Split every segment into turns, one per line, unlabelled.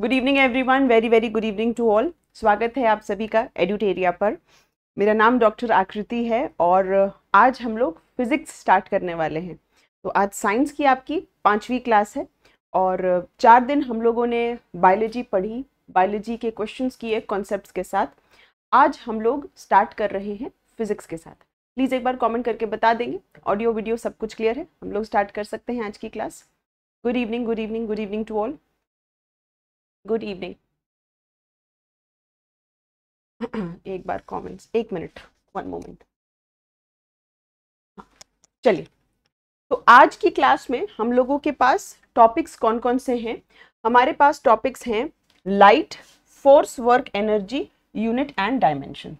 Good evening everyone very very good evening to all स्वागत है आप सभी का एडुटेरिया पर
मेरा नाम डॉक्टर आकृति है और आज हम लोग फिज़िक्स स्टार्ट करने वाले हैं तो आज साइंस की आपकी पाँचवीं क्लास है और चार दिन हम लोगों ने बायोलॉजी पढ़ी बायोलॉजी के क्वेश्चंस किए कॉन्सेप्ट्स के साथ आज हम लोग स्टार्ट कर रहे हैं फिज़िक्स के साथ प्लीज़ एक बार कमेंट करके बता देंगे ऑडियो वीडियो सब कुछ क्लियर है
हम लोग स्टार्ट कर सकते हैं आज की class good evening good evening good evening to all good evening एक बार कमेंट्स एक मिनट वन मोमेंट चलिए तो
आज की क्लास में हम लोगों के पास टॉपिक्स कौन कौन से हैं हमारे पास टॉपिक्स हैं light force work energy unit and dimension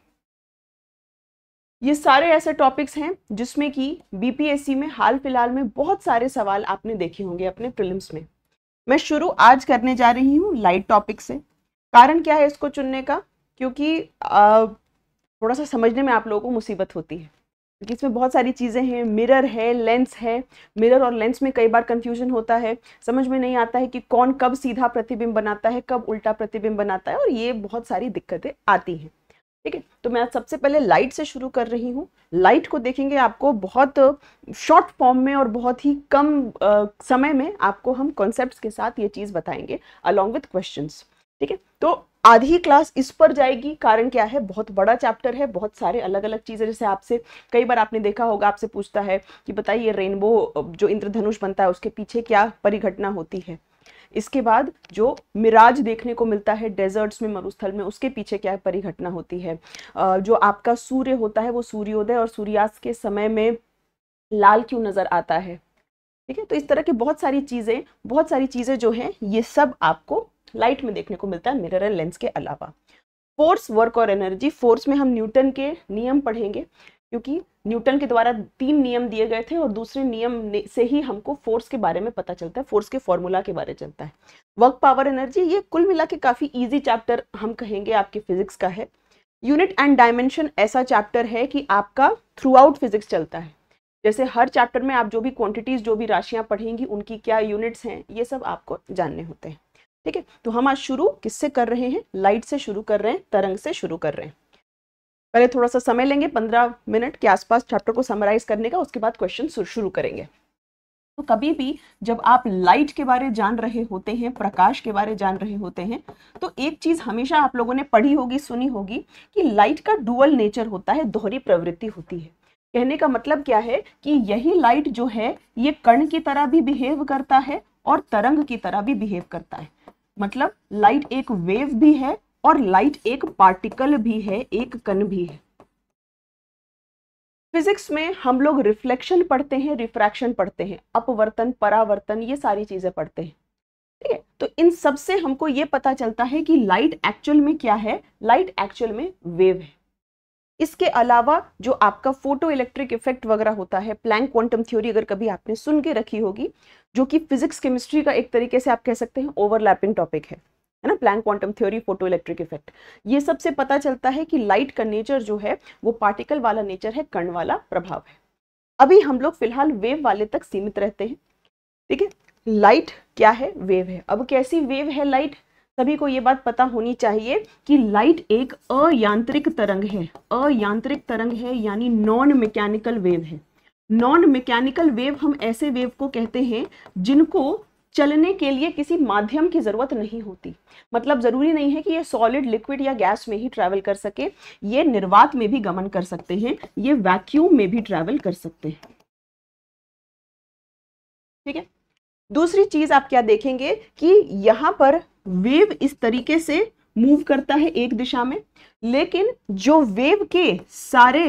ये सारे ऐसे टॉपिक्स हैं जिसमें कि बीपीएससी में हाल फिलहाल में बहुत सारे सवाल आपने देखे होंगे अपने प्रिलिम्स में मैं शुरू आज करने जा रही हूँ लाइट टॉपिक से कारण क्या है इसको चुनने का क्योंकि आ, थोड़ा सा समझने में आप लोगों को मुसीबत होती है क्योंकि इसमें बहुत सारी चीज़ें हैं मिरर है लेंस है मिरर और लेंस में कई बार कंफ्यूजन होता है समझ में नहीं आता है कि कौन कब सीधा प्रतिबिंब बनाता है कब उल्टा प्रतिबिंब बनाता है और ये बहुत सारी दिक्कतें आती हैं ठीक है तो मैं सबसे पहले लाइट से शुरू कर रही हूँ लाइट को देखेंगे आपको बहुत शॉर्ट uh, फॉर्म में और बहुत ही कम uh, समय में आपको हम कॉन्सेप्ट के साथ ये चीज़ बताएंगे अलॉन्ग विथ क्वेश्चन ठीक है तो आधी क्लास इस पर जाएगी कारण क्या है बहुत बड़ा चैप्टर है बहुत सारे अलग अलग चीज़ें जैसे आपसे कई बार आपने देखा होगा आपसे पूछता है कि बताइए रेनबो uh, जो इंद्रधनुष बनता है उसके पीछे क्या परिघटना होती है इसके बाद जो मिराज देखने को मिलता है डेजर्ट्स में मरुस्थल में उसके पीछे क्या परिघटना होती है जो आपका सूर्य होता है वो सूर्योदय और सूर्यास्त के समय में लाल क्यों नज़र आता है ठीक है तो इस तरह की बहुत सारी चीज़ें बहुत सारी चीज़ें जो हैं ये सब आपको लाइट में देखने को मिलता है मिररल लेंस के अलावा फोर्स वर्क और एनर्जी फोर्स में हम न्यूटन के नियम पढ़ेंगे क्योंकि न्यूटन के द्वारा तीन नियम दिए गए थे और दूसरे नियम से ही हमको फोर्स के बारे में पता चलता है फोर्स के फॉर्मूला के बारे में चलता है वर्क पावर एनर्जी ये कुल मिला के काफ़ी ईजी चैप्टर हम कहेंगे आपके फिजिक्स का है यूनिट एंड डायमेंशन ऐसा चैप्टर है कि आपका थ्रू आउट फिजिक्स चलता है जैसे हर चैप्टर में आप जो भी क्वांटिटीज जो भी राशियां पढ़ेंगी उनकी क्या यूनिट्स हैं ये सब आपको जानने होते हैं ठीक है तो हम आज शुरू किससे कर रहे हैं लाइट से शुरू कर रहे हैं तरंग से शुरू कर रहे हैं पहले थोड़ा सा समय लेंगे पंद्रह मिनट के आसपास चैप्टर को समराइज करने का उसके बाद क्वेश्चन शुरू करेंगे तो कभी भी जब आप लाइट के बारे जान रहे होते हैं प्रकाश के बारे जान रहे होते हैं तो एक चीज हमेशा आप लोगों ने पढ़ी होगी सुनी होगी कि लाइट का डुअल नेचर होता है दोहरी प्रवृत्ति होती है कहने का मतलब क्या है कि यही लाइट जो है ये कण की तरह भी बिहेव करता है और तरंग की तरह भी बिहेव करता है मतलब लाइट एक वेव भी है और लाइट एक पार्टिकल भी है एक कण भी है फिजिक्स में हम लोग रिफ्लेक्शन पढ़ते हैं रिफ्रैक्शन पढ़ते हैं अपवर्तन परावर्तन ये सारी चीजें पढ़ते हैं ठीक है तो इन सब से हमको ये पता चलता है कि लाइट एक्चुअल में क्या है लाइट एक्चुअल में वेव है इसके अलावा जो आपका फोटो इलेक्ट्रिक इफेक्ट वगैरह होता है प्लैंक क्वांटम थ्योरी अगर कभी आपने सुन के रखी होगी जो कि फिजिक्स केमिस्ट्री का एक तरीके से आप कह सकते हैं ओवरलैपिंग टॉपिक है है ना Planck quantum theory photo electric effect ये सबसे पता चलता है कि लाइट का नेचर जो है वो पार्टिकल वाला नेचर है कण वाला प्रभाव है अभी हम लोग फिलहाल वेव वाले तक सीमित रहते हैं ठीक है लाइट क्या है वेव है अब कैसी वेव है लाइट सभी को ये बात पता होनी चाहिए कि लाइट एक अयांत्रिक तरंग है अयांत्रिक तरंग है यानी नॉन मैकेनिकल वेव है नॉन मैकेनिकल वेव हम ऐसे वेव को कहते हैं जिनको चलने के लिए किसी माध्यम की ज़रूरत नहीं होती मतलब ज़रूरी नहीं है कि ये सॉलिड लिक्विड या गैस में ही ट्रैवल कर सके ये निर्वात में भी गमन कर सकते हैं ये वैक्यूम में भी ट्रैवल कर सकते हैं ठीक है दूसरी चीज़ आप क्या देखेंगे कि यहाँ पर वेव इस तरीके से मूव करता है एक दिशा में लेकिन जो वेव के सारे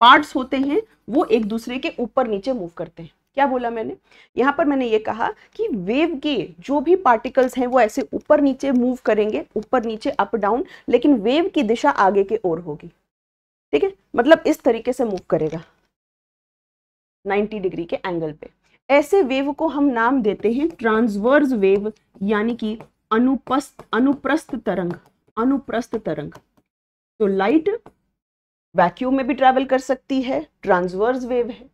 पार्ट्स होते हैं वो एक दूसरे के ऊपर नीचे मूव करते हैं क्या बोला मैंने यहाँ पर मैंने ये कहा कि वेव के जो भी पार्टिकल्स हैं वो ऐसे ऊपर नीचे मूव करेंगे ऊपर नीचे अप डाउन लेकिन वेव की दिशा आगे की ओर होगी ठीक है मतलब इस तरीके से मूव करेगा 90 डिग्री के एंगल पे ऐसे वेव को हम नाम देते हैं ट्रांसवर्स वेव यानी कि अनुपस्त अनुप्रस्थ तरंग अनुप्रस्थ तरंग तो लाइट वैक्यूम में भी ट्रेवल कर सकती है ट्रांसवर्स वेव है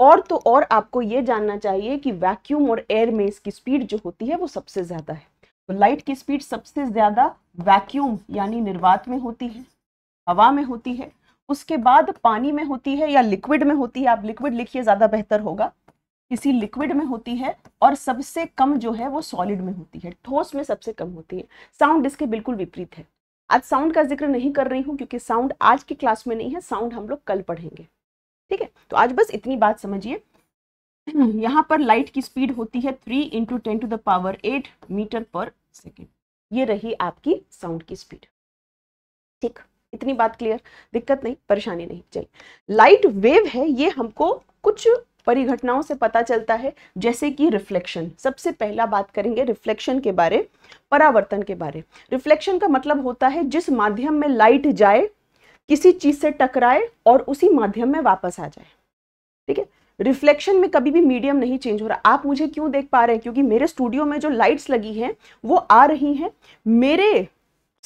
और तो और आपको ये जानना चाहिए कि वैक्यूम और एयर में इसकी स्पीड जो होती है वो सबसे ज़्यादा है तो लाइट की स्पीड सबसे ज़्यादा वैक्यूम यानी निर्वात में होती है हवा में होती है उसके बाद पानी में होती है या लिक्विड में होती है आप लिक्विड लिखिए ज़्यादा बेहतर होगा किसी लिक्विड में होती है और सबसे कम जो है वो सॉलिड में होती है ठोस में सबसे कम होती है साउंड इसके बिल्कुल विपरीत है आज साउंड का जिक्र नहीं कर रही हूँ क्योंकि साउंड आज की क्लास में नहीं है साउंड हम लोग कल पढ़ेंगे ठीक है तो आज बस इतनी बात समझिए यहाँ पर लाइट की स्पीड होती है three into ten to the power eight metre पर सेकेंड ये रही आपकी साउंड की स्पीड ठीक इतनी बात क्लियर दिक्कत नहीं परेशानी नहीं चलिए लाइट वेव है ये हमको कुछ परिघटनाओं से पता चलता है जैसे कि रिफ्लेक्शन सबसे पहला बात करेंगे रिफ्लेक्शन के बारे परावर्तन के बारे रिफ्लेक्शन का मतलब होता है जिस माध्यम में लाइट जाए किसी चीज़ से टकराए और उसी माध्यम में वापस आ जाए ठीक है रिफ्लेक्शन में कभी भी मीडियम नहीं चेंज हो रहा आप मुझे क्यों देख पा रहे हैं क्योंकि मेरे स्टूडियो में जो लाइट्स लगी हैं वो आ रही हैं मेरे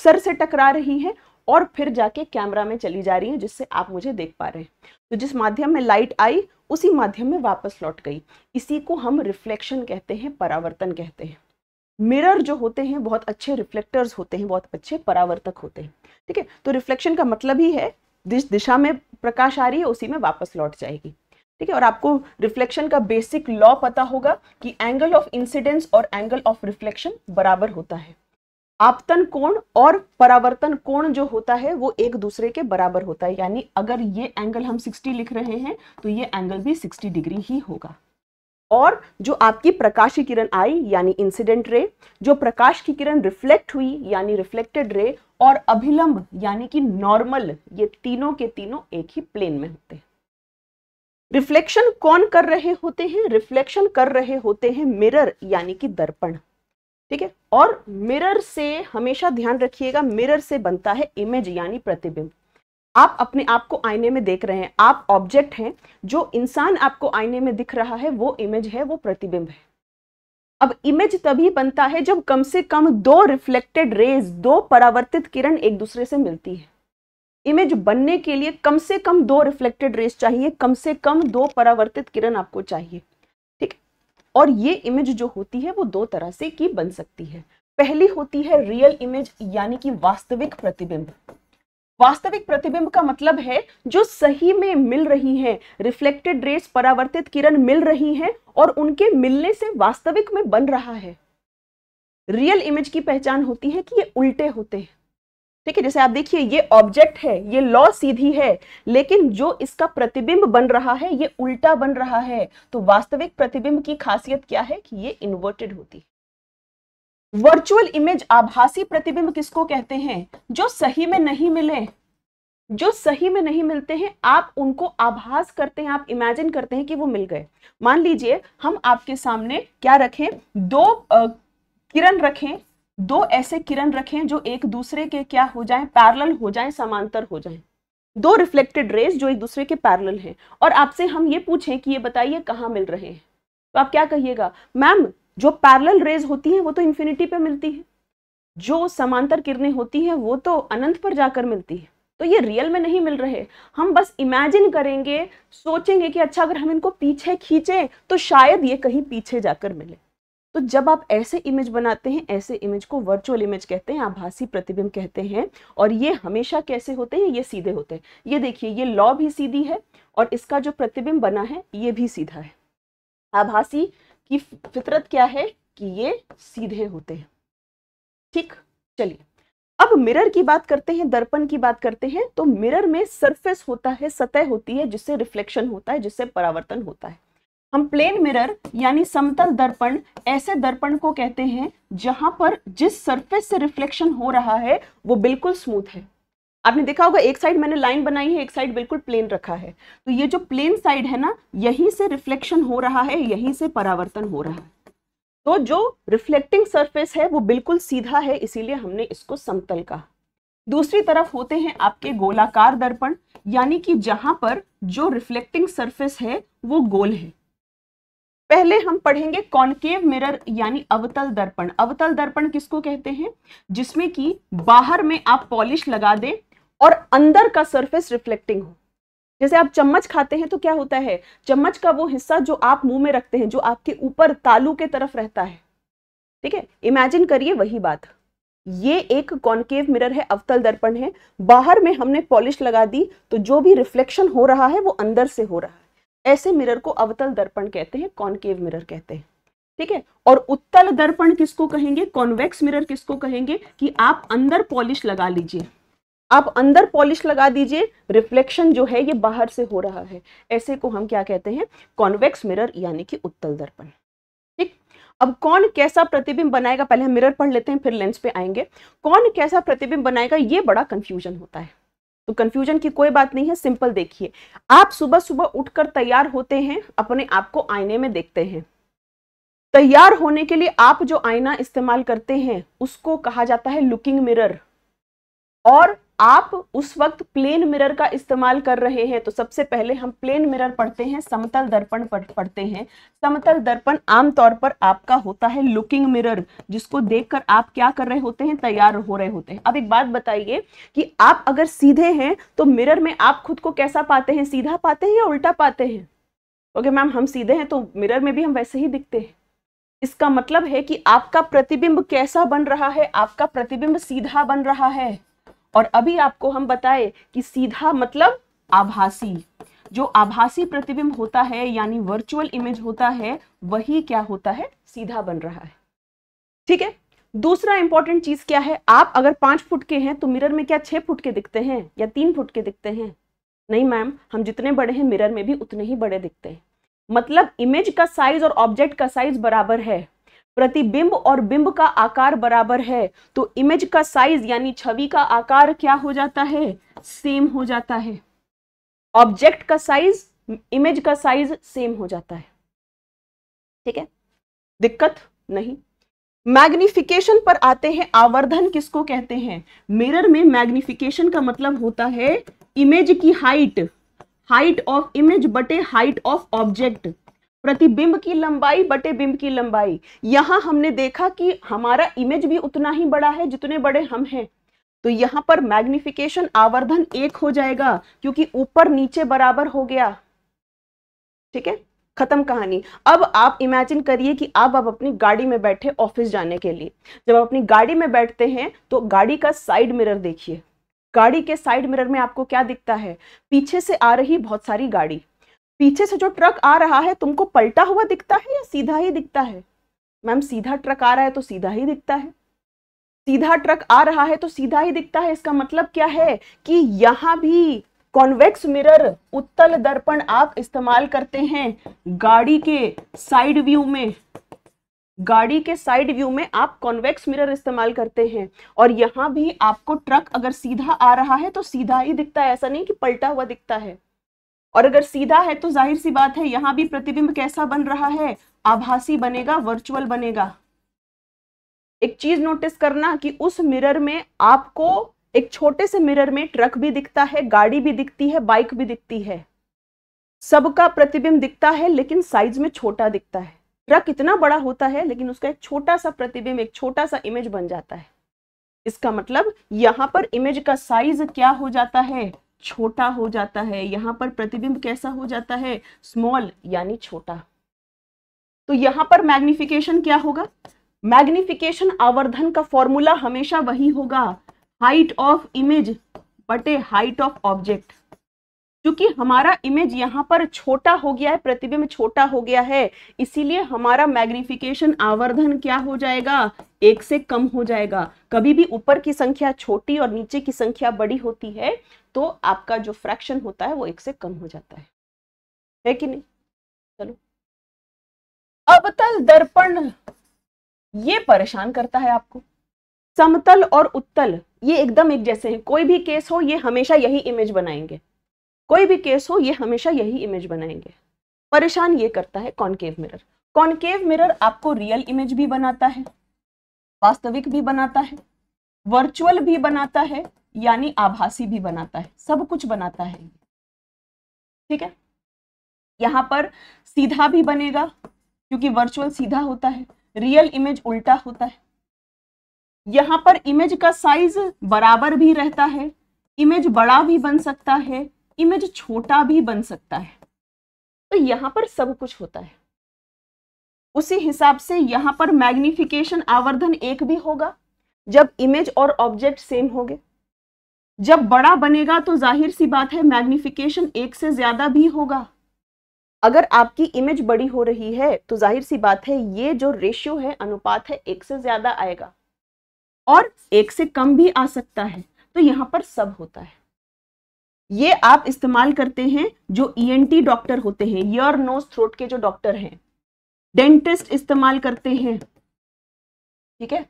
सर से टकरा रही हैं और फिर जाके कैमरा में चली जा रही है जिससे आप मुझे देख पा रहे हैं तो जिस माध्यम में लाइट आई उसी माध्यम में वापस लौट गई इसी को हम रिफ्लेक्शन कहते हैं परावर्तन कहते हैं मिरर जो होते हैं बहुत अच्छे रिफ्लेक्टर्स होते हैं बहुत अच्छे परावर्तक होते हैं ठीक है तो रिफ्लेक्शन का मतलब ही है जिस दिशा में प्रकाश आ रही है उसी में वापस लौट जाएगी ठीक है और आपको रिफ्लेक्शन का बेसिक लॉ पता होगा कि एंगल ऑफ इंसिडेंस और एंगल ऑफ रिफ्लेक्शन बराबर होता है आपतन कोण और परावर्तन कोण जो होता है वो एक दूसरे के बराबर होता है यानी अगर ये एंगल हम 60 लिख रहे हैं तो ये एंगल भी 60 डिग्री ही होगा और जो आपकी की किरण आई यानी इंसिडेंट रे जो प्रकाश की किरण रिफ्लेक्ट हुई यानी रिफ्लेक्टेड रे और अभिलंब यानी कि नॉर्मल ये तीनों के तीनों एक ही प्लेन में होते हैं रिफ्लेक्शन कौन कर रहे होते हैं रिफ्लेक्शन कर रहे होते हैं मिरर यानी कि दर्पण ठीक है और मिरर से हमेशा ध्यान रखिएगा मिरर से बनता है इमेज यानी प्रतिबिंब आप अपने आप को आईने में देख रहे हैं आप ऑब्जेक्ट हैं जो इंसान आपको आईने में दिख रहा है वो इमेज है वो प्रतिबिंब है अब इमेज तभी बनता है जब कम से कम दो रिफ्लेक्टेड रेज दो परावर्तित किरण एक दूसरे से मिलती है इमेज बनने के लिए कम से कम दो रिफ्लेक्टेड रेस चाहिए कम से कम दो परावर्तित किरण आपको चाहिए ठीक और ये इमेज जो होती है वो दो तरह से की बन सकती है पहली होती है रियल इमेज यानी कि वास्तविक प्रतिबिंब वास्तविक प्रतिबिंब का मतलब है जो सही में मिल रही हैं रिफ्लेक्टेड रेस परावर्तित किरण मिल रही हैं और उनके मिलने से वास्तविक में बन रहा है रियल इमेज की पहचान होती है कि ये उल्टे होते हैं ठीक है जैसे आप देखिए ये ऑब्जेक्ट है ये लॉ सीधी है लेकिन जो इसका प्रतिबिंब बन रहा है ये उल्टा बन रहा है तो वास्तविक प्रतिबिंब की खासियत क्या है कि ये इन्वर्टेड होती है वर्चुअल इमेज आभासी प्रतिबिंब किसको कहते हैं जो सही में नहीं मिले जो सही में नहीं मिलते हैं आप उनको आभास करते हैं आप इमेजिन करते हैं कि वो मिल गए मान लीजिए हम आपके सामने क्या रखें दो किरण रखें दो ऐसे किरण रखें जो एक दूसरे के क्या हो जाएं पैरेलल हो जाएं समांतर हो जाएं दो रिफ्लेक्टेड रेस जो एक दूसरे के पैरेलल हैं और आपसे हम ये पूछें कि ये बताइए कहाँ मिल रहे हैं तो आप क्या कहिएगा मैम जो पैरल रेज होती हैं वो तो इन्फिनिटी पे मिलती हैं जो समांतर किरणें होती हैं वो तो अनंत पर जाकर मिलती हैं तो ये रियल में नहीं मिल रहे हम बस इमेजिन करेंगे सोचेंगे कि अच्छा अगर हम इनको पीछे खींचें तो शायद ये कहीं पीछे जाकर मिले तो जब आप ऐसे इमेज बनाते हैं ऐसे इमेज को वर्चुअल इमेज कहते हैं आभासी प्रतिबिंब कहते हैं और ये हमेशा कैसे होते हैं ये सीधे होते हैं ये देखिए ये लॉ भी सीधी है और इसका जो प्रतिबिंब बना है ये भी सीधा है आभासी कि फितरत क्या है कि ये सीधे होते हैं ठीक चलिए अब मिरर की बात करते हैं दर्पण की बात करते हैं तो मिरर में सरफेस होता है सतह होती है जिससे रिफ्लेक्शन होता है जिससे परावर्तन होता है हम प्लेन मिरर यानी समतल दर्पण ऐसे दर्पण को कहते हैं जहां पर जिस सरफेस से रिफ्लेक्शन हो रहा है वो बिल्कुल स्मूथ है आपने देखा होगा एक साइड मैंने लाइन बनाई है एक साइड बिल्कुल प्लेन रखा है तो ये जो प्लेन साइड है ना यहीं से रिफ्लेक्शन हो रहा है यहीं से परावर्तन हो रहा है तो जो रिफ्लेक्टिंग सरफेस है वो बिल्कुल सीधा है इसीलिए हमने इसको समतल कहा दूसरी तरफ होते हैं आपके गोलाकार दर्पण यानी कि जहां पर जो रिफ्लेक्टिंग सरफेस है वो गोल है पहले हम पढ़ेंगे कॉन्केव मिरर यानी अवतल दर्पण अवतल दर्पण किसको कहते हैं जिसमें कि बाहर में आप पॉलिश लगा दें और अंदर का सरफेस रिफ्लेक्टिंग हो जैसे आप चम्मच खाते हैं तो क्या होता है चम्मच का वो हिस्सा जो आप मुंह में रखते हैं जो आपके ऊपर तालू के तरफ रहता है ठीक है इमेजिन करिए वही बात ये एक कॉन्केव मिरर है अवतल दर्पण है बाहर में हमने पॉलिश लगा दी तो जो भी रिफ्लेक्शन हो रहा है वो अंदर से हो रहा है ऐसे मिरर को अवतल दर्पण कहते हैं कॉन्केव मिरर कहते हैं ठीक है और उत्तल दर्पण किसको कहेंगे कॉन्वेक्स मिरर किसको कहेंगे कि आप अंदर पॉलिश लगा लीजिए आप अंदर पॉलिश लगा दीजिए रिफ्लेक्शन जो है ये बाहर से हो रहा है ऐसे को हम क्या कहते हैं कॉन्वेक्स मिरर यानी कि उत्तल दर्पण ठीक अब कौन कैसा प्रतिबिंब बनाएगा पहले हम मिरर पढ़ लेते हैं फिर लेंस पे आएंगे कौन कैसा प्रतिबिंब बनाएगा ये बड़ा कंफ्यूजन होता है तो कंफ्यूजन की कोई बात नहीं है सिंपल देखिए आप सुबह सुबह उठकर तैयार होते हैं अपने आप को आईने में देखते हैं तैयार होने के लिए आप जो आईना इस्तेमाल करते हैं उसको कहा जाता है लुकिंग मिरर और आप उस वक्त प्लेन मिरर का इस्तेमाल कर रहे हैं तो सबसे पहले हम प्लेन मिरर पढ़ते हैं समतल दर्पण पढ़ते हैं समतल दर्पण आमतौर पर आपका होता है लुकिंग मिरर जिसको देखकर आप क्या कर रहे होते हैं तैयार हो रहे होते हैं अब एक बात बताइए कि आप अगर सीधे हैं तो मिरर में आप खुद को कैसा पाते हैं सीधा पाते हैं या उल्टा पाते हैं ओके मैम हम सीधे हैं तो मिरर में भी हम वैसे ही दिखते हैं इसका मतलब है कि आपका प्रतिबिंब कैसा बन रहा है आपका प्रतिबिंब सीधा बन रहा है और अभी आपको हम बताए कि सीधा मतलब आभासी जो आभासी प्रतिबिंब होता है यानी वर्चुअल इमेज होता है वही क्या होता है सीधा बन रहा है ठीक है दूसरा इंपॉर्टेंट चीज क्या है आप अगर पांच फुट के हैं तो मिरर में क्या छह फुट के दिखते हैं या तीन फुट के दिखते हैं नहीं मैम हम जितने बड़े हैं मिरर में भी उतने ही बड़े दिखते हैं मतलब इमेज का साइज और ऑब्जेक्ट का साइज बराबर है प्रतिबिंब और बिंब का आकार बराबर है तो इमेज का साइज यानी छवि का आकार क्या हो जाता है सेम हो जाता है ऑब्जेक्ट का साइज इमेज का साइज सेम हो जाता है ठीक है दिक्कत नहीं मैग्निफिकेशन पर आते हैं आवर्धन किसको कहते हैं मिरर में मैग्निफिकेशन का मतलब होता है इमेज की हाइट हाइट ऑफ इमेज बटे हाइट ऑफ ऑब्जेक्ट प्रतिबिंब की लंबाई बटे बिंब की लंबाई यहां हमने देखा कि हमारा इमेज भी उतना ही बड़ा है जितने बड़े हम हैं तो यहां पर मैग्निफिकेशन आवर्धन एक हो जाएगा क्योंकि ऊपर नीचे बराबर हो गया ठीक है खत्म कहानी अब आप इमेजिन करिए कि आप अब अपनी गाड़ी में बैठे ऑफिस जाने के लिए जब आप अपनी गाड़ी में बैठते हैं तो गाड़ी का साइड मिरर देखिए गाड़ी के साइड मिरर में आपको क्या दिखता है पीछे से आ रही बहुत सारी गाड़ी पीछे से जो ट्रक आ रहा है तुमको पलटा हुआ दिखता है या सीधा ही दिखता है मैम सीधा ट्रक आ रहा है तो सीधा ही दिखता है सीधा ट्रक आ रहा है तो सीधा ही दिखता है इसका मतलब क्या है कि यहाँ भी कॉन्वेक्स मिरर उत्तल दर्पण आप इस्तेमाल करते हैं गाड़ी के साइड व्यू में गाड़ी के साइड व्यू में आप कॉन्वेक्स मिरर इस्तेमाल करते हैं और यहाँ भी आपको ट्रक अगर सीधा आ रहा है तो सीधा ही दिखता है ऐसा नहीं कि पलटा हुआ दिखता है और अगर सीधा है तो जाहिर सी बात है यहाँ भी प्रतिबिंब कैसा बन रहा है आभासी बनेगा वर्चुअल बनेगा एक चीज नोटिस करना कि उस मिरर में आपको एक छोटे से मिरर में ट्रक भी दिखता है गाड़ी भी दिखती है बाइक भी दिखती है सबका प्रतिबिंब दिखता है लेकिन साइज में छोटा दिखता है ट्रक इतना बड़ा होता है लेकिन उसका एक छोटा सा प्रतिबिंब एक छोटा सा इमेज बन जाता है इसका मतलब यहां पर इमेज का साइज क्या हो जाता है छोटा हो जाता है यहां पर प्रतिबिंब कैसा हो जाता है स्मॉल यानी छोटा तो यहां पर मैग्निफिकेशन क्या होगा मैग्निफिकेशन आवर्धन का फॉर्मूला हमेशा वही होगा हाइट ऑफ इमेज बटे हाइट ऑफ ऑब्जेक्ट क्योंकि हमारा इमेज यहां पर छोटा हो गया है प्रतिबिंब छोटा हो गया है इसीलिए हमारा मैग्निफिकेशन आवर्धन क्या हो जाएगा एक से कम हो जाएगा कभी भी ऊपर की संख्या छोटी और नीचे की संख्या बड़ी होती है तो आपका जो फ्रैक्शन
होता है वो एक से कम हो जाता है है कि नहीं चलो अवतल दर्पण ये परेशान करता है आपको समतल
और उत्तल ये एकदम एक जैसे हैं कोई भी केस हो ये हमेशा यही इमेज बनाएंगे कोई भी केस हो ये हमेशा यही इमेज बनाएंगे परेशान ये करता है कॉनकेव मिरर कॉनकेव मिरर आपको रियल इमेज भी बनाता है वास्तविक भी बनाता है वर्चुअल भी बनाता है यानी आभासी भी बनाता है सब कुछ बनाता है ठीक है यहाँ पर सीधा भी बनेगा क्योंकि वर्चुअल सीधा होता है रियल इमेज उल्टा होता है यहां पर इमेज का साइज बराबर भी रहता है इमेज बड़ा भी बन सकता है इमेज छोटा भी बन सकता है तो यहां पर सब कुछ होता है उसी हिसाब से यहां पर मैग्निफिकेशन आवर्धन एक भी होगा जब इमेज और ऑब्जेक्ट सेम होगे जब बड़ा बनेगा तो जाहिर सी बात है मैग्निफिकेशन एक से ज्यादा भी होगा अगर आपकी इमेज बड़ी हो रही है तो जाहिर सी बात है ये जो रेशियो है अनुपात है एक से ज्यादा आएगा और एक से कम भी आ सकता है तो यहां पर सब होता है ये आप इस्तेमाल करते हैं जो ईएनटी e डॉक्टर होते हैं योर नोज थ्रोट के जो डॉक्टर हैं डेंटिस्ट इस्तेमाल करते हैं ठीक है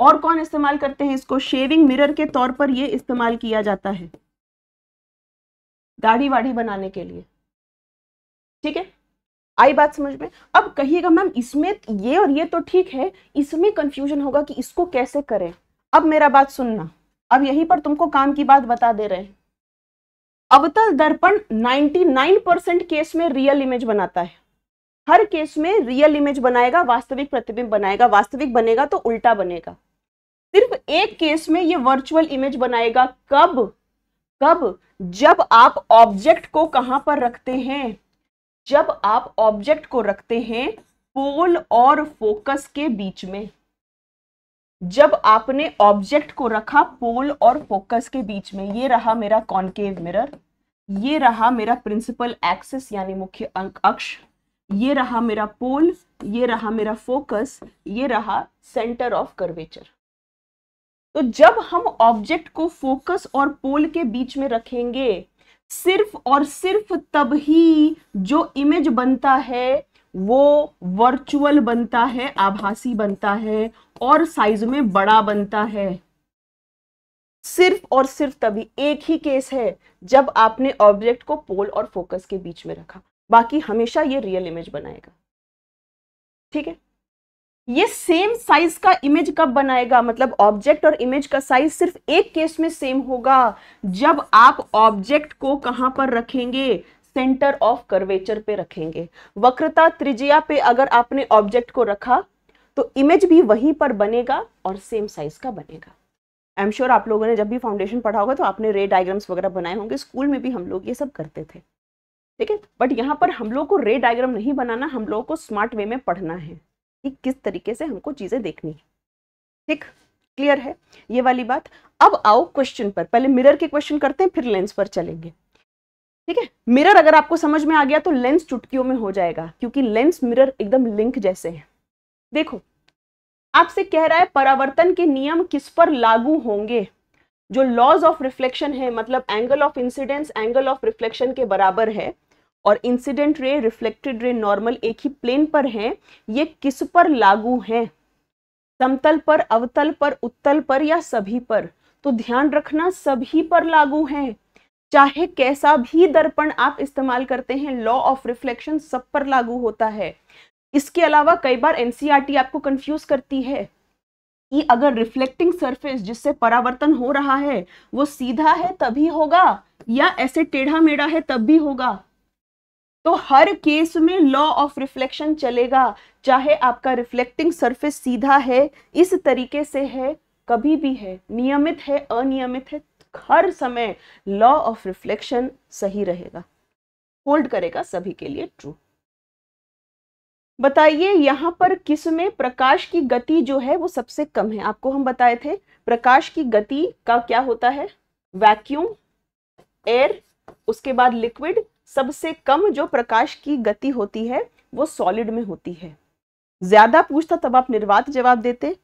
और कौन इस्तेमाल करते हैं इसको शेविंग मिरर के तौर पर ये इस्तेमाल किया जाता है दाढ़ी वाढ़ी बनाने के लिए ठीक है आई बात समझ में अब कहिएगा मैम इसमें ये और ये तो ठीक है इसमें कंफ्यूजन होगा कि इसको कैसे करें अब मेरा बात सुनना अब यहीं पर तुमको काम की बात बता दे रहे हैं अवतल दर्पण 99 परसेंट केस में रियल इमेज बनाता है हर केस में रियल इमेज बनाएगा वास्तविक प्रतिबिंब बनाएगा वास्तविक बनेगा तो उल्टा बनेगा सिर्फ एक केस में ये वर्चुअल इमेज बनाएगा कब कब जब आप ऑब्जेक्ट को कहां पर रखते हैं जब आप ऑब्जेक्ट को रखते हैं पोल और फोकस के बीच में जब आपने ऑब्जेक्ट को रखा पोल और फोकस के बीच में ये रहा मेरा कॉन्केव मिरर ये रहा मेरा प्रिंसिपल एक्सिस यानी मुख्य अक्ष ये रहा मेरा पोल ये रहा मेरा फोकस ये रहा सेंटर ऑफ कर्वेचर तो जब हम ऑब्जेक्ट को फोकस और पोल के बीच में रखेंगे सिर्फ और सिर्फ तब ही जो इमेज बनता है वो वर्चुअल बनता है आभासी बनता है और साइज में बड़ा बनता है सिर्फ और सिर्फ तभी एक ही केस है जब आपने ऑब्जेक्ट को पोल और फोकस के बीच में रखा बाकी हमेशा ये रियल इमेज बनाएगा ठीक है ये सेम साइज का इमेज कब बनाएगा मतलब ऑब्जेक्ट और इमेज का साइज सिर्फ एक केस में सेम होगा जब आप ऑब्जेक्ट को कहां पर रखेंगे सेंटर ऑफ कर्वेचर पे रखेंगे वक्रता त्रिज्या पे अगर आपने ऑब्जेक्ट को रखा तो इमेज भी वहीं पर बनेगा और सेम साइज का बनेगा आई एम श्योर आप लोगों ने जब भी फाउंडेशन पढ़ा होगा तो आपने रे डायग्राम्स वगैरह बनाए होंगे स्कूल में भी हम लोग ये सब करते थे ठीक है बट यहाँ पर हम लोग को रे डायग्राम नहीं बनाना हम लोगों को स्मार्ट वे में पढ़ना है कि किस तरीके से हमको चीज़ें देखनी है ठीक क्लियर है ये वाली बात अब आओ क्वेश्चन पर पहले मिरर के क्वेश्चन करते हैं फिर लेंस पर चलेंगे ठीक है मिरर अगर आपको समझ में आ गया तो लेंस चुटकियों में हो जाएगा क्योंकि लेंस मिरर एकदम लिंक जैसे हैं देखो आपसे कह रहा है परावर्तन के नियम किस पर लागू होंगे जो लॉज ऑफ रिफ्लेक्शन है मतलब angle of incidence angle of reflection के बराबर है और incident ray reflected ray normal एक ही प्लेन पर हैं ये किस पर लागू हैं समतल पर अवतल पर उत्तल पर या सभी पर तो ध्यान रखना सभी पर लागू हैं चाहे कैसा भी दर्पण आप इस्तेमाल करते हैं लॉ ऑफ रिफ्लेक्शन सब पर लागू होता है इसके अलावा कई बार एनसीईआरटी e आपको कंफ्यूज करती है कि अगर रिफ्लेक्टिंग सरफेस जिससे परावर्तन हो रहा है वो सीधा है तभी होगा या ऐसे टेढ़ा मेढ़ा है तब भी होगा तो हर केस में लॉ ऑफ रिफ्लेक्शन चलेगा चाहे आपका रिफ्लेक्टिंग सरफेस सीधा है इस तरीके से है कभी भी है नियमित है अनियमित है हर समय लॉ ऑफ रिफ्लेक्शन सही रहेगा होल्ड करेगा सभी के लिए ट्रू बताइए यहां पर किस में प्रकाश की गति जो है वो सबसे कम है आपको हम बताए थे प्रकाश की गति का क्या होता है वैक्यूम एयर उसके बाद लिक्विड सबसे कम जो प्रकाश की गति होती है वो सॉलिड में होती है ज्यादा पूछता तब आप निर्वात जवाब देते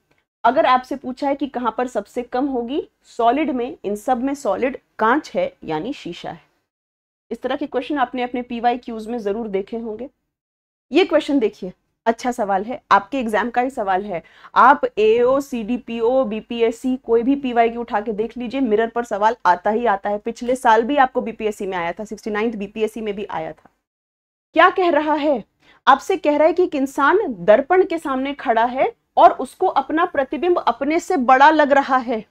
अगर आपसे पूछा है कि कहाँ पर सबसे कम होगी सॉलिड में इन सब में सॉलिड कांच है यानी शीशा है इस तरह के क्वेश्चन आपने अपने पी वाई क्यूज में ज़रूर देखे होंगे ये क्वेश्चन देखिए अच्छा सवाल है आपके एग्जाम का ही सवाल है आप A O C D P O B P S C कोई भी पीवाई की उठा के देख लीजिए मिरर पर सवाल आता ही आता है पिछले साल भी आपको बीपीएससी में आया था सिक्सटी नाइन्थ बीपीएससी में भी आया था क्या कह रहा है आपसे कह रहा है कि एक इंसान दर्पण के सामने खड़ा है और उसको अपना प्रतिबिंब अपने से बड़ा लग रहा है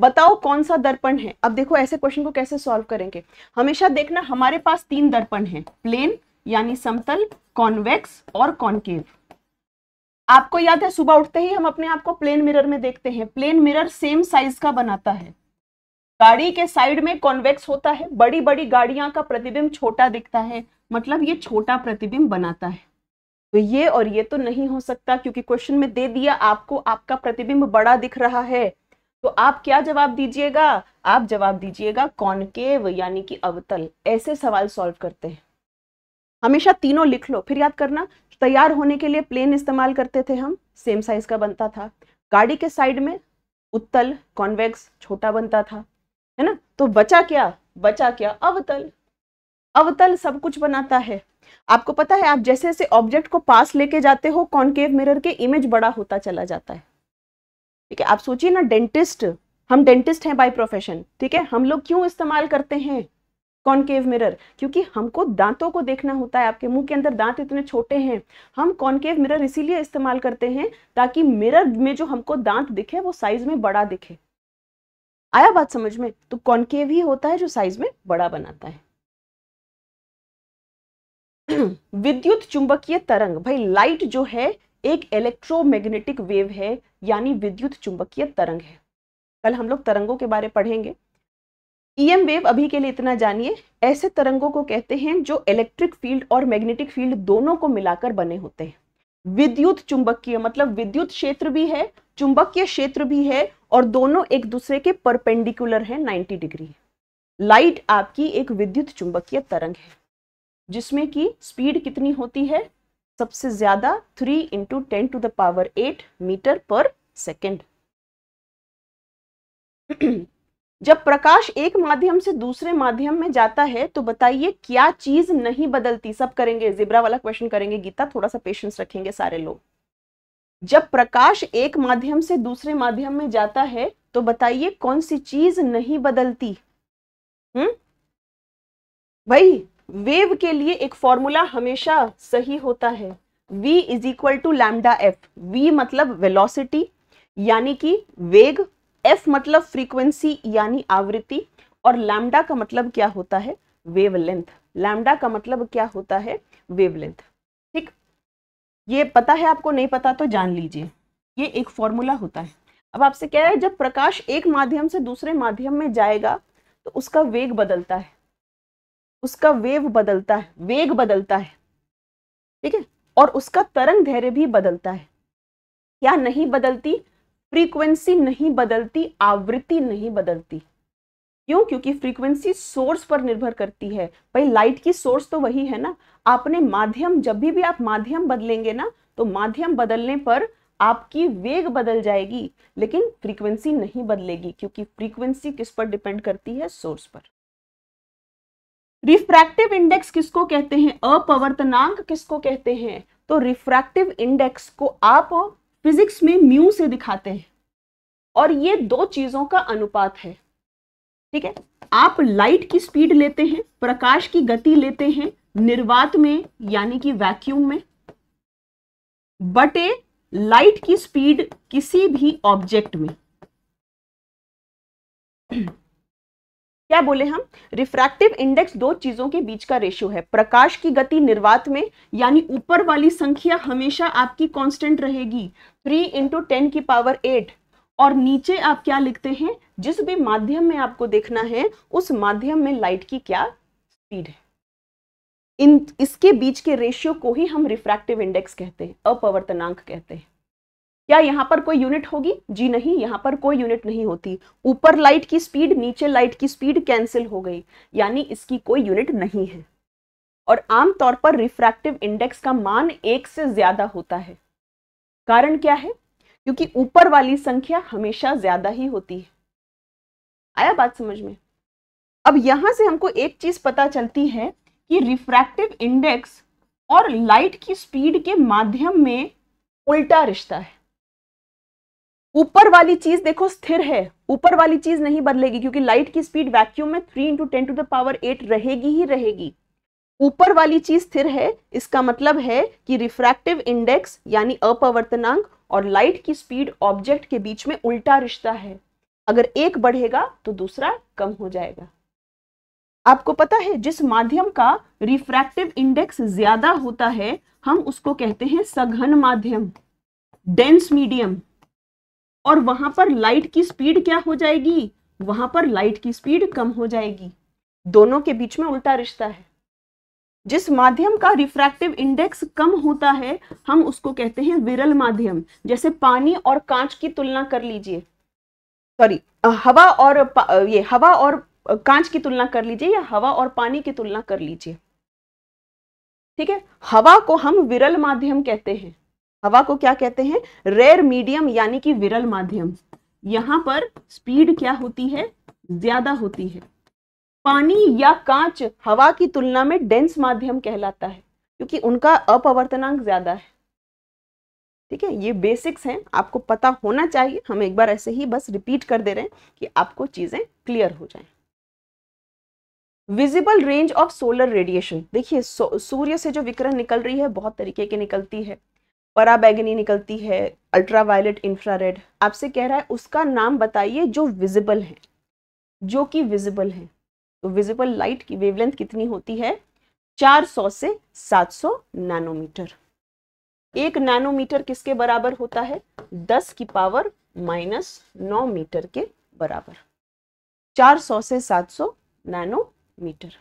बताओ कौन सा दर्पण है अब देखो ऐसे क्वेश्चन को कैसे सॉल्व करेंगे हमेशा देखना हमारे पास तीन दर्पण है प्लेन यानी समतल कॉन्वेक्स और कॉन्केव आपको याद है सुबह उठते ही हम अपने आप को प्लेन मिरर में देखते हैं प्लेन मिरर सेम साइज का बनाता है गाड़ी के साइड में कॉन्वेक्स होता है बड़ी बड़ी गाड़ियां का प्रतिबिंब छोटा दिखता है मतलब ये छोटा प्रतिबिंब बनाता है तो ये और ये तो नहीं हो सकता क्योंकि क्वेश्चन में दे दिया आपको आपका प्रतिबिंब बड़ा दिख रहा है तो आप क्या जवाब दीजिएगा आप जवाब दीजिएगा कॉनकेव यानी कि अवतल ऐसे सवाल सॉल्व करते हैं हमेशा तीनों लिख लो फिर याद करना तैयार होने के लिए प्लेन इस्तेमाल करते थे हम सेम साइज का बनता था गाड़ी के साइड में उत्तल कॉन्वेक्स छोटा बनता था है ना तो बचा क्या बचा क्या अवतल अवतल सब कुछ बनाता है आपको पता है आप जैसे जैसे ऑब्जेक्ट को पास लेके जाते हो कॉन्केव मिरर के इमेज बड़ा होता चला जाता है ठीक है आप सोचिए ना डेंटिस्ट हम डेंटिस्ट हैं बाय प्रोफेशन ठीक है हम लोग क्यों इस्तेमाल करते हैं कॉन्केव मिरर क्योंकि हमको दांतों को देखना होता है आपके मुंह के अंदर दांत इतने छोटे हैं हम कॉन्केव मिरर इसीलिए इस्तेमाल करते हैं ताकि मिरर में जो हमको दांत दिखे वो साइज में बड़ा दिखे आया बात समझ में तो कॉन्केव ही होता है जो साइज में बड़ा बनाता है विद्युत चुंबकीय तरंग भाई लाइट जो है एक इलेक्ट्रोमैग्नेटिक वेव है यानी विद्युत चुंबकीय तरंग है कल हम लोग तरंगों के बारे पढ़ेंगे ईएम e वेव अभी के लिए इतना जानिए ऐसे तरंगों को कहते हैं जो इलेक्ट्रिक फील्ड और मैग्नेटिक फील्ड दोनों को मिलाकर बने होते हैं विद्युत चुंबकीय मतलब विद्युत क्षेत्र भी है चुंबकीय क्षेत्र भी है और दोनों एक दूसरे के परपेंडिकुलर है 90 डिग्री लाइट आपकी एक विद्युत चुंबकीय तरंग है जिसमें कि स्पीड कितनी होती है सबसे ज्यादा three into ten to the power eight metre पर सेकेंड जब प्रकाश एक माध्यम से दूसरे माध्यम में जाता है तो बताइए क्या चीज नहीं बदलती सब करेंगे जिब्रा वाला क्वेश्चन करेंगे गीता थोड़ा सा पेशेंस रखेंगे सारे लोग जब प्रकाश एक माध्यम से दूसरे माध्यम में जाता है तो बताइए कौन सी चीज नहीं बदलती हम्म भाई वेव के लिए एक फॉर्मूला हमेशा सही होता है v is equal to lambda F V मतलब वेलोसिटी यानी कि वेग एफ मतलब फ्रीक्वेंसी यानी आवृत्ति और लैमडा का मतलब क्या होता है वेवलेंथ लैमडा का मतलब क्या होता है वेवलेंथ ठीक ये पता है आपको नहीं पता तो जान लीजिए ये एक फॉर्मूला होता है अब आपसे क्या है जब प्रकाश एक माध्यम से दूसरे माध्यम में जाएगा तो उसका वेग बदलता है उसका वेव बदलता है वेग बदलता है ठीक है और उसका तरंग धैर्य भी बदलता है क्या नहीं बदलती फ्रीक्वेंसी नहीं बदलती आवृत्ति नहीं बदलती क्यों क्योंकि फ्रीक्वेंसी सोर्स पर निर्भर करती है भाई लाइट की सोर्स तो वही है ना आपने माध्यम जब भी भी आप माध्यम बदलेंगे ना तो माध्यम बदलने पर आपकी वेग बदल जाएगी लेकिन फ्रीक्वेंसी नहीं बदलेगी क्योंकि फ्रीक्वेंसी किस पर डिपेंड करती है सोर्स पर रिफ्रैक्टिव इंडेक्स किसको कहते हैं अपवर्तनांक किसको कहते हैं तो रिफ्रैक्टिव इंडेक्स को आप फिजिक्स में म्यू से दिखाते हैं और ये दो चीजों का अनुपात है ठीक है आप लाइट की स्पीड लेते हैं प्रकाश की गति लेते हैं निर्वात में यानी कि वैक्यूम में
बटे लाइट की स्पीड किसी भी ऑब्जेक्ट में क्या बोले हम रिफ्रैक्टिव इंडेक्स दो
चीजों के बीच का रेशियो है प्रकाश की गति निर्वात में यानी ऊपर वाली संख्या हमेशा आपकी कांस्टेंट रहेगी थ्री इंटू टेन की पावर एट और नीचे आप क्या लिखते हैं जिस भी माध्यम में आपको देखना है उस माध्यम में लाइट की क्या
स्पीड है
इन इसके बीच के रेशियो को ही हम रिफ्रैक्टिव इंडेक्स कहते हैं अपवर्तनांक कहते हैं क्या यहाँ पर कोई यूनिट होगी जी नहीं यहाँ पर कोई यूनिट नहीं होती ऊपर लाइट की स्पीड नीचे लाइट की स्पीड कैंसिल हो गई यानी इसकी कोई यूनिट नहीं है और आमतौर पर रिफ्रैक्टिव इंडेक्स का मान एक से ज्यादा होता है कारण क्या है क्योंकि ऊपर वाली संख्या हमेशा ज्यादा ही होती है आया बात समझ में अब यहां से हमको एक चीज पता चलती है कि रिफ्रैक्टिव इंडेक्स और लाइट की स्पीड के माध्यम में उल्टा रिश्ता है ऊपर वाली चीज देखो स्थिर है ऊपर वाली चीज नहीं बदलेगी क्योंकि लाइट की स्पीड वैक्यूम में three into ten to the power eight रहेगी ही रहेगी ऊपर वाली चीज स्थिर है इसका मतलब है कि रिफ्रैक्टिव इंडेक्स यानी अपवर्तनांक और लाइट की स्पीड ऑब्जेक्ट के बीच में उल्टा रिश्ता है अगर एक बढ़ेगा तो दूसरा कम हो जाएगा आपको पता है जिस माध्यम का रिफ्रैक्टिव इंडेक्स ज्यादा होता है हम उसको कहते हैं सघन माध्यम डेंस मीडियम और वहां पर लाइट की स्पीड क्या हो जाएगी वहां पर लाइट की स्पीड कम हो जाएगी दोनों के बीच में उल्टा रिश्ता है जिस माध्यम का रिफ्रैक्टिव इंडेक्स कम होता है हम उसको कहते हैं विरल माध्यम जैसे पानी और कांच की तुलना कर लीजिए सॉरी हवा और ये हवा और कांच की तुलना कर लीजिए या हवा और पानी की तुलना कर लीजिए ठीक है हवा को हम विरल माध्यम कहते हैं हवा को क्या कहते हैं रेयर मीडियम यानी कि विरल माध्यम यहां पर स्पीड क्या होती है ज्यादा होती है पानी या कांच हवा की तुलना में डेंस माध्यम कहलाता है क्योंकि उनका अपवर्तनांक ज्यादा है ठीक है ये बेसिक्स हैं आपको पता होना चाहिए हम एक बार ऐसे ही बस रिपीट कर दे रहे हैं कि आपको चीजें क्लियर हो जाएं visible range of solar radiation देखिए सूर्य से जो विकिरण निकल रही है बहुत तरीके की निकलती है परा बैगनी निकलती है अल्ट्रावायलेट इंफ्रारेड आपसे कह रहा है उसका नाम बताइए जो विजिबल है जो कि विजिबल है तो विजिबल लाइट की वेवलेंथ कितनी होती है 400 से 700 नैनोमीटर एक नैनोमीटर किसके बराबर होता है 10 की पावर माइनस नौ मीटर के बराबर 400 से 700 नैनोमीटर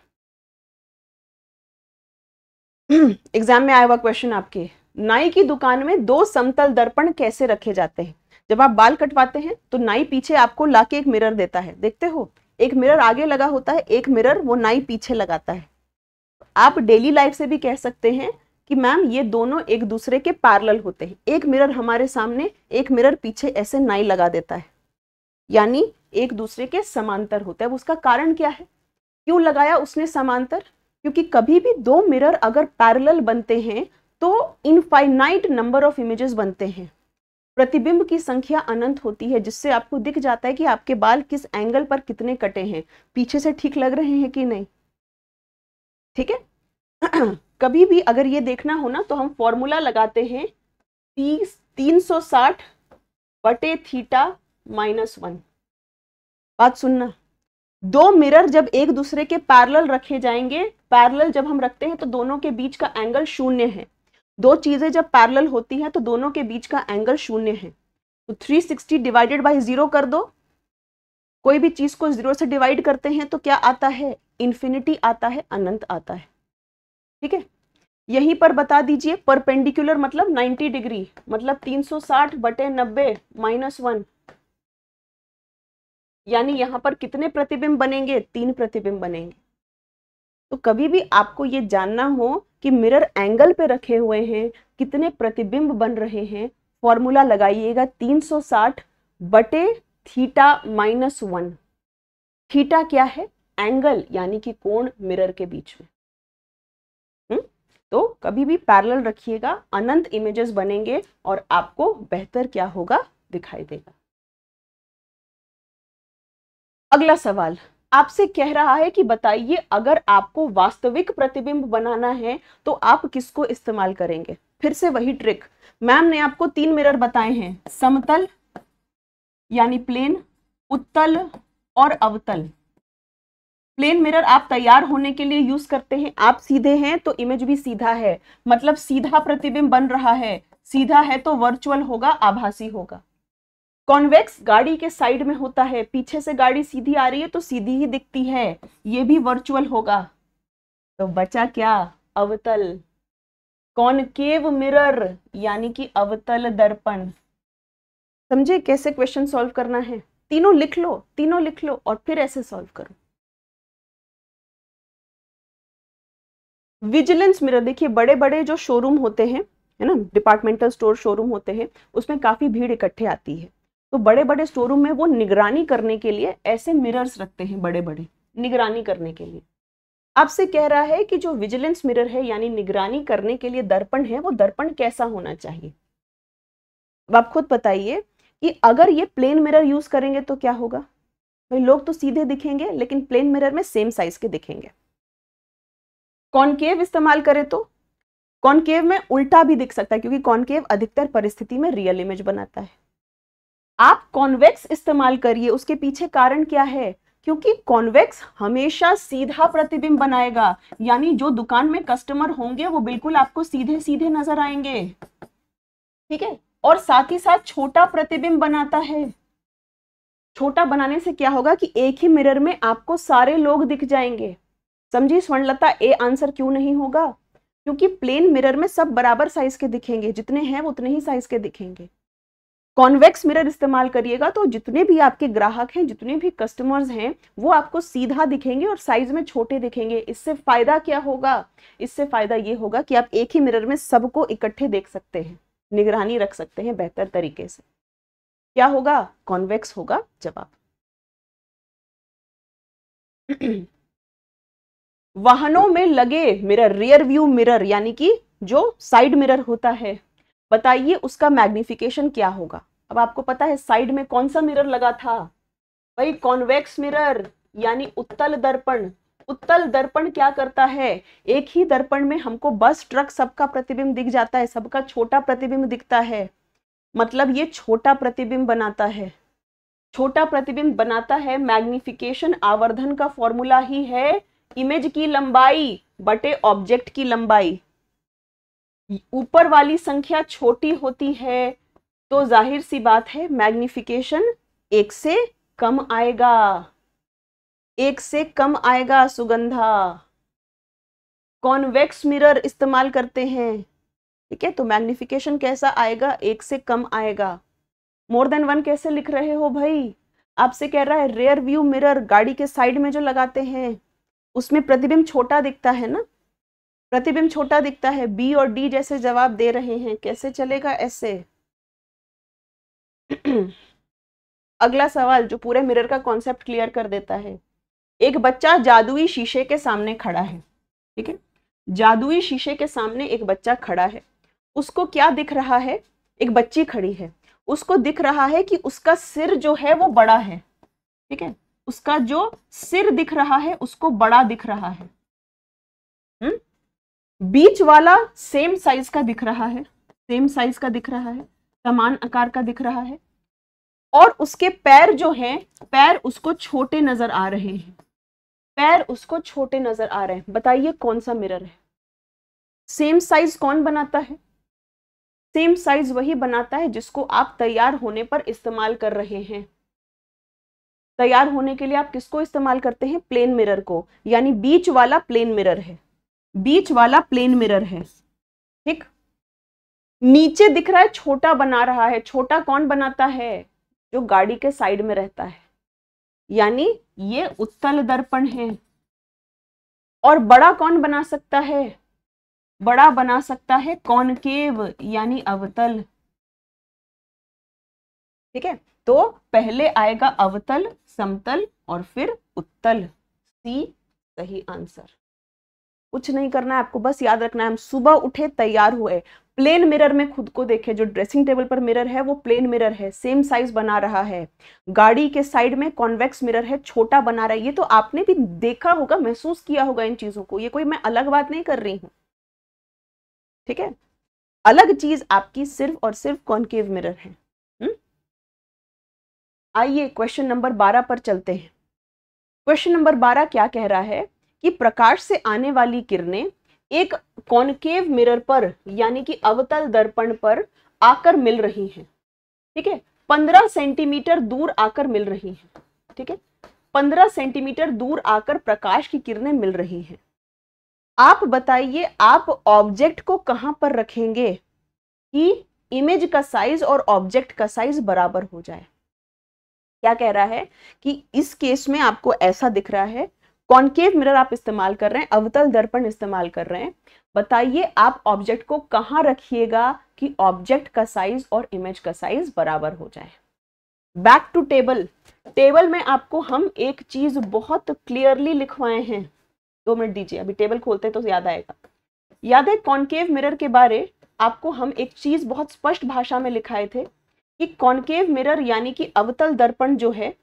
एग्जाम में आया हुआ क्वेश्चन आपके नाई की दुकान में दो समतल दर्पण कैसे रखे जाते हैं जब आप बाल कटवाते हैं तो नाई पीछे आपको ला एक मिरर देता है देखते हो एक मिरर आगे लगा होता है एक मिरर वो नाई पीछे लगाता है आप डेली लाइफ से भी कह सकते हैं कि मैम ये दोनों एक दूसरे के पैरल होते हैं एक मिरर हमारे सामने एक मिरर पीछे ऐसे नाई लगा देता है यानी एक दूसरे के समांतर होता है उसका कारण क्या है क्यों लगाया उसने समांतर क्योंकि कभी भी दो मिरर अगर पैरल बनते हैं तो इनफाइनाइट नंबर ऑफ इमेजेस बनते हैं प्रतिबिंब की संख्या अनंत होती है जिससे आपको दिख जाता है कि आपके बाल किस एंगल पर कितने कटे हैं पीछे से ठीक लग रहे हैं कि नहीं ठीक है कभी भी अगर ये देखना हो ना तो हम फॉर्मूला लगाते हैं तीस तीन सौ साठ बटे थीटा माइनस वन बात सुनना दो मिरर जब एक दूसरे के पैरल रखे जाएंगे पैरल जब हम रखते हैं तो दोनों के बीच का एंगल शून्य है दो चीज़ें जब पैरल होती हैं तो दोनों के बीच का एंगल शून्य है तो 360 डिवाइडेड बाय ज़ीरो कर दो कोई भी चीज़ को ज़ीरो से डिवाइड करते हैं तो क्या आता है इन्फिनिटी आता है अनंत आता है ठीक है यहीं पर बता दीजिए परपेंडिकुलर मतलब 90 डिग्री मतलब 360 बटे नब्बे माइनस वन यानी यहां पर कितने प्रतिबिंब बनेंगे तीन प्रतिबिंब बनेंगे तो कभी भी आपको ये जानना हो कि मिरर एंगल पे रखे हुए हैं कितने प्रतिबिंब बन रहे हैं फॉर्मूला लगाइएगा 360 बटे थीटा माइनस वन थीटा क्या है एंगल यानी कि कोण मिरर के बीच में हुँ? हम्म, तो कभी भी पैरेलल रखिएगा अनंत इमेजेस बनेंगे और आपको बेहतर क्या होगा दिखाई देगा अगला सवाल आपसे कह रहा है कि बताइए अगर आपको वास्तविक प्रतिबिंब बनाना है तो आप किसको इस्तेमाल करेंगे फिर से वही ट्रिक मैम ने आपको तीन मिरर बताए हैं समतल यानी प्लेन उत्तल और अवतल प्लेन मिरर आप तैयार होने के लिए यूज करते हैं आप सीधे हैं तो इमेज भी सीधा है मतलब सीधा प्रतिबिंब बन रहा है सीधा है तो वर्चुअल होगा आभासी होगा कॉन्वेक्स गाड़ी के साइड में होता है पीछे से गाड़ी सीधी आ रही है तो सीधी ही दिखती है ये भी वर्चुअल होगा तो बचा क्या अवतल कॉनकेव मिरर यानी कि अवतल दर्पण समझे कैसे क्वेश्चन सॉल्व करना है तीनों लिख लो तीनों लिख लो और फिर ऐसे सॉल्व करो विजिलेंस मिरर देखिए बड़े बड़े जो शोरूम होते हैं है ना डिपार्टमेंटल स्टोर शोरूम होते हैं उसमें काफ़ी भीड़ इकट्ठे आती है तो बड़े बड़े स्टोर रूम में वो निगरानी करने के लिए ऐसे मिरर्स रखते हैं बड़े बड़े निगरानी करने के लिए आपसे कह रहा है कि जो विजिलेंस मिरर है यानी निगरानी करने के लिए दर्पण है वो दर्पण कैसा होना चाहिए अब आप खुद बताइए कि अगर ये प्लेन मिरर यूज करेंगे तो क्या होगा भाई लोग तो सीधे दिखेंगे लेकिन प्लेन मिरर में सेम साइज के दिखेंगे कॉनकेव इस्तेमाल करें तो कॉनकेव में उल्टा भी दिख सकता है क्योंकि कॉनकेव अधिकतर परिस्थिति में रियल इमेज बनाता है आप कॉन्वेक्स इस्तेमाल करिए उसके पीछे कारण क्या है क्योंकि कॉन्वेक्स हमेशा सीधा प्रतिबिंब बनाएगा यानी जो दुकान में कस्टमर होंगे वो बिल्कुल आपको सीधे सीधे नजर आएंगे ठीक है और साथ ही साथ छोटा प्रतिबिंब बनाता है छोटा बनाने से क्या होगा कि एक ही मिरर में आपको सारे लोग दिख जाएंगे समझी स्वर्णलता ए आंसर क्यों नहीं होगा क्योंकि प्लेन मिरर में सब बराबर साइज के दिखेंगे जितने हैं उतने ही साइज के दिखेंगे कॉन्वेक्स मिरर इस्तेमाल करिएगा तो जितने भी आपके ग्राहक हैं जितने भी कस्टमर्स हैं वो आपको सीधा दिखेंगे और साइज में छोटे दिखेंगे इससे फायदा क्या होगा इससे फायदा ये होगा कि आप एक ही मिरर में सबको इकट्ठे देख सकते हैं
निगरानी रख सकते हैं बेहतर तरीके से क्या होगा कॉन्वेक्स होगा जवाब वाहनों में लगे मिरर रियर व्यू मिरर यानी कि जो साइड मिरर होता है
बताइए उसका मैग्निफिकेशन क्या होगा अब आपको पता है साइड में कौन सा मिरर लगा था भाई कॉन्वेक्स मिरर यानी उत्तल दर्पण उत्तल दर्पण क्या करता है एक ही दर्पण में हमको बस ट्रक सबका प्रतिबिंब दिख जाता है सबका छोटा प्रतिबिंब दिखता है मतलब ये छोटा प्रतिबिंब बनाता है छोटा प्रतिबिंब बनाता है मैग्निफिकेशन आवर्धन का फॉर्मूला ही है इमेज की लंबाई बटे ऑब्जेक्ट की लंबाई ऊपर वाली संख्या छोटी होती है तो जाहिर सी बात है मैग्निफिकेशन एक से कम आएगा एक से कम आएगा सुगंधा कॉन्वेक्स मिरर इस्तेमाल करते हैं ठीक है तो मैग्निफिकेशन कैसा आएगा एक से कम आएगा मोर देन वन कैसे लिख रहे हो भाई आपसे कह रहा है रेयर व्यू मिरर गाड़ी के साइड में जो लगाते हैं उसमें प्रतिबिंब छोटा दिखता है ना प्रतिबिंब छोटा दिखता है बी और डी जैसे जवाब दे रहे हैं कैसे चलेगा ऐसे अगला सवाल जो पूरे मिरर का कॉन्सेप्ट क्लियर कर देता है एक बच्चा जादुई शीशे के सामने खड़ा है ठीक है जादुई शीशे के सामने एक बच्चा खड़ा है उसको क्या दिख रहा है एक बच्ची खड़ी है उसको दिख रहा है कि उसका सिर जो है वो बड़ा है ठीक है उसका जो सिर दिख रहा है उसको बड़ा दिख रहा है बीच वाला सेम साइज का दिख रहा है सेम साइज का दिख रहा है समान आकार का दिख रहा है और उसके पैर जो है पैर उसको छोटे नजर आ रहे हैं पैर उसको छोटे नजर आ रहे हैं बताइए कौन सा मिरर है सेम साइज कौन बनाता है सेम साइज वही बनाता है जिसको आप तैयार होने पर इस्तेमाल कर रहे हैं तैयार होने के लिए आप किसको इस्तेमाल करते हैं प्लेन मिरर को यानी बीच वाला प्लेन मिरर है बीच वाला प्लेन मिरर है ठीक नीचे दिख रहा है छोटा बना रहा है छोटा कौन बनाता है जो गाड़ी के साइड में रहता है यानी ये उत्तल दर्पण है और बड़ा कौन बना सकता है बड़ा बना सकता है कॉनकेव यानी अवतल ठीक है तो पहले आएगा अवतल समतल और फिर उत्तल सी सही आंसर कुछ नहीं करना है आपको बस याद रखना है हम सुबह उठे तैयार हुए प्लेन मिरर में खुद को देखे जो ड्रेसिंग टेबल पर मिरर है वो प्लेन मिरर है सेम साइज बना रहा है गाड़ी के साइड में कॉन्वेक्स मिरर है छोटा बना रहा है ये तो आपने भी देखा होगा महसूस किया होगा इन चीजों को ये कोई मैं अलग बात नहीं कर रही हूं ठीक है अलग चीज आपकी सिर्फ और सिर्फ कॉन्केव मिरर है हम्म? आइए क्वेश्चन नंबर बारह पर चलते हैं क्वेश्चन नंबर बारह क्या कह रहा है कि प्रकाश से आने वाली किरणें एक कॉनकेव मिरर पर यानी कि अवतल दर्पण पर आकर मिल रही हैं ठीक है पंद्रह सेंटीमीटर दूर आकर मिल रही हैं ठीक है पंद्रह सेंटीमीटर दूर आकर प्रकाश की किरणें मिल रही हैं आप बताइए आप ऑब्जेक्ट को कहां पर रखेंगे कि इमेज का साइज और ऑब्जेक्ट का साइज बराबर हो जाए क्या कह रहा है कि इस केस में आपको ऐसा दिख रहा है कॉन्केव मिरर आप इस्तेमाल कर रहे हैं अवतल दर्पण इस्तेमाल कर रहे हैं बताइए आप ऑब्जेक्ट को कहाँ रखिएगा कि ऑब्जेक्ट का साइज और इमेज का साइज बराबर हो जाए बैक टू टेबल टेबल में आपको हम एक चीज बहुत क्लियरली लिखवाए हैं दो मिनट दीजिए अभी टेबल खोलते तो याद आएगा याद है कॉन्केव मिरर के बारे आपको हम एक चीज बहुत स्पष्ट भाषा में लिखाए थे कि कॉन्केव मिरर यानी कि अवतल दर्पण जो है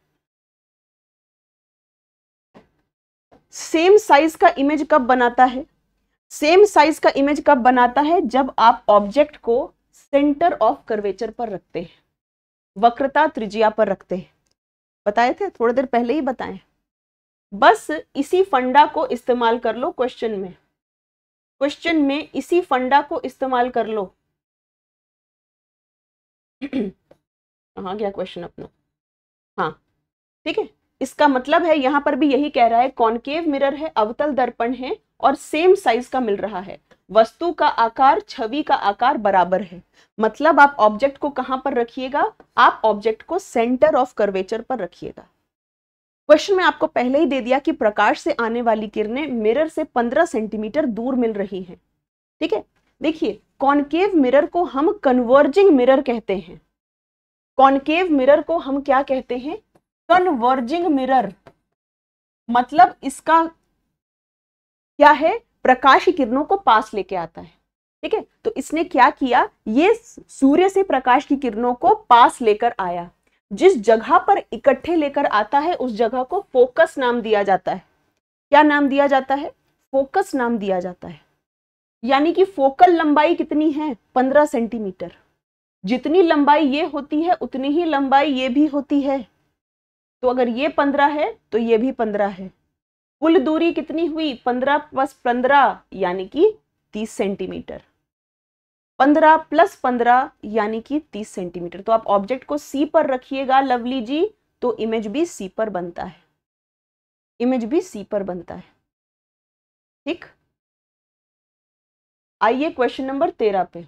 सेम साइज का इमेज कब बनाता है सेम साइज का इमेज कब बनाता है जब आप ऑब्जेक्ट को सेंटर ऑफ कर्वेचर पर रखते हैं वक्रता त्रिज्या पर रखते हैं बताए थे थोड़ी देर पहले ही बताएं बस इसी फंडा को इस्तेमाल कर लो क्वेश्चन
में क्वेश्चन में इसी फंडा को इस्तेमाल कर लो कहा गया क्वेश्चन अपना हाँ
ठीक है इसका मतलब है यहां पर भी यही कह रहा है कॉन्केव मिरर है अवतल दर्पण है और सेम साइज का मिल रहा है वस्तु का आकार छवि का आकार बराबर है मतलब आप ऑब्जेक्ट को कहां पर रखिएगा आप ऑब्जेक्ट को सेंटर ऑफ कर्वेचर पर रखिएगा क्वेश्चन में आपको पहले ही दे दिया कि प्रकाश से आने वाली किरणें मिरर से 15 सेंटीमीटर दूर मिल रही हैं ठीक है देखिए कॉन्केव मिरर को हम कन्वर्जिंग मिरर कहते हैं कॉन्केव मिरर को हम क्या कहते हैं कन्वर्जिंग मिरर मतलब इसका क्या है प्रकाश किरणों को पास लेके आता है ठीक है तो इसने क्या किया ये सूर्य से प्रकाश की किरणों को पास लेकर आया जिस जगह पर इकट्ठे लेकर आता है उस जगह को फोकस नाम दिया जाता है क्या नाम दिया जाता है फोकस नाम दिया जाता है यानी कि फोकल लंबाई कितनी है पंद्रह सेंटीमीटर जितनी लंबाई ये होती है उतनी ही लंबाई ये भी होती है तो अगर ये पंद्रह है तो ये भी पंद्रह है कुल दूरी कितनी हुई पंद्रह प्लस पंद्रह यानी कि तीस सेंटीमीटर पंद्रह प्लस पंद्रह यानी कि तीस सेंटीमीटर तो आप ऑब्जेक्ट को सी पर रखिएगा लवली जी तो इमेज भी
सी पर बनता है इमेज भी सी पर बनता है ठीक आइए क्वेश्चन नंबर तेरह पे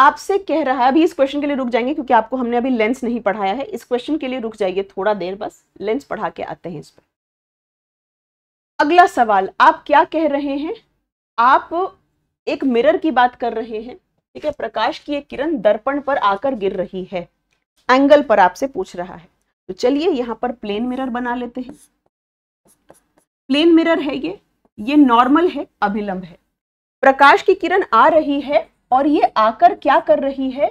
आपसे कह रहा है अभी इस क्वेश्चन के लिए रुक जाएंगे क्योंकि आपको हमने अभी लेंस नहीं पढ़ाया है इस क्वेश्चन के लिए रुक जाइए थोड़ा देर बस लेंस पढ़ा के आते हैं इस पर अगला सवाल आप क्या कह रहे हैं आप एक मिरर की बात कर रहे हैं ठीक है प्रकाश की एक किरण दर्पण पर आकर गिर रही है एंगल पर आपसे पूछ रहा है तो चलिए यहां पर प्लेन मिरर बना लेते हैं प्लेन मिरर है ये ये नॉर्मल है अभिलंब है प्रकाश की किरण आ रही है और ये आकर क्या कर रही है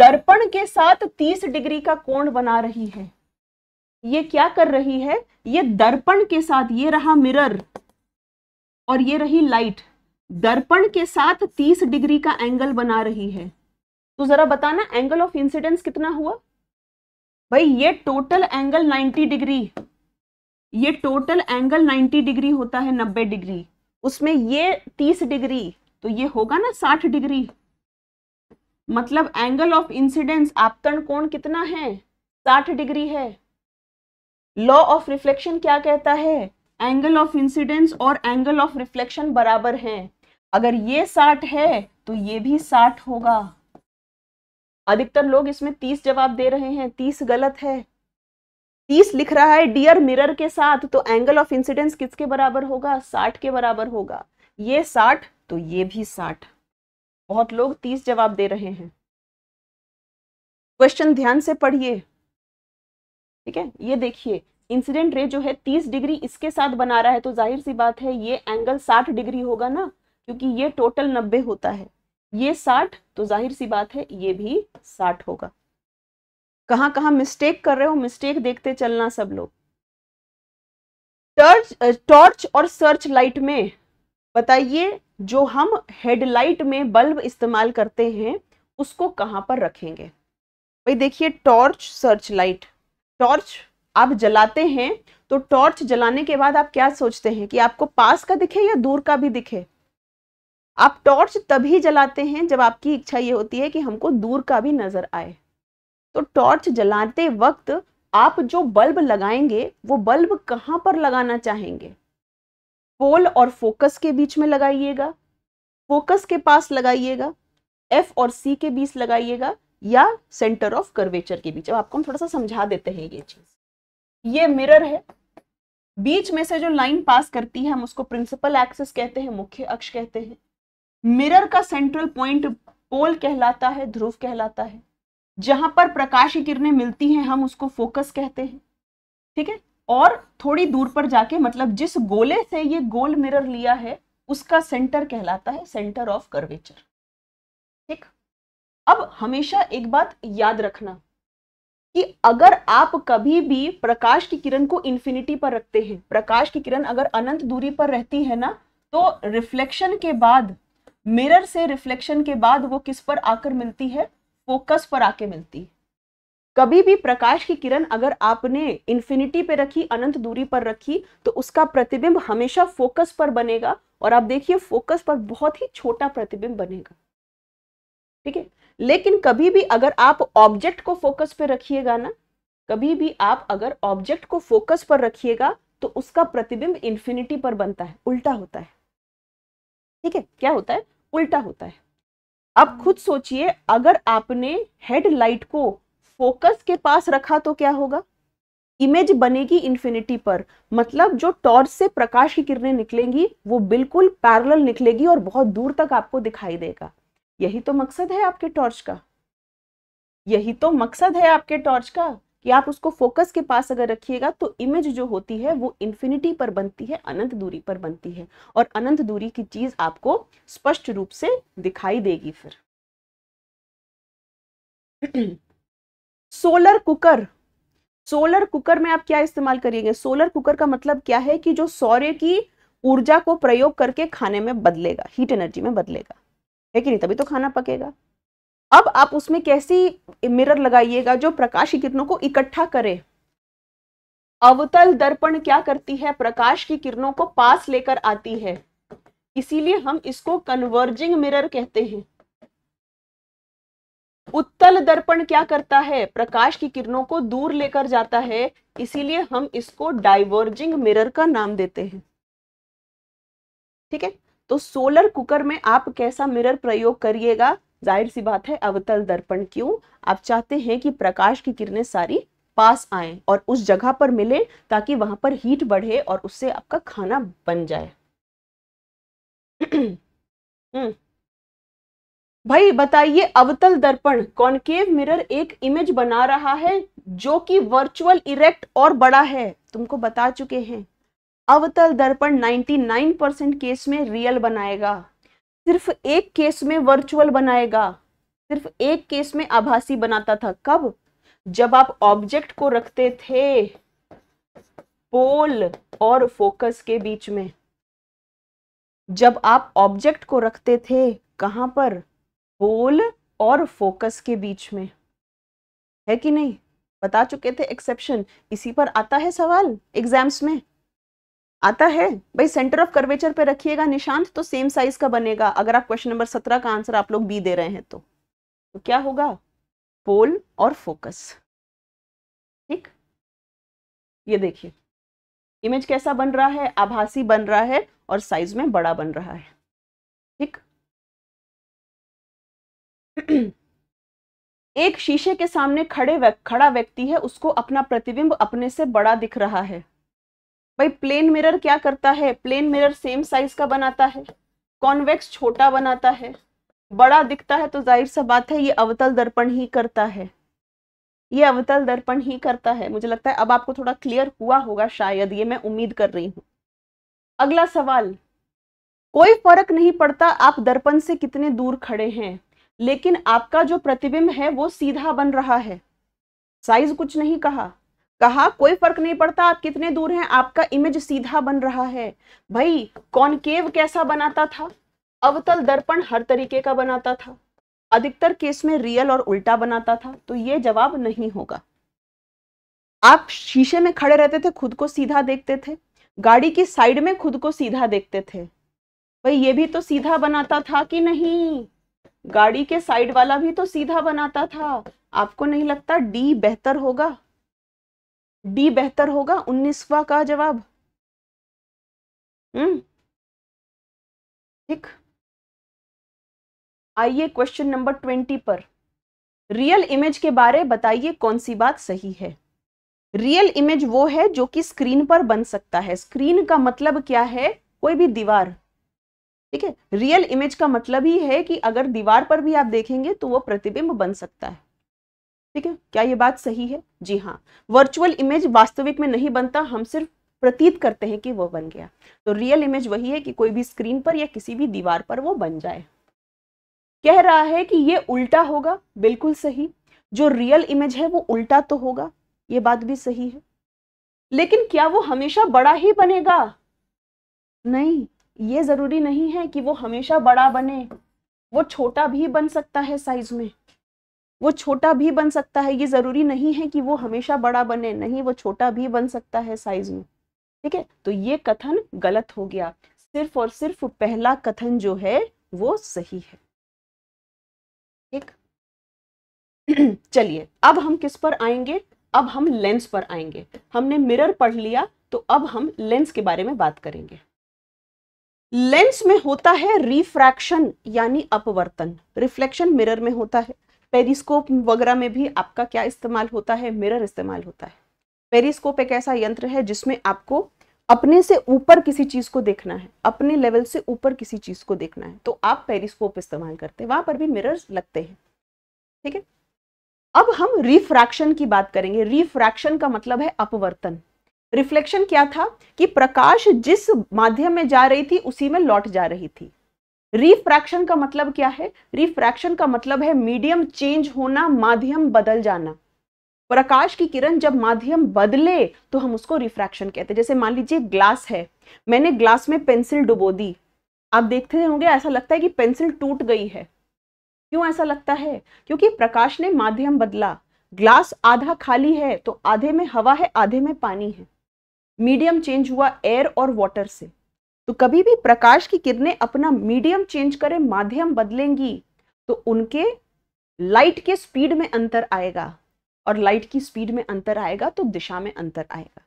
दर्पण के साथ 30 डिग्री का कोण बना रही है ये क्या कर रही है ये दर्पण के साथ ये रहा मिरर और ये रही लाइट दर्पण के साथ 30 डिग्री का एंगल बना रही है तो जरा बताना एंगल ऑफ इंसिडेंस कितना हुआ भाई ये टोटल एंगल 90 डिग्री ये टोटल एंगल 90 डिग्री होता है 90 डिग्री उसमें ये 30 डिग्री तो ये होगा ना 60 डिग्री मतलब एंगल ऑफ इंसिडेंस आपतन कोण कितना है साठ डिग्री है लॉ ऑफ रिफ्लेक्शन क्या कहता है एंगल ऑफ इंसिडेंस और एंगल ऑफ रिफ्लेक्शन बराबर हैं अगर ये साठ है तो ये भी साठ होगा अधिकतर लोग इसमें तीस जवाब दे रहे हैं तीस गलत है तीस लिख रहा है डियर मिरर के साथ तो एंगल ऑफ इंसिडेंस किसके बराबर होगा साठ के
बराबर होगा ये साठ तो ये भी साठ बहुत लोग तीस जवाब दे रहे हैं क्वेश्चन ध्यान से पढ़िए ठीक
है ये देखिए इंसिडेंट रे जो है तीस डिग्री इसके साथ बना रहा है तो जाहिर सी बात है ये एंगल साठ डिग्री होगा ना क्योंकि ये टोटल नब्बे होता है ये साठ तो जाहिर सी बात है ये भी साठ होगा कहाँ कहाँ मिस्टेक कर रहे हो मिस्टेक देखते चलना सब लोग टॉर्च टॉर्च और सर्च लाइट में बताइए जो हम हेडलाइट में बल्ब इस्तेमाल करते हैं उसको कहाँ पर रखेंगे भाई देखिए टॉर्च सर्च लाइट टॉर्च आप जलाते हैं तो टॉर्च जलाने के बाद आप क्या सोचते हैं कि आपको पास का दिखे या दूर का भी दिखे आप टॉर्च तभी जलाते हैं जब आपकी इच्छा ये होती है कि हमको दूर का भी नजर आए तो टॉर्च जलाते वक्त आप जो बल्ब लगाएंगे वो बल्ब कहाँ पर लगाना चाहेंगे पोल और फोकस के बीच में लगाइएगा फोकस के पास लगाइएगा एफ और सी के बीच लगाइएगा या सेंटर ऑफ कर्वेचर के बीच अब आपको हम थोड़ा सा समझा देते हैं ये चीज ये मिरर है बीच में से जो लाइन पास करती है हम उसको प्रिंसिपल एक्सिस कहते हैं मुख्य अक्ष कहते हैं मिरर का सेंट्रल पॉइंट पोल कहलाता है ध्रुव कहलाता है जहां पर प्रकाश की किरणें मिलती हैं हम उसको फोकस कहते हैं ठीक है और थोड़ी दूर पर जाके मतलब जिस गोले से ये गोल मिरर लिया है उसका सेंटर कहलाता है सेंटर ऑफ कर्वेचर ठीक अब हमेशा एक बात याद रखना कि अगर आप कभी भी प्रकाश की किरण को इन्फिनिटी पर रखते हैं प्रकाश की किरण अगर अनंत दूरी पर रहती है ना तो रिफ्लेक्शन के बाद मिरर से रिफ्लेक्शन के बाद वो किस पर आकर मिलती है फोकस पर आके मिलती है कभी भी प्रकाश की किरण अगर आपने इन्फिनिटी पे रखी अनंत दूरी पर रखी तो उसका प्रतिबिंब हमेशा फोकस पर बनेगा और आप देखिए फोकस पर बहुत ही छोटा प्रतिबिंब बनेगा ठीक है लेकिन कभी भी अगर आप ऑब्जेक्ट को फोकस पे रखिएगा ना कभी भी आप अगर ऑब्जेक्ट को फोकस पर रखिएगा तो उसका प्रतिबिंब इन्फिनिटी पर बनता है उल्टा होता है ठीक है क्या होता है उल्टा होता है अब खुद सोचिए अगर आपने हेडलाइट को फोकस के पास रखा तो क्या होगा इमेज बनेगी इंफिनिटी पर मतलब जो टॉर्च से प्रकाश की किरणें निकलेंगी वो बिल्कुल पैरेलल निकलेगी और बहुत दूर तक आपको दिखाई देगा यही तो मकसद है आपके टॉर्च का यही तो मकसद है आपके टॉर्च का कि आप उसको फोकस के पास अगर रखिएगा तो इमेज जो होती है वो इन्फिनिटी पर बनती है अनंत दूरी पर बनती है और अनंत दूरी की चीज आपको स्पष्ट रूप से दिखाई देगी फिर सोलर कुकर सोलर कुकर में आप क्या इस्तेमाल करिएगा सोलर कुकर का मतलब क्या है कि जो सौर्य की ऊर्जा को प्रयोग करके खाने में बदलेगा हीट एनर्जी में बदलेगा है कि नहीं तभी तो खाना पकेगा अब आप उसमें कैसी मिरर लगाइएगा जो प्रकाश की किरणों को इकट्ठा करे अवतल दर्पण क्या करती है प्रकाश की किरणों को पास लेकर आती है इसीलिए हम इसको कन्वर्जिंग मिरर कहते हैं उत्तल दर्पण क्या करता है प्रकाश की किरणों को दूर लेकर जाता है इसीलिए हम इसको डाइवर्जिंग मिरर का नाम देते हैं ठीक है तो सोलर कुकर में आप कैसा मिरर प्रयोग करिएगा जाहिर सी बात है अवतल दर्पण क्यों आप चाहते हैं कि प्रकाश की किरणें सारी पास आए और उस जगह पर मिले ताकि वहां पर हीट बढ़े और उससे आपका खाना बन जाए
हम्म
भाई बताइए अवतल दर्पण कॉन्केव मिरर एक इमेज बना रहा है जो कि वर्चुअल इरेक्ट और बड़ा है तुमको बता चुके हैं अवतल दर्पण 99 परसेंट केस में रियल बनाएगा सिर्फ एक केस में वर्चुअल बनाएगा सिर्फ एक केस में आभासी बनाता था कब जब आप ऑब्जेक्ट को रखते थे पोल और फोकस के बीच में जब आप ऑब्जेक्ट को रखते थे कहां पर गोल और फोकस के बीच में है कि नहीं बता चुके थे एक्सेप्शन इसी पर आता है सवाल एग्जाम्स में आता है भाई सेंटर ऑफ कर्वेचर पे रखिएगा निशांत तो सेम साइज का बनेगा अगर आप क्वेश्चन नंबर सत्रह का आंसर आप लोग बी दे रहे हैं तो तो क्या होगा पोल और फोकस ठीक
ये देखिए इमेज कैसा बन रहा है आभासी बन रहा है और साइज में बड़ा बन रहा है ठीक
एक शीशे के सामने खड़े व्यक, खड़ा व्यक्ति है उसको अपना प्रतिबिंब अपने से बड़ा दिख रहा है भाई प्लेन मिरर क्या करता है प्लेन मिरर सेम साइज का बनाता है कॉन्वेक्स छोटा बनाता है बड़ा दिखता है तो जाहिर सा बात है ये अवतल दर्पण ही करता है ये अवतल दर्पण ही करता है मुझे लगता है अब आपको थोड़ा क्लियर हुआ होगा शायद ये मैं उम्मीद कर रही हूँ अगला सवाल कोई फर्क नहीं पड़ता आप दर्पण से कितने दूर खड़े हैं लेकिन आपका जो प्रतिबिंब है वो सीधा बन रहा है साइज कुछ नहीं कहा कहा कोई फर्क नहीं पड़ता आप कितने दूर हैं आपका इमेज सीधा बन रहा है भाई कॉनकेव कैसा बनाता था अवतल दर्पण हर तरीके का बनाता था अधिकतर केस में रियल और उल्टा बनाता था तो ये जवाब नहीं होगा आप शीशे में खड़े रहते थे खुद को सीधा देखते थे गाड़ी की साइड में खुद को सीधा देखते थे भाई ये भी तो सीधा बनाता था कि नहीं गाड़ी के साइड वाला भी तो सीधा बनाता था आपको नहीं लगता डी बेहतर होगा डी
बेहतर होगा उन्नीसवा का जवाब हम्म ठीक आइए क्वेश्चन नंबर ट्वेंटी पर
रियल इमेज के बारे बताइए कौन सी बात सही है रियल इमेज वो है जो कि स्क्रीन पर बन सकता है स्क्रीन का मतलब क्या है कोई भी दीवार ठीक है रियल इमेज का मतलब ही है कि अगर दीवार पर भी आप देखेंगे तो वो प्रतिबिंब बन सकता है ठीक है क्या ये बात सही है जी हाँ वर्चुअल इमेज वास्तविक में नहीं बनता हम सिर्फ प्रतीत करते हैं कि वो बन गया तो रियल इमेज वही है कि कोई भी स्क्रीन पर या किसी भी दीवार पर वो बन जाए कह रहा है कि ये उल्टा होगा बिल्कुल सही जो रियल इमेज है वो उल्टा तो होगा ये बात भी सही है लेकिन क्या वो हमेशा बड़ा ही बनेगा नहीं ये ज़रूरी नहीं है कि वो हमेशा बड़ा बने वो छोटा भी बन सकता है साइज़ में वो छोटा भी बन सकता है ये ज़रूरी नहीं है कि वो हमेशा बड़ा बने नहीं वो छोटा भी बन सकता है साइज़ में ठीक है तो ये कथन गलत हो गया सिर्फ और सिर्फ पहला कथन जो है वो सही है ठीक चलिए अब हम किस पर आएंगे अब हम लेंस पर आएंगे हमने मिरर पढ़ लिया तो अब हम लेंस के बारे में बात करेंगे लेंस में होता है रिफ्रैक्शन यानी अपवर्तन रिफ्लेक्शन मिरर में होता है पेरिस्कोप वगैरह में भी आपका क्या इस्तेमाल होता है मिरर इस्तेमाल होता है पेरिस्कोप एक ऐसा यंत्र है जिसमें आपको अपने से ऊपर किसी चीज को देखना है अपने लेवल से ऊपर किसी चीज को देखना है तो आप पेरिस्कोप इस्तेमाल करते हैं वहां पर भी मिरर लगते हैं ठीक है अब हम रिफ्रैक्शन की बात करेंगे रिफ्रैक्शन का मतलब है अपवर्तन रिफ्लेक्शन क्या था कि प्रकाश जिस माध्यम में जा रही थी उसी में लौट जा रही थी रिफ्रैक्शन का मतलब क्या है रिफ्रैक्शन का मतलब है मीडियम चेंज होना माध्यम बदल जाना प्रकाश की किरण जब माध्यम बदले तो हम उसको रिफ्रैक्शन कहते हैं जैसे मान लीजिए ग्लास है मैंने ग्लास में पेंसिल डुबो दी आप देखते होंगे ऐसा लगता है कि पेंसिल टूट गई है क्यों ऐसा लगता है क्योंकि प्रकाश ने माध्यम बदला ग्लास आधा खाली है तो आधे में हवा है आधे में पानी है मीडियम चेंज हुआ एयर और वाटर से तो कभी भी प्रकाश की किरणें अपना मीडियम चेंज करें माध्यम बदलेंगी तो उनके लाइट के स्पीड में अंतर आएगा और लाइट की स्पीड में अंतर आएगा तो दिशा में अंतर आएगा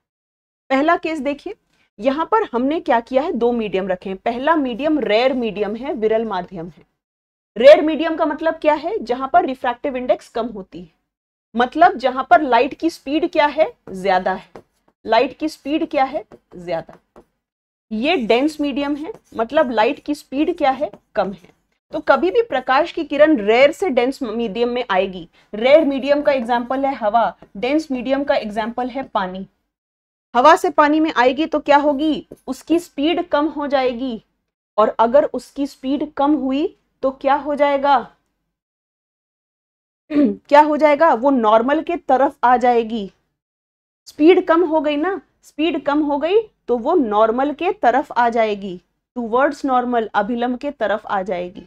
पहला केस देखिए यहां पर हमने क्या किया है दो मीडियम रखे हैं पहला मीडियम रेयर मीडियम है विरल माध्यम है रेयर मीडियम का मतलब क्या है जहां पर रिफ्रैक्टिव इंडेक्स कम होती है मतलब जहां पर लाइट की स्पीड क्या है ज्यादा है लाइट की स्पीड क्या है ज्यादा ये डेंस मीडियम है मतलब लाइट की स्पीड क्या है कम है तो कभी भी प्रकाश की किरण रेयर से डेंस मीडियम में आएगी रेयर मीडियम का एग्जाम्पल है हवा डेंस मीडियम का एग्जाम्पल है पानी हवा से पानी में आएगी तो क्या होगी उसकी स्पीड कम हो जाएगी और अगर उसकी स्पीड कम हुई तो क्या हो जाएगा क्या हो जाएगा वो नॉर्मल के तरफ आ जाएगी स्पीड कम हो गई ना स्पीड कम हो गई तो वो नॉर्मल के तरफ आ जाएगी वर्ड्स नॉर्मल अभिलंब के तरफ आ जाएगी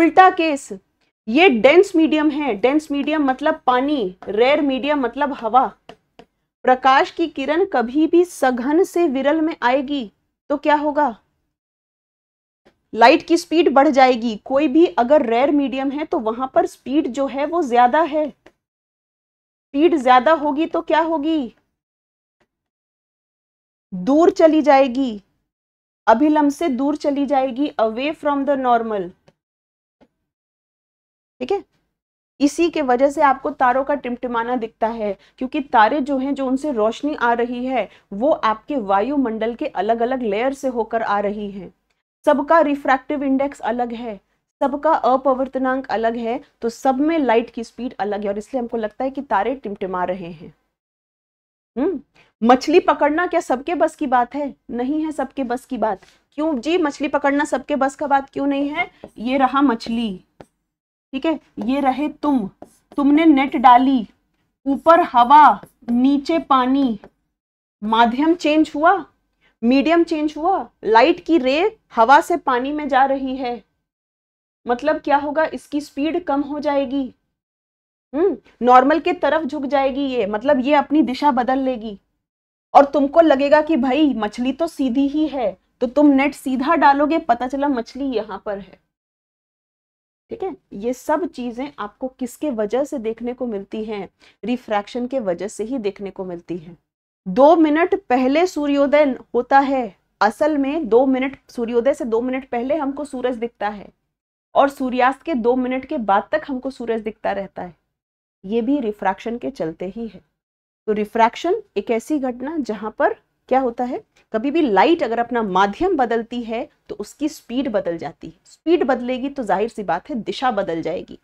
उल्टा केस ये डेंस मीडियम है डेंस मीडियम मतलब पानी रेयर मीडियम मतलब हवा प्रकाश की किरण कभी भी सघन से विरल में आएगी तो क्या होगा लाइट की स्पीड बढ़ जाएगी कोई भी अगर रेयर मीडियम है तो वहां पर स्पीड जो है वो ज्यादा है स्पीड ज्यादा होगी तो क्या होगी
दूर चली जाएगी अभिलंब से दूर चली जाएगी अवे फ्रॉम द नॉर्मल ठीक है
इसी के वजह से आपको तारों का टिमटिमाना दिखता है क्योंकि तारे जो हैं जो उनसे रोशनी आ रही है वो आपके वायुमंडल के अलग अलग लेयर से होकर आ रही है सबका रिफ्रैक्टिव इंडेक्स अलग है सबका अपवर्तनांक अलग है तो सब में लाइट की स्पीड अलग है और इसलिए हमको लगता है कि तारे टिमटिमा रहे हैं हम्म, मछली पकड़ना क्या सबके बस की बात है नहीं है सबके बस की बात क्यों जी मछली पकड़ना सबके बस का बात क्यों नहीं है ये रहा मछली ठीक है ये रहे तुम तुमने नेट डाली ऊपर हवा नीचे पानी माध्यम चेंज हुआ मीडियम चेंज हुआ लाइट की रे हवा से पानी में जा रही है मतलब क्या होगा इसकी स्पीड कम हो जाएगी हम्म नॉर्मल के तरफ झुक जाएगी ये मतलब ये अपनी दिशा बदल लेगी और तुमको लगेगा कि भाई मछली तो सीधी ही है तो तुम नेट सीधा डालोगे पता चला मछली यहाँ पर है ठीक है ये सब चीजें आपको किसके वजह से देखने को मिलती हैं रिफ्रैक्शन के वजह से ही देखने को मिलती है दो मिनट पहले सूर्योदय होता है असल में दो मिनट सूर्योदय से दो मिनट पहले हमको सूरज दिखता है और सूर्यास्त के दो मिनट के बाद तक हमको सूरज दिखता रहता है ये भी रिफ्रैक्शन के चलते ही है तो रिफ्रैक्शन एक ऐसी घटना जहां पर क्या होता है कभी भी लाइट अगर अपना माध्यम बदलती है तो उसकी स्पीड बदल जाती है स्पीड बदलेगी तो जाहिर सी बात है दिशा बदल जाएगी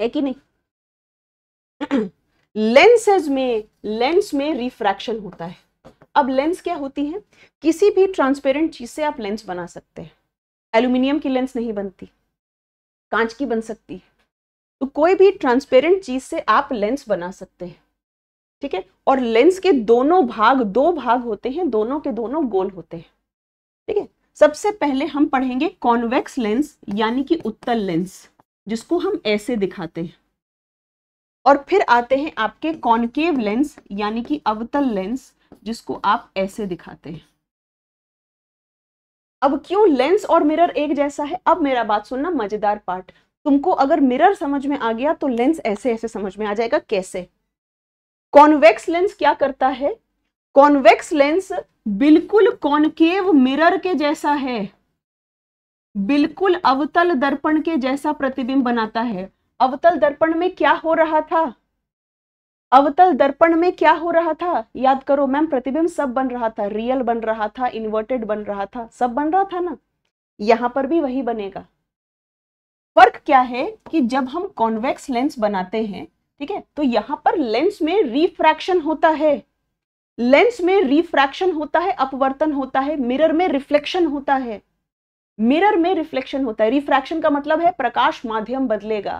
है कि नहीं लेंसेज में लेंस में रिफ्रैक्शन होता है अब लेंस क्या होती है किसी भी ट्रांसपेरेंट चीज से आप लेंस बना सकते हैं एल्यूमिनियम की लेंस नहीं बनती कांच की बन सकती है तो कोई भी ट्रांसपेरेंट चीज से आप लेंस बना सकते हैं ठीक है और लेंस के दोनों भाग दो भाग होते हैं दोनों के दोनों गोल होते हैं ठीक है सबसे पहले हम पढ़ेंगे कॉन्वेक्स लेंस यानी कि उत्तल लेंस जिसको हम ऐसे दिखाते हैं और फिर आते हैं आपके कॉन्केव लेंस यानी कि अवतल लेंस जिसको आप ऐसे दिखाते हैं अब क्यों लेंस और मिरर एक जैसा है अब मेरा बात सुनना मजेदार पार्ट तुमको अगर मिरर समझ में आ गया तो लेंस ऐसे ऐसे समझ में आ जाएगा कैसे कॉन्वेक्स लेंस क्या करता है कॉन्वेक्स लेंस बिल्कुल कॉन्केव मिरर के जैसा है बिल्कुल अवतल दर्पण के जैसा प्रतिबिंब बनाता है अवतल दर्पण में क्या हो रहा था अवतल दर्पण में क्या हो रहा था याद करो मैम प्रतिबिंब सब बन रहा था रियल बन रहा था इन्वर्टेड बन रहा था सब बन रहा था ना यहां पर भी वही बनेगा फर्क क्या है कि जब हम कॉन्वेक्स लेंस बनाते हैं ठीक है तो यहां पर लेंस में रिफ्रैक्शन होता है लेंस में रिफ्रैक्शन होता है अपवर्तन होता है मिरर में रिफ्लेक्शन होता है मिरर में रिफ्लेक्शन होता है रिफ्रैक्शन का मतलब है प्रकाश माध्यम बदलेगा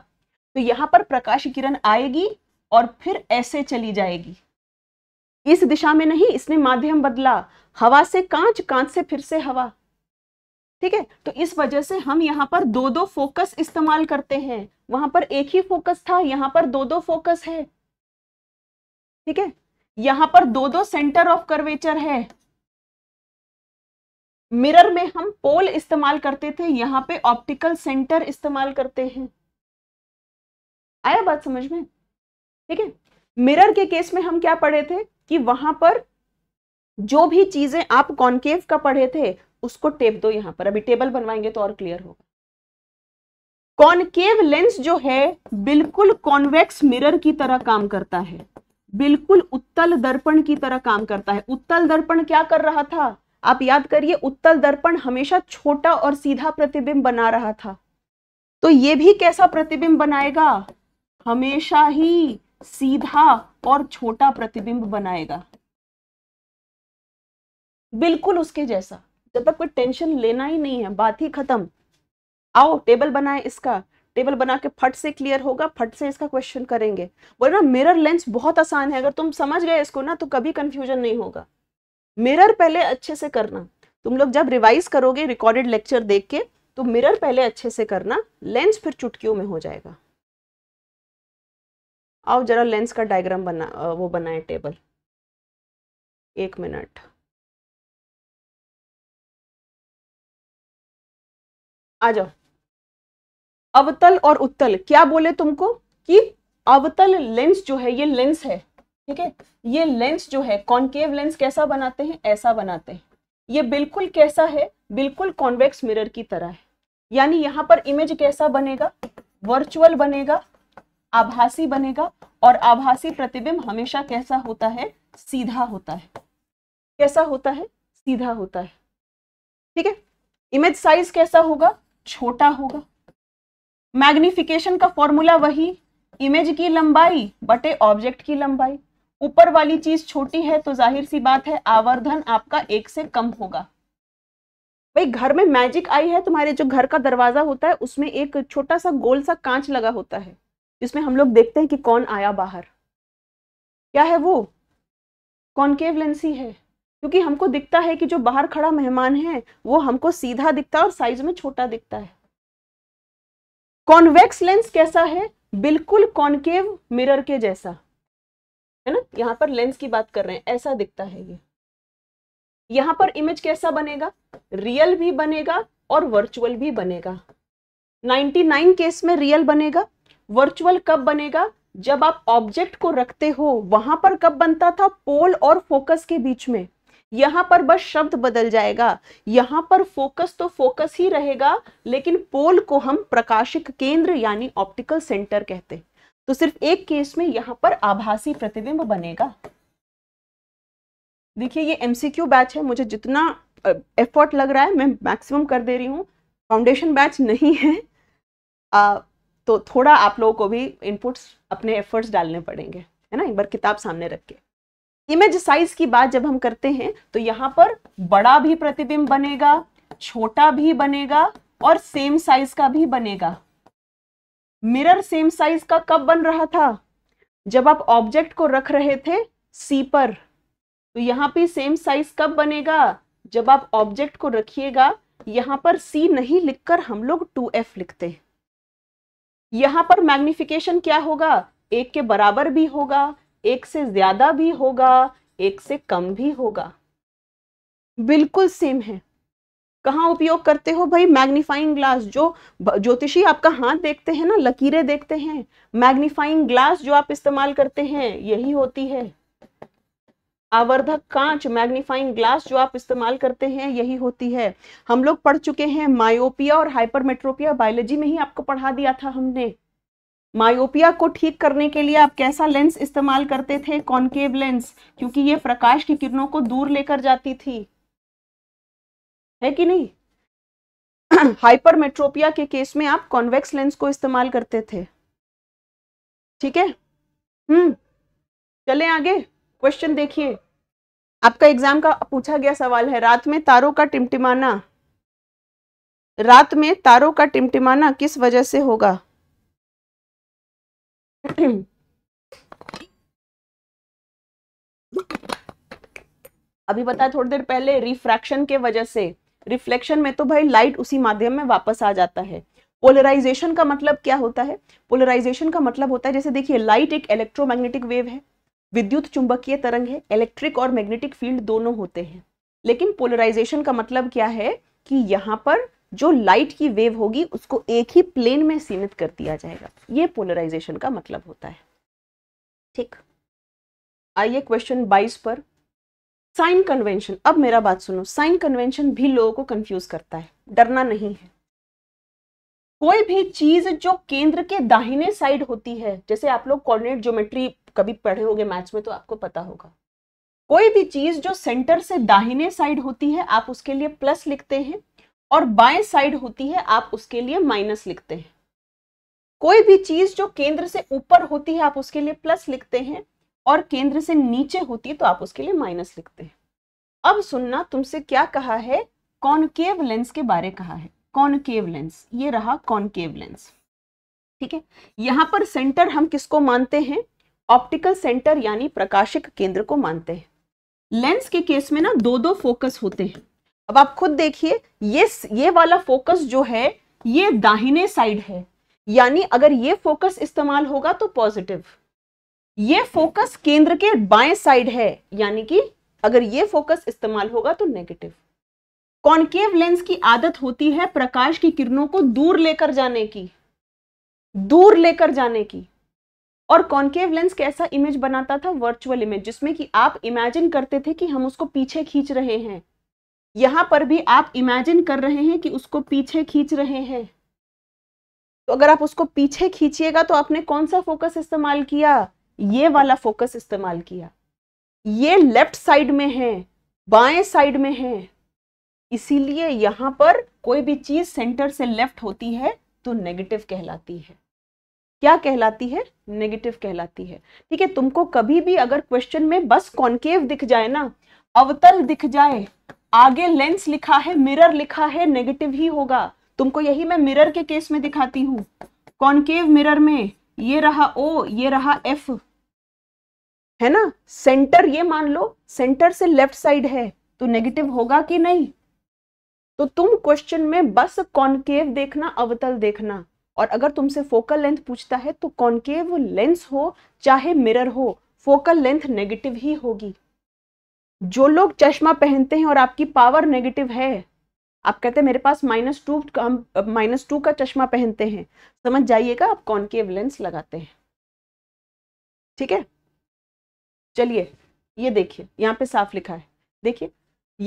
तो यहां पर प्रकाश किरण आएगी और फिर ऐसे चली जाएगी इस दिशा में नहीं इसने माध्यम बदला हवा से कांच कांच से फिर से हवा ठीक है तो इस वजह से हम यहाँ पर दो दो फोकस इस्तेमाल करते हैं वहां पर एक ही फोकस था यहाँ पर दो दो फोकस है ठीक है यहां पर दो दो सेंटर ऑफ कर्वेचर है मिरर में हम पोल इस्तेमाल करते थे यहां पे ऑप्टिकल सेंटर इस्तेमाल करते हैं आया बात समझ में ठीक है मिरर के केस में हम क्या पढ़े थे कि वहां पर जो भी चीजें आप कॉन्केव का पढ़े थे उसको टेप दो यहां पर अभी टेबल बनवाएंगे तो और क्लियर होगा कॉनकेव लेंस जो है बिल्कुल कॉन्वेक्स मिरर की तरह काम करता है बिल्कुल उत्तल दर्पण की तरह काम करता है उत्तल दर्पण क्या कर रहा था आप याद करिए उत्तल दर्पण हमेशा छोटा और सीधा प्रतिबिंब बना रहा था तो ये भी कैसा प्रतिबिंब बनाएगा हमेशा ही सीधा और छोटा प्रतिबिंब बनाएगा बिल्कुल उसके जैसा जब तक कोई टेंशन लेना ही नहीं है बात ही खत्म आओ टेबल बनाए इसका टेबल बना के फट से क्लियर होगा फट से इसका क्वेश्चन करेंगे बोले ना मिरर लेंस बहुत आसान है अगर तुम समझ गए इसको ना तो कभी कंफ्यूजन नहीं होगा मिरर पहले अच्छे से करना तुम लोग जब रिवाइज करोगे रिकॉर्डेड लेक्चर देख के तो मिरर पहले अच्छे से करना लेंस फिर चुटकियों में हो जाएगा
आओ जरा लेंस का डायग्राम बना वो बनाए टेबल एक मिनट आ जाओ अवतल और उत्तल क्या बोले
तुमको कि अवतल लेंस जो है ये लेंस है ठीक है ये लेंस जो है कॉन्केव लेंस कैसा बनाते हैं ऐसा बनाते हैं ये बिल्कुल कैसा है बिल्कुल कॉन्वेक्स मिरर की तरह है यानी यहां पर इमेज कैसा बनेगा वर्चुअल बनेगा आभासी बनेगा और आभासी प्रतिबिंब हमेशा कैसा होता है सीधा होता है कैसा होता है सीधा होता है ठीक है इमेज साइज कैसा होगा छोटा होगा मैग्निफिकेशन का फॉर्मूला वही इमेज की लंबाई बटे ऑब्जेक्ट की लंबाई ऊपर वाली चीज छोटी है तो जाहिर सी बात है आवर्धन आपका एक से कम होगा भाई घर में मैजिक आई है तुम्हारे जो घर का दरवाजा होता है उसमें एक छोटा सा गोल सा कांच लगा होता है जिसमें हम लोग देखते हैं कि कौन आया बाहर क्या है वो कॉन्केव लेंस ही है क्योंकि हमको दिखता है कि जो बाहर खड़ा मेहमान है वो हमको सीधा दिखता है और साइज में छोटा दिखता है कॉन्वेक्स लेंस कैसा है बिल्कुल कॉन्केव मिरर के जैसा है ना यहाँ पर लेंस की बात कर रहे हैं ऐसा दिखता है ये यहाँ पर इमेज कैसा बनेगा रियल भी बनेगा और वर्चुअल भी बनेगा 99 केस में रियल बनेगा वर्चुअल कब बनेगा जब आप ऑब्जेक्ट को रखते हो वहां पर कब बनता था पोल और फोकस के बीच में यहां पर बस शब्द बदल जाएगा यहां पर फोकस तो फोकस ही रहेगा लेकिन पोल को हम प्रकाशिक केंद्र यानी ऑप्टिकल सेंटर कहते तो सिर्फ एक केस में यहां पर आभासी प्रतिबिंब बनेगा देखिए ये एमसीक्यू बैच है मुझे जितना एफर्ट लग रहा है मैं मैक्सिमम कर दे रही हूं फाउंडेशन बैच नहीं है आ, तो थोड़ा आप लोगों को भी इनपुट्स अपने एफर्ट्स डालने पड़ेंगे है ना एक बार किताब सामने रख के इमेज साइज की बात जब हम करते हैं तो यहाँ पर बड़ा भी प्रतिबिंब बनेगा छोटा भी बनेगा और सेम साइज का भी बनेगा मिरर सेम साइज का कब बन रहा था जब आप ऑब्जेक्ट को रख रहे थे सी पर तो यहाँ पे सेम साइज कब बनेगा जब आप ऑब्जेक्ट को रखिएगा यहाँ पर सी नहीं लिखकर हम लोग टू एफ लिखते हैं यहाँ पर मैग्निफिकेशन क्या होगा एक के बराबर भी होगा एक से ज्यादा भी होगा एक से कम भी होगा बिल्कुल सेम है कहाँ उपयोग करते हो भाई मैग्नीफाइंग ग्लास जो ज्योतिषी आपका हाथ देखते हैं ना लकीरें देखते हैं मैग्नीफाइंग ग्लास जो आप इस्तेमाल करते हैं यही होती है आवर्धक कांच मैग्नीफाइंग ग्लास जो आप इस्तेमाल करते हैं यही होती है हम लोग पढ़ चुके हैं मायोपिया और हाइपरमेट्रोपिया बायोलॉजी में ही आपको पढ़ा दिया था हमने मायोपिया को ठीक करने के लिए आप कैसा लेंस इस्तेमाल करते थे कॉन्केव लेंस क्योंकि ये प्रकाश की किरणों को दूर लेकर जाती थी है कि नहीं हाइपरमेट्रोपिया के केस में आप कॉन्वेक्स लेंस को इस्तेमाल करते थे ठीक है हम्म चले आगे क्वेश्चन देखिए आपका एग्जाम का पूछा गया सवाल है रात में तारों का टिमटिमाना
रात में तारों का टिमटिमाना किस वजह से होगा
अभी बताया थोड़ी देर पहले रिफ्रैक्शन के वजह से रिफ्लेक्शन में तो भाई लाइट उसी माध्यम में वापस आ जाता है पोलराइजेशन का मतलब क्या होता है पोलराइजेशन का मतलब होता है जैसे देखिए लाइट एक इलेक्ट्रोमैग्नेटिक वेव है विद्युत चुंबकीय तरंग है इलेक्ट्रिक और मैग्नेटिक फील्ड दोनों होते हैं लेकिन पोलराइजेशन का मतलब क्या है कि यहाँ पर जो लाइट की वेव होगी उसको एक ही प्लेन में सीमित कर दिया जाएगा ये पोलराइजेशन का मतलब होता है ठीक आइए क्वेश्चन 22 पर साइन कन्वेंशन अब मेरा बात सुनो साइन कन्वेंशन भी लोगों को कंफ्यूज करता है डरना नहीं है कोई भी चीज जो केंद्र के दाहिने साइड होती है जैसे आप लोग कोऑर्डिनेट ज्योमेट्री कभी पढ़े होंगे मैच में तो आपको पता होगा कोई भी चीज जो सेंटर से दाहिने साइड होती है आप उसके लिए प्लस लिखते हैं और बाएं साइड होती है आप उसके लिए माइनस लिखते हैं कोई भी चीज जो केंद्र से ऊपर होती है आप उसके लिए प्लस लिखते हैं और केंद्र से नीचे होती है तो आप उसके लिए माइनस लिखते हैं अब सुनना तुमसे क्या कहा है कॉनकेव लेंस के बारे कहा है कॉनकेव लेंस ये रहा कॉनकेव लेंस ठीक है यहां पर सेंटर हम किसको मानते हैं ऑप्टिकल सेंटर यानी प्रकाशिक केंद्र को मानते हैं लेंस के केस में ना दो दो फोकस होते हैं अब आप खुद देखिए ये ये वाला फोकस जो है ये दाहिने साइड है यानी अगर ये फोकस इस्तेमाल होगा तो पॉजिटिव ये फोकस केंद्र के बाएं साइड है यानी कि अगर ये फोकस इस्तेमाल होगा तो नेगेटिव कॉनकेव लेंस की आदत होती है प्रकाश की किरणों को दूर लेकर जाने की दूर लेकर जाने की और कॉन्केव लेंस कैसा इमेज बनाता था वर्चुअल इमेज जिसमें कि आप इमेजिन करते थे कि हम उसको पीछे खींच रहे हैं यहां पर भी आप इमेजिन कर रहे हैं कि उसको पीछे खींच रहे हैं तो अगर आप उसको पीछे खींचिएगा तो आपने कौन सा फोकस इस्तेमाल किया ये वाला फोकस इस्तेमाल किया ये लेफ्ट साइड में है बाएं साइड में है इसीलिए यहां पर कोई भी चीज सेंटर से लेफ्ट होती है तो नेगेटिव कहलाती है क्या कहलाती है नेगेटिव कहलाती है ठीक है तुमको कभी भी अगर क्वेश्चन में बस कॉन्केव दिख जाए ना अवतल दिख जाए आगे लेंस लिखा है मिरर लिखा है नेगेटिव ही होगा तुमको यही मैं मिरर के केस में दिखाती हूँ कॉन्केव मिरर में ये रहा ओ ये रहा एफ है ना सेंटर ये मान लो सेंटर से लेफ्ट साइड है तो नेगेटिव होगा कि नहीं तो तुम क्वेश्चन में बस कॉन्केव देखना अवतल देखना और अगर तुमसे फोकल लेंथ पूछता है तो कॉन्केव लेंस हो चाहे मिरर हो फोकल लेंथ नेगेटिव ही होगी जो लोग चश्मा पहनते हैं और आपकी पावर नेगेटिव है आप कहते हैं मेरे पास माइनस टू हम माइनस टू का चश्मा पहनते हैं समझ जाइएगा आप कॉन्केव लेंस लगाते हैं ठीक है चलिए ये देखिए यहाँ पे साफ लिखा है देखिए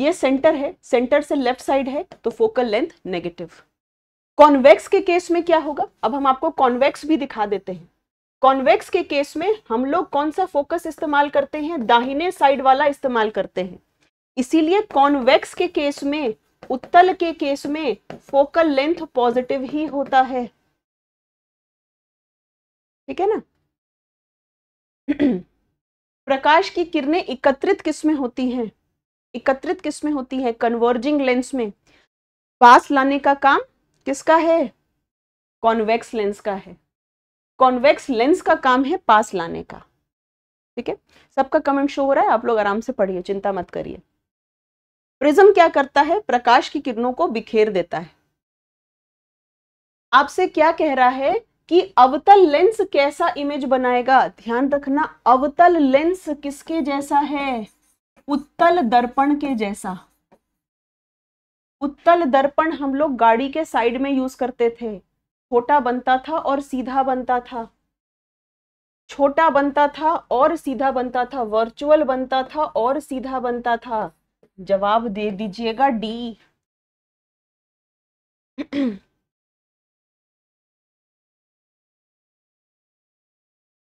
ये सेंटर है सेंटर से लेफ्ट साइड है तो फोकल लेंथ नेगेटिव कॉन्वेक्स के केस में क्या होगा अब हम आपको कॉन्वेक्स भी दिखा देते हैं कॉन्वेक्स के केस में हम लोग कौन सा फोकस इस्तेमाल करते हैं दाहिने साइड वाला इस्तेमाल करते हैं इसीलिए कॉन्वेक्स के केस में उत्तल के केस में
फोकल लेंथ पॉजिटिव ही होता है ठीक है ना प्रकाश की किरणें एकत्रित किसमें
होती हैं एकत्रित किसमें होती है कन्वर्जिंग लेंस में पास लाने का काम किसका है कॉन्वेक्स लेंस का है कॉन्वेक्स लेंस का काम है पास लाने का ठीक है सबका कमेंट शो हो रहा है आप लोग आराम से पढ़िए चिंता मत करिए प्रिज्म क्या करता है प्रकाश की किरणों को बिखेर देता है आपसे क्या कह रहा है कि अवतल लेंस कैसा इमेज बनाएगा ध्यान रखना अवतल लेंस किसके जैसा है उत्तल दर्पण के जैसा उत्तल दर्पण हम लोग गाड़ी के साइड में यूज करते थे छोटा बनता था और सीधा बनता था छोटा बनता था और सीधा बनता था वर्चुअल बनता था और
सीधा बनता था जवाब दे दीजिएगा डी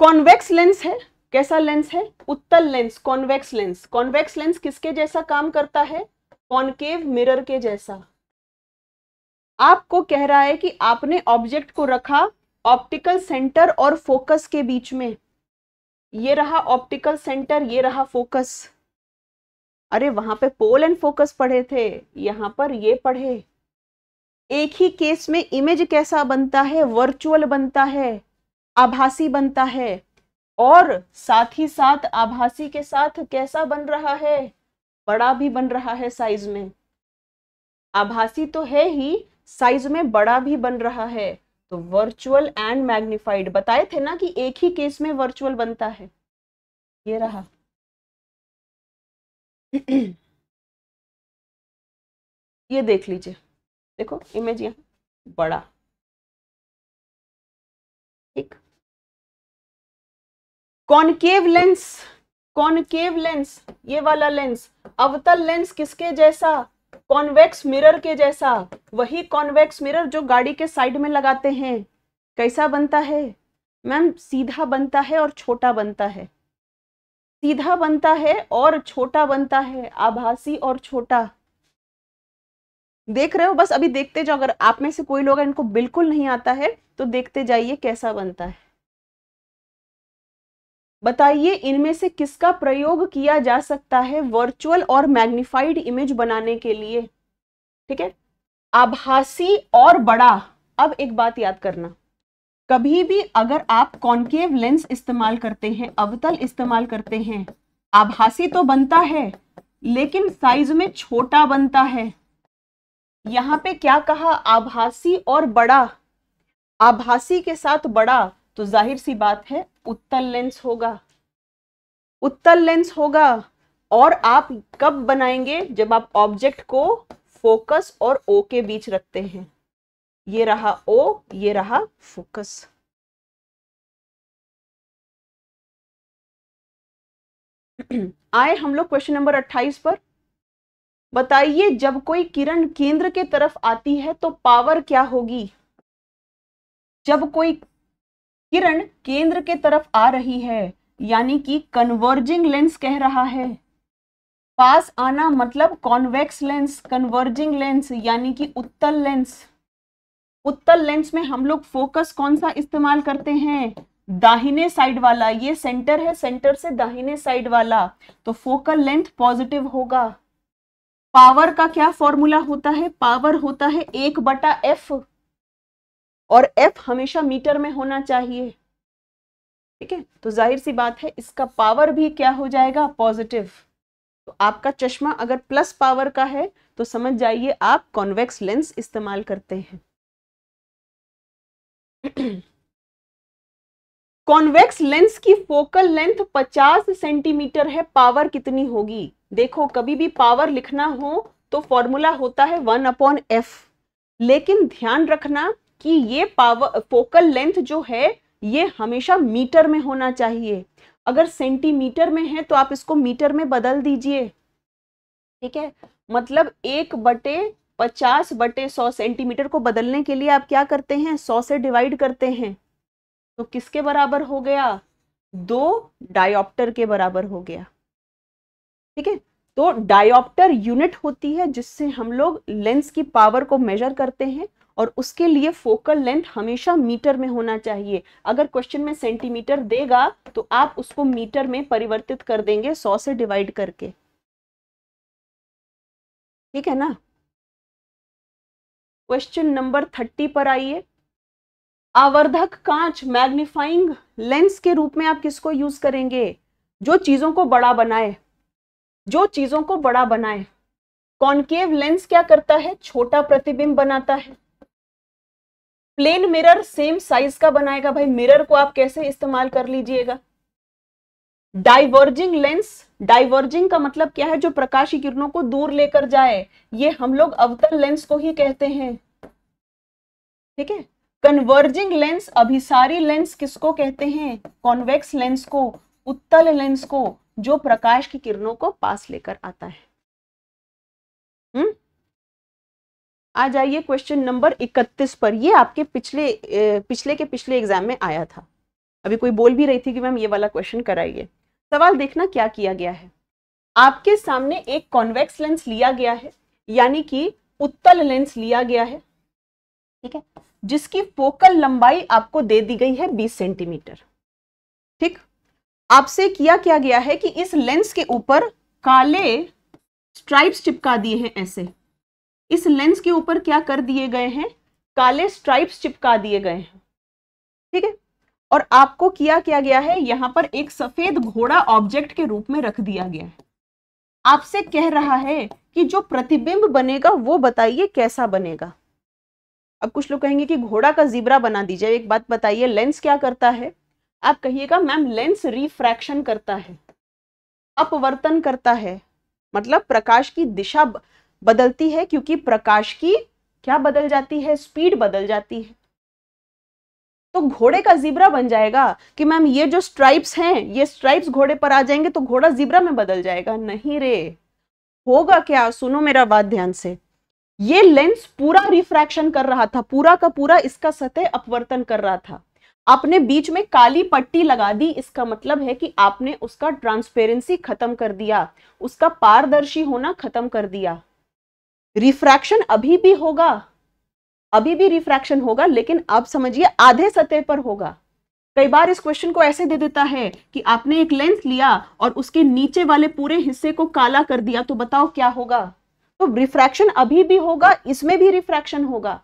कॉन्वेक्स लेंस है कैसा लेंस है उत्तल lens convex lens
convex lens किसके जैसा काम करता है कॉनकेव मिरर के जैसा आपको कह रहा है कि आपने ऑब्जेक्ट को रखा ऑप्टिकल सेंटर और फोकस के बीच में ये रहा ऑप्टिकल सेंटर ये रहा फोकस अरे वहां पे पोल एंड फोकस पढ़े थे यहां पर ये पढ़े एक ही केस में इमेज कैसा बनता है वर्चुअल बनता है आभासी बनता है और साथ ही साथ आभासी के साथ कैसा बन रहा है बड़ा भी बन रहा है साइज में आभासी तो है ही साइज में बड़ा भी बन रहा है तो वर्चुअल एंड मैग्निफाइड बताए थे ना
कि एक ही केस में वर्चुअल बनता है ये रहा ये देख लीजिए देखो इमेज यहां बड़ा ठीक कॉनकेव लेंस कॉनकेव लेंस ये
वाला लेंस अवतल लेंस किसके जैसा कॉन्वेक्स मिरर के जैसा वही कॉन्वेक्स मिरर जो गाड़ी के साइड में लगाते हैं कैसा बनता है मैम सीधा बनता है और छोटा बनता है सीधा बनता है और छोटा बनता है आभासी और छोटा देख रहे हो बस अभी देखते जाओ अगर आप में से कोई लोग इनको बिल्कुल नहीं आता है तो देखते जाइए कैसा बनता है बताइए इनमें से किसका प्रयोग किया जा सकता है वर्चुअल और मैग्निफाइड इमेज बनाने के लिए ठीक है आभासी और बड़ा अब एक बात याद करना कभी भी अगर आप कॉन्केव लेंस इस्तेमाल करते हैं अवतल इस्तेमाल करते हैं आभासी तो बनता है लेकिन साइज में छोटा बनता है यहां पे क्या कहा आभासी और बड़ा आभासी के साथ बड़ा तो जाहिर सी बात है उत्तल लेंस होगा उत्तल लेंस होगा और आप कब बनाएंगे जब आप ऑब्जेक्ट को फोकस और ओ के बीच रखते
हैं ये रहा ओ ये रहा फोकस आए हम लोग क्वेश्चन नंबर 28 पर बताइए जब कोई किरण केंद्र के तरफ आती है
तो पावर क्या होगी जब कोई किरण केंद्र के तरफ आ रही है यानी कि कन्वर्जिंग लेंस कह रहा है पास आना मतलब कॉन्वेक्स लेंस कन्वर्जिंग लेंस यानी कि उत्तल लेंस उत्तल लेंस में हम लोग फोकस कौन सा इस्तेमाल करते हैं दाहिने साइड वाला ये सेंटर है सेंटर से दाहिने साइड वाला तो फोकल लेंथ पॉजिटिव होगा पावर का क्या फॉर्मूला होता है पावर होता है एक बटा एफ और एफ हमेशा मीटर में होना चाहिए ठीक है तो जाहिर सी बात है इसका पावर भी क्या हो जाएगा पॉजिटिव तो आपका चश्मा अगर प्लस पावर का है तो समझ जाइए आप कॉन्वेक्स लेंस इस्तेमाल
करते हैं कॉन्वेक्स लेंस की फोकल लेंथ 50 सेंटीमीटर है पावर कितनी होगी
देखो कभी भी पावर लिखना हो तो फॉर्मूला होता है वन अपॉन एफ लेकिन ध्यान रखना कि ये पावर फोकल लेंथ जो है ये हमेशा मीटर में होना चाहिए अगर सेंटीमीटर में है तो आप इसको मीटर में बदल दीजिए ठीक है मतलब एक बटे पचास बटे सौ सेंटीमीटर को बदलने के लिए आप क्या करते हैं सौ से डिवाइड करते हैं तो किसके बराबर हो गया दो डायोप्टर के बराबर हो गया ठीक है तो डायोप्टर यूनिट होती है जिससे हम लोग लेंस की पावर को मेजर करते हैं और उसके लिए फोकल लेंथ हमेशा मीटर में होना चाहिए अगर क्वेश्चन में
सेंटीमीटर देगा तो आप उसको मीटर में परिवर्तित कर देंगे सौ से डिवाइड करके ठीक है ना क्वेश्चन नंबर थर्टी पर आइए आवर्धक कांच मैग्नीफाइंग
लेंस के रूप में आप किसको यूज करेंगे जो चीजों को बड़ा बनाए जो चीजों को बड़ा बनाए कॉन्केव लेंस क्या करता है छोटा प्रतिबिंब बनाता है प्लेन मिरर सेम साइज का बनाएगा भाई मिरर को आप कैसे इस्तेमाल कर लीजिएगा डाइवर्जिंग लेंस डाइवर्जिंग का मतलब क्या है जो प्रकाशी किरणों को दूर लेकर जाए ये हम लोग अवतल लेंस को ही कहते हैं ठीक है कन्वर्जिंग लेंस अभिसारी लेंस किसको कहते हैं कॉन्वेक्स लेंस को उत्तल लेंस को जो प्रकाश की किरणों को पास लेकर आता है हुँ? हम्म? आ जाइए क्वेश्चन नंबर 31 पर ये आपके पिछले पिछले के पिछले एग्जाम में आया था अभी कोई बोल भी रही थी कि मैम ये वाला क्वेश्चन कराइए सवाल देखना क्या किया गया है आपके सामने एक कॉन्वेक्स लेंस लिया गया है यानी कि उत्तल लेंस लिया गया है ठीक है जिसकी फोकल लंबाई आपको दे दी गई है 20 सेंटीमीटर ठीक आपसे किया क्या गया है कि इस लेंस के ऊपर काले स्ट्राइप्स चिपका दिए हैं ऐसे इस लेंस के ऊपर क्या कर दिए गए हैं काले स्ट्राइप्स चिपका दिए गए हैं ठीक है और आपको किया क्या गया है यहां पर एक सफेद घोड़ा ऑब्जेक्ट के रूप में रख दिया गया है आपसे कह रहा है कि जो प्रतिबिंब बनेगा वो बताइए कैसा बनेगा अब कुछ लोग कहेंगे कि घोड़ा का जिब्रा बना दीजिए एक बात बताइए लेंस क्या करता है आप कहिएगा मैम लेंस रिफ्रैक्शन करता है अपवर्तन करता है मतलब प्रकाश की दिशा बदलती है क्योंकि प्रकाश की क्या बदल जाती है स्पीड बदल जाती है तो घोड़े का जिब्रा बन जाएगा कि मैम ये जो स्ट्राइप्स हैं ये स्ट्राइप्स घोड़े पर आ जाएंगे तो घोड़ा जिब्रा में बदल जाएगा नहीं रे होगा क्या सुनो मेरा बात ध्यान से ये लेंस पूरा रिफ्रैक्शन कर रहा था पूरा का पूरा इसका सतह अपवर्तन कर रहा था आपने बीच में काली पट्टी लगा दी इसका मतलब है कि आपने उसका ट्रांसपेरेंसी खत्म कर दिया उसका पारदर्शी होना खत्म कर दिया रिफ्रैक्शन अभी भी होगा अभी भी रिफ्रैक्शन होगा लेकिन आप समझिए आधे सतह पर होगा कई बार इस क्वेश्चन को ऐसे दे देता है कि आपने एक लेंस लिया और उसके नीचे वाले पूरे हिस्से को काला कर दिया तो बताओ क्या होगा तो रिफ्रैक्शन अभी भी होगा इसमें भी रिफ्रैक्शन होगा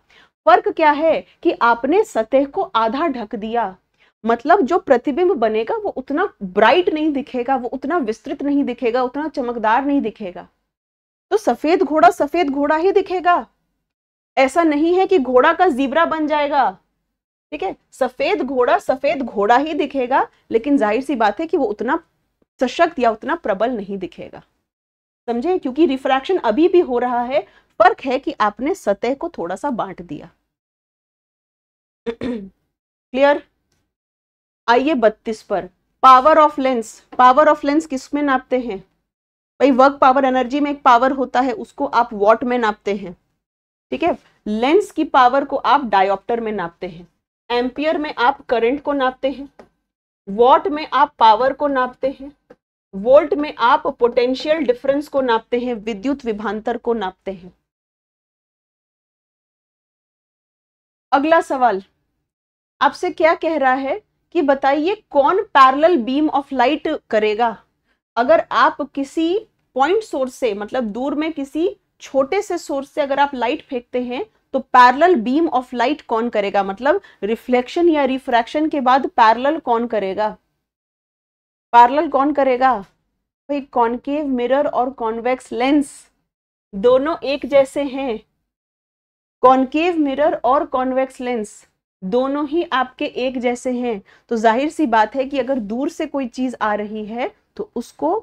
फर्क क्या है कि आपने सतह को आधा ढक दिया मतलब जो प्रतिबिंब बनेगा वो उतना ब्राइट नहीं दिखेगा वो उतना विस्तृत नहीं दिखेगा उतना चमकदार नहीं दिखेगा तो सफेद घोड़ा सफेद घोड़ा ही दिखेगा ऐसा नहीं है कि घोड़ा का जीबरा बन जाएगा ठीक है सफेद घोड़ा सफेद घोड़ा ही दिखेगा लेकिन जाहिर सी बात है कि वो उतना सशक्त या उतना प्रबल नहीं दिखेगा समझे क्योंकि रिफ्रैक्शन अभी भी हो रहा है फर्क है कि आपने सतह को थोड़ा सा बांट दिया क्लियर आइए बत्तीस पर power of lens power of lens किसमें नापते हैं भाई वर्क पावर एनर्जी में एक पावर होता है उसको आप वॉट में नापते हैं ठीक है लेंस की पावर को आप डायोप्टर में नापते हैं एम्पियर में आप करंट को नापते हैं वॉट में आप पावर को नापते हैं वोल्ट में आप पोटेंशियल डिफरेंस
को नापते हैं विद्युत विभांतर को नापते हैं अगला सवाल आपसे क्या कह रहा है कि बताइए
कौन पैरेलल बीम ऑफ लाइट करेगा अगर आप किसी पॉइंट सोर्स से मतलब दूर में किसी छोटे से सोर्स से अगर आप लाइट फेंकते हैं तो पैरेलल बीम ऑफ लाइट कौन करेगा मतलब रिफ्लेक्शन या रिफ्रैक्शन के बाद पैरेलल कौन करेगा पैरेलल कौन करेगा भाई कॉन्केव मिरर और कॉन्वेक्स लेंस दोनों एक जैसे हैं कॉनकेव मिरर और कॉन्वेक्स लेंस दोनों ही आपके एक जैसे हैं तो जाहिर सी बात है कि अगर दूर से कोई चीज आ रही है तो उसको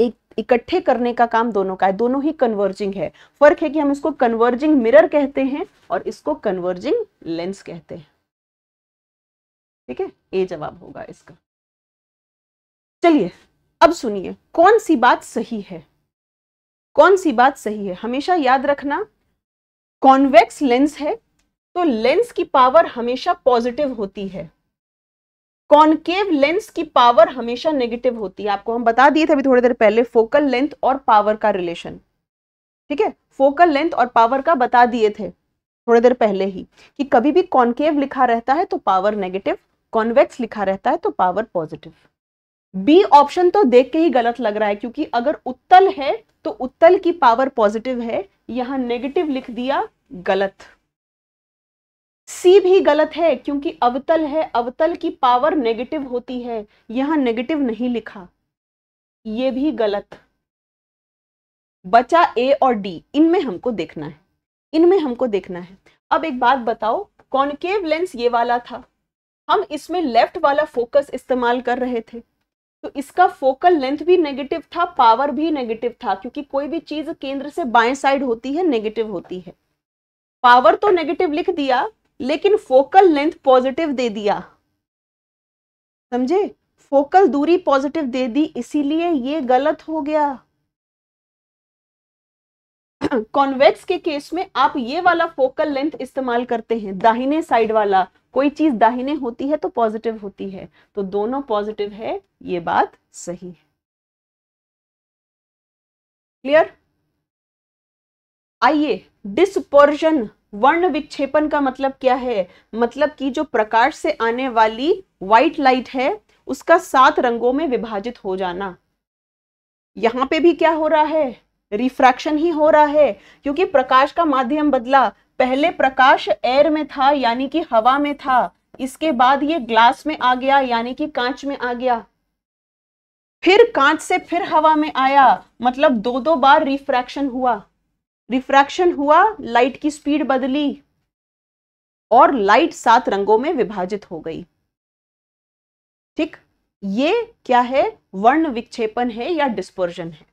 एक इकट्ठे करने का काम दोनों का है दोनों ही कन्वर्जिंग है फर्क है कि हम इसको कन्वर्जिंग मिरर कहते हैं और इसको कन्वर्जिंग लेंस कहते हैं ठीक है ये जवाब होगा इसका चलिए अब सुनिए कौन सी बात सही है कौन सी बात सही है हमेशा याद रखना कॉन्वेक्स लेंस है तो लेंस की पावर हमेशा पॉजिटिव होती है कॉन्केव लेंस की पावर हमेशा नेगेटिव होती है आपको हम बता दिए थे अभी थोड़ी देर पहले फोकल लेंथ और पावर का रिलेशन ठीक है फोकल लेंथ और पावर का बता दिए थे थोड़ी देर पहले ही कि कभी भी कॉन्केव लिखा रहता है तो पावर नेगेटिव कॉन्वेक्स लिखा रहता है तो पावर पॉजिटिव बी ऑप्शन तो देख के ही गलत लग रहा है क्योंकि अगर उत्तल है तो उत्तल की पावर पॉजिटिव है यहां नेगेटिव लिख दिया गलत सी भी गलत है क्योंकि अवतल है अवतल की पावर नेगेटिव होती है यहां नेगेटिव नहीं लिखा ये भी गलत बचा ए और डी इनमें हमको देखना है इनमें हमको देखना है अब एक बात बताओ कॉनकेव लेंस ये वाला था हम इसमें लेफ्ट वाला फोकस इस्तेमाल कर रहे थे तो इसका फोकल लेंथ भी नेगेटिव था पावर भी नेगेटिव था क्योंकि कोई भी चीज केंद्र से बाएं साइड होती है नेगेटिव होती है पावर तो नेगेटिव लिख दिया लेकिन फोकल लेंथ पॉजिटिव दे दिया समझे फोकल दूरी पॉजिटिव दे दी इसीलिए ये गलत हो गया कॉन्वेक्स के केस में आप ये वाला फोकल लेंथ इस्तेमाल करते हैं दाहिने साइड वाला कोई चीज दाहिने होती है तो पॉजिटिव होती है
तो दोनों पॉजिटिव है ये बात सही है क्लियर आइए डिस्पर्जन वर्ण
विक्षेपण का मतलब क्या है मतलब कि जो प्रकाश से आने वाली व्हाइट लाइट है उसका सात रंगों में विभाजित हो जाना यहाँ पे भी क्या हो रहा है रिफ्रैक्शन ही हो रहा है क्योंकि प्रकाश का माध्यम बदला पहले प्रकाश एयर में था यानी कि हवा में था इसके बाद ये ग्लास में आ गया यानी कि कांच में आ गया फिर कांच से फिर हवा में आया मतलब दो दो बार रिफ्रैक्शन हुआ रिफ्रैक्शन हुआ लाइट की स्पीड बदली और लाइट सात रंगों में विभाजित हो गई ठीक ये क्या है वर्ण विक्षेपन है या डिस्पर्जन है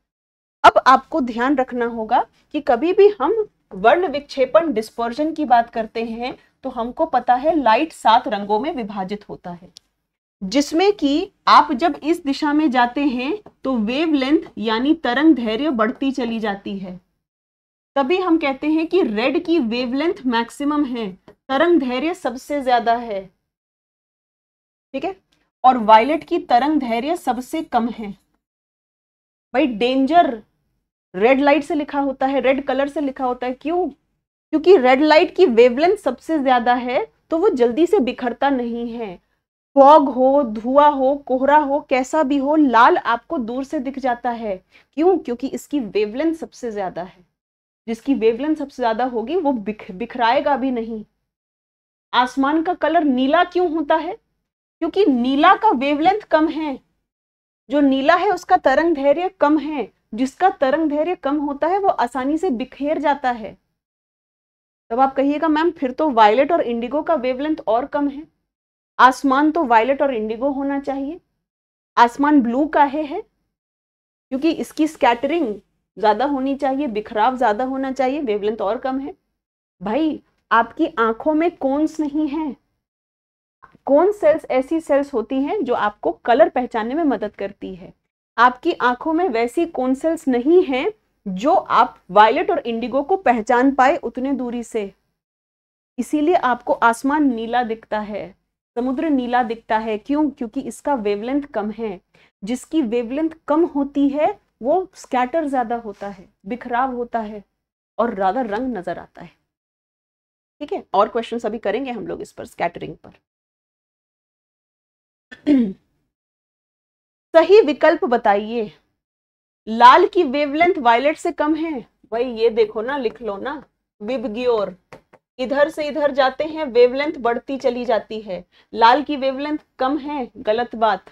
अब आपको ध्यान रखना होगा कि कभी भी हम वर्ण विक्षेपण डिस्पर्जन की बात करते हैं तो हमको पता है लाइट सात रंगों में विभाजित होता है जिसमें कि आप जब इस दिशा में जाते हैं तो वेवलेंथ यानी तरंग धैर्य बढ़ती चली जाती है तभी हम कहते हैं कि रेड की वेवलेंथ मैक्सिमम है तरंग धैर्य सबसे ज्यादा है ठीक है और वायलेट की तरंग धैर्य सबसे कम है भाई डेंजर रेड लाइट से लिखा होता है रेड कलर से लिखा होता है क्यों क्योंकि रेड लाइट की वेवलेंथ सबसे ज्यादा है तो वो जल्दी से बिखरता नहीं है फॉग हो धुआं हो कोहरा हो कैसा भी हो लाल आपको दूर से दिख जाता है क्यों क्योंकि इसकी वेवलेंथ सबसे ज्यादा है जिसकी वेवलेंथ सबसे ज्यादा होगी वो बिख बिखराएगा भी नहीं आसमान का कलर नीला क्यों होता है क्योंकि नीला का वेवलेंथ कम है जो नीला है उसका तरंग धैर्य कम है जिसका तरंग धैर्य कम होता है वो आसानी से बिखेर जाता है तब आप कहिएगा मैम फिर तो वायलेट और इंडिगो का वेवलेंथ और कम है आसमान तो वायलेट और इंडिगो होना चाहिए आसमान ब्लू का है क्योंकि इसकी स्कैटरिंग ज्यादा होनी चाहिए बिखराव ज्यादा होना चाहिए वेवलेंथ और कम है भाई आपकी आंखों में कोन्स नहीं है कौन सेल्स ऐसी सेल्स होती हैं जो आपको कलर पहचानने में मदद करती है आपकी आंखों में वैसी कौन सेल्स नहीं हैं जो आप वायलेट और इंडिगो को पहचान पाए उतने दूरी से इसीलिए आपको आसमान नीला दिखता है समुद्र नीला दिखता है क्यों क्योंकि इसका वेवलेंथ कम है जिसकी वेवलेंथ कम होती है वो स्कैटर ज़्यादा
होता है बिखराव होता है और ज़्यादा रंग नज़र आता है ठीक है और क्वेश्चन अभी करेंगे हम लोग इस पर स्कैटरिंग पर सही विकल्प बताइए लाल की वेवलेंथ
वायलेट से कम है भाई ये देखो ना लिख लो ना विबग्योर इधर से इधर जाते हैं वेवलेंथ बढ़ती चली जाती है लाल की वेवलेंथ कम है गलत बात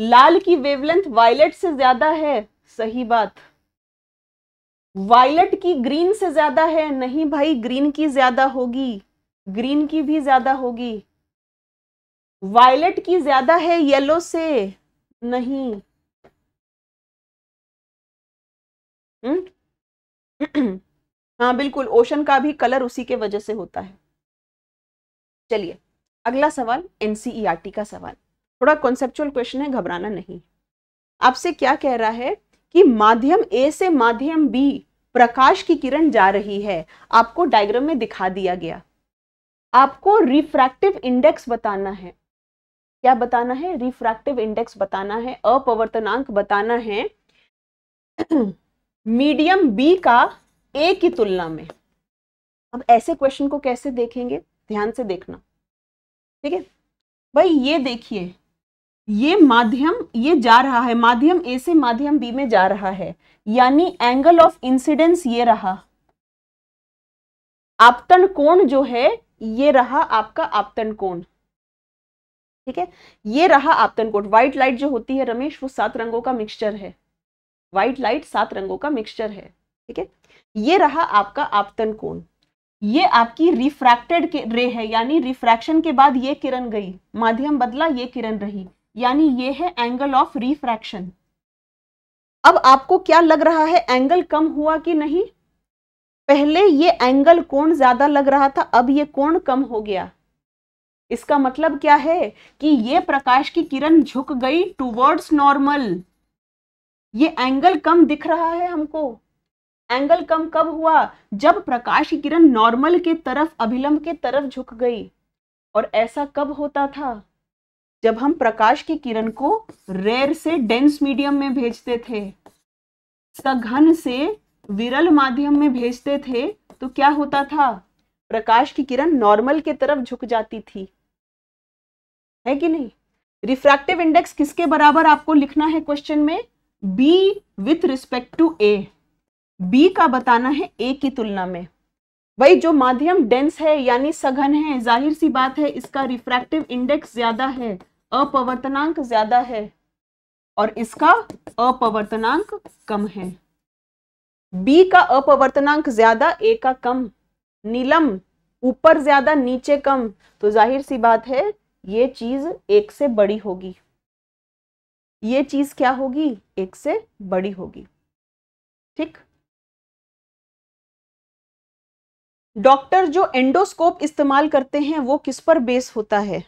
लाल की वेवलेंथ वायलेट से ज्यादा है सही बात वायलेट की ग्रीन से ज्यादा है नहीं भाई ग्रीन की ज्यादा
होगी ग्रीन की भी ज्यादा होगी वायलेट की ज्यादा है येलो से नहीं हम्म? हाँ बिल्कुल ओशन का भी कलर उसी के वजह से
होता है चलिए अगला सवाल एनसीईआरटी e का सवाल थोड़ा कॉन्सेप्चुअल क्वेश्चन है घबराना नहीं आपसे क्या कह रहा है कि माध्यम ए से माध्यम बी प्रकाश की किरण जा रही है आपको डायग्राम में दिखा दिया गया आपको रिफ्रैक्टिव इंडेक्स बताना है क्या बताना है रिफ्रैक्टिव इंडेक्स बताना है अपवर्तनांक बताना है मीडियम बी का ए की तुलना में अब ऐसे क्वेश्चन को कैसे देखेंगे ध्यान से देखना ठीक है भाई ये देखिए ये माध्यम ये जा रहा है माध्यम ए से माध्यम बी में जा रहा है यानी एंगल ऑफ इंसिडेंस ये रहा आपतन कोण जो है ये रहा आपका आपतन कोण ठीक है ये रहा आपतन कोण व्हाइट लाइट जो होती है रमेश वो सात रंगों का मिक्सचर है व्हाइट लाइट सात रंगों का मिक्सचर है ठीक है ये रहा आपका आपतन कोण ये आपकी रिफ्रैक्टेड रे है यानी रिफ्रैक्शन के बाद ये किरण गई माध्यम बदला ये किरण रही यानी ये है एंगल ऑफ रिफ्रैक्शन अब आपको क्या लग रहा है एंगल कम हुआ कि नहीं पहले ये एंगल कोण ज्यादा लग रहा था अब ये कोण कम हो गया इसका मतलब क्या है कि ये प्रकाश की किरण झुक गई टूवर्ड्स नॉर्मल ये एंगल कम दिख रहा है हमको एंगल कम कब हुआ जब प्रकाश की किरण नॉर्मल के तरफ अभिलंब के तरफ झुक गई और ऐसा कब होता था जब हम प्रकाश की किरण को रेयर से डेंस मीडियम में भेजते थे सघन से विरल माध्यम में भेजते थे तो क्या होता था प्रकाश की किरण नॉर्मल के तरफ झुक जाती थी है कि नहीं रिफ्रैक्टिव इंडेक्स किसके बराबर आपको लिखना है क्वेश्चन में B with respect to A B का बताना है ए की तुलना में भाई जो माध्यम डेंस है यानी सघन है जाहिर सी बात है इसका रिफ्रैक्टिव इंडेक्स ज्यादा है अपवर्तनांक ज्यादा है और इसका अपवर्तनांक कम है बी का अपवर्तनांक ज्यादा ए का कम नीलम ऊपर ज्यादा नीचे कम तो जाहिर सी बात है ये चीज एक से बड़ी
होगी ये चीज क्या होगी एक से बड़ी होगी ठीक डॉक्टर जो एंडोस्कोप इस्तेमाल करते हैं वो किस पर बेस होता है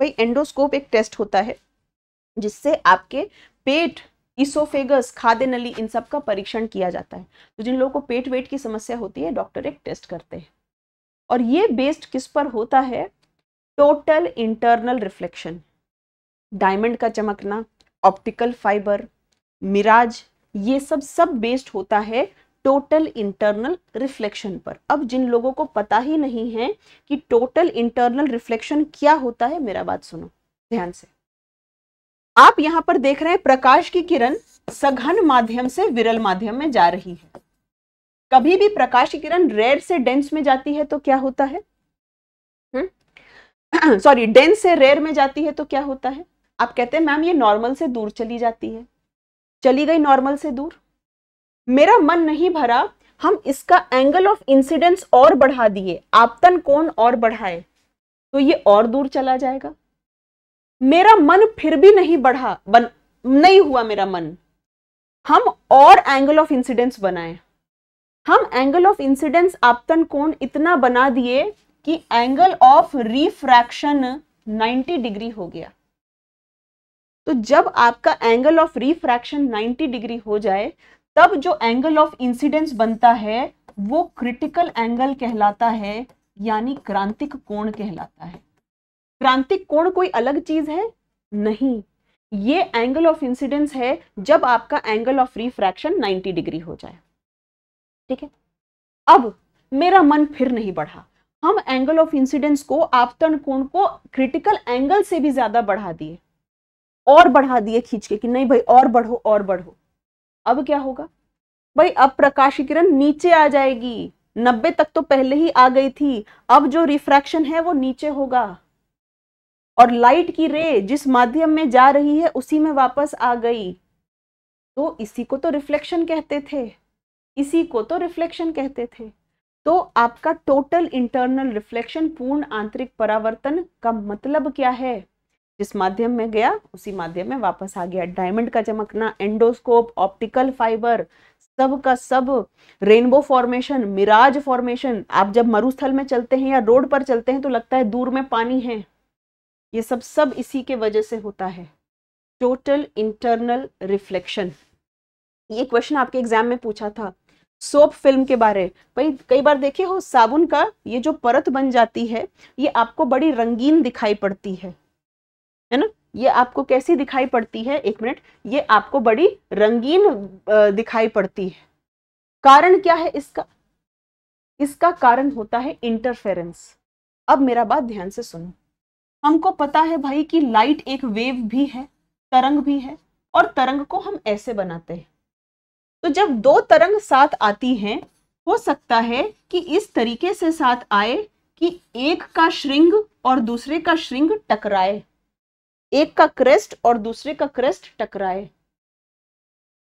भाई एंडोस्कोप एक टेस्ट
होता है जिससे आपके पेट इसोफेगस खाद्य नली इन सब का परीक्षण किया जाता है तो जिन लोगों को पेट वेट की समस्या होती है डॉक्टर एक टेस्ट करते हैं और ये बेस्ड किस पर होता है टोटल इंटरनल रिफ्लेक्शन डायमंड का चमकना ऑप्टिकल फाइबर मिराज ये सब सब बेस्ड होता है टोटल इंटरनल रिफ्लेक्शन पर अब जिन लोगों को पता ही नहीं है कि टोटल इंटरनल रिफ्लेक्शन क्या होता है मेरा बात सुनो ध्यान से आप यहां पर देख रहे हैं प्रकाश की किरण सघन माध्यम से विरल माध्यम में जा रही है कभी भी प्रकाश की किरण रेयर से डेंस में जाती है तो क्या होता है सॉरी हम्म? डेंस से रेयर में जाती है तो क्या होता है आप कहते हैं मैम ये नॉर्मल से दूर चली जाती है चली गई नॉर्मल से दूर मेरा मन नहीं भरा हम इसका एंगल ऑफ इंसिडेंस और बढ़ा दिए आपतन कोण और बढ़ाए तो ये और दूर चला जाएगा मेरा मन फिर भी नहीं बढ़ा बन नहीं हुआ मेरा मन हम और एंगल ऑफ इंसिडेंस बनाए हम एंगल ऑफ इंसिडेंस आपतन कोण इतना बना दिए कि एंगल ऑफ रिफ्रैक्शन 90 डिग्री हो गया तो जब आपका एंगल ऑफ रिफ्रैक्शन 90 डिग्री हो जाए तब जो एंगल ऑफ इंसिडेंस बनता है वो क्रिटिकल एंगल कहलाता है यानी क्रांतिक कोण कहलाता है क्रांतिक कोण कोई अलग चीज है नहीं ये एंगल ऑफ इंसिडेंस है जब आपका एंगल ऑफ रिफ्रैक्शन 90 डिग्री हो जाए ठीक है अब मेरा मन फिर नहीं बढ़ा हम एंगल ऑफ इंसिडेंस को आपतन कोण को क्रिटिकल एंगल से भी ज्यादा बढ़ा दिए और बढ़ा दिए खींच के कि नहीं भाई और बढ़ो और बढ़ो अब क्या होगा भाई अब प्रकाश किरण नीचे आ जाएगी नब्बे तक तो पहले ही आ गई थी अब जो रिफ्रैक्शन है वो नीचे होगा और लाइट की रे जिस माध्यम में जा रही है उसी में वापस आ गई तो इसी को तो रिफ्लेक्शन कहते थे इसी को तो रिफ्लेक्शन कहते थे तो आपका टोटल इंटरनल रिफ्लेक्शन पूर्ण आंतरिक परावर्तन का मतलब क्या है जिस माध्यम में गया उसी माध्यम में वापस आ गया डायमंड का चमकना एंडोस्कोप ऑप्टिकल फाइबर सब का सब रेनबो फॉर्मेशन मिराज फॉर्मेशन आप जब मरुस्थल में चलते हैं या रोड पर चलते हैं तो लगता है दूर में पानी है ये सब सब इसी के वजह से होता है टोटल इंटरनल रिफ्लेक्शन ये क्वेश्चन आपके एग्जाम में पूछा था सोप फिल्म के बारे भाई कई बार देखे हो साबुन का ये जो परत बन जाती है ये आपको बड़ी रंगीन दिखाई पड़ती है है ना ये आपको कैसी दिखाई पड़ती है एक मिनट ये आपको बड़ी रंगीन दिखाई पड़ती है कारण क्या है इसका इसका कारण होता है इंटरफेरेंस अब मेरा बात ध्यान से सुनो हमको पता है भाई कि लाइट एक वेव भी है तरंग भी है और तरंग को हम ऐसे बनाते हैं तो जब दो तरंग साथ आती हैं हो सकता है कि इस तरीके से साथ आए कि एक का श्रृंग और दूसरे का श्रृंग टकराए एक का क्रेस्ट और दूसरे का क्रेस्ट टकराए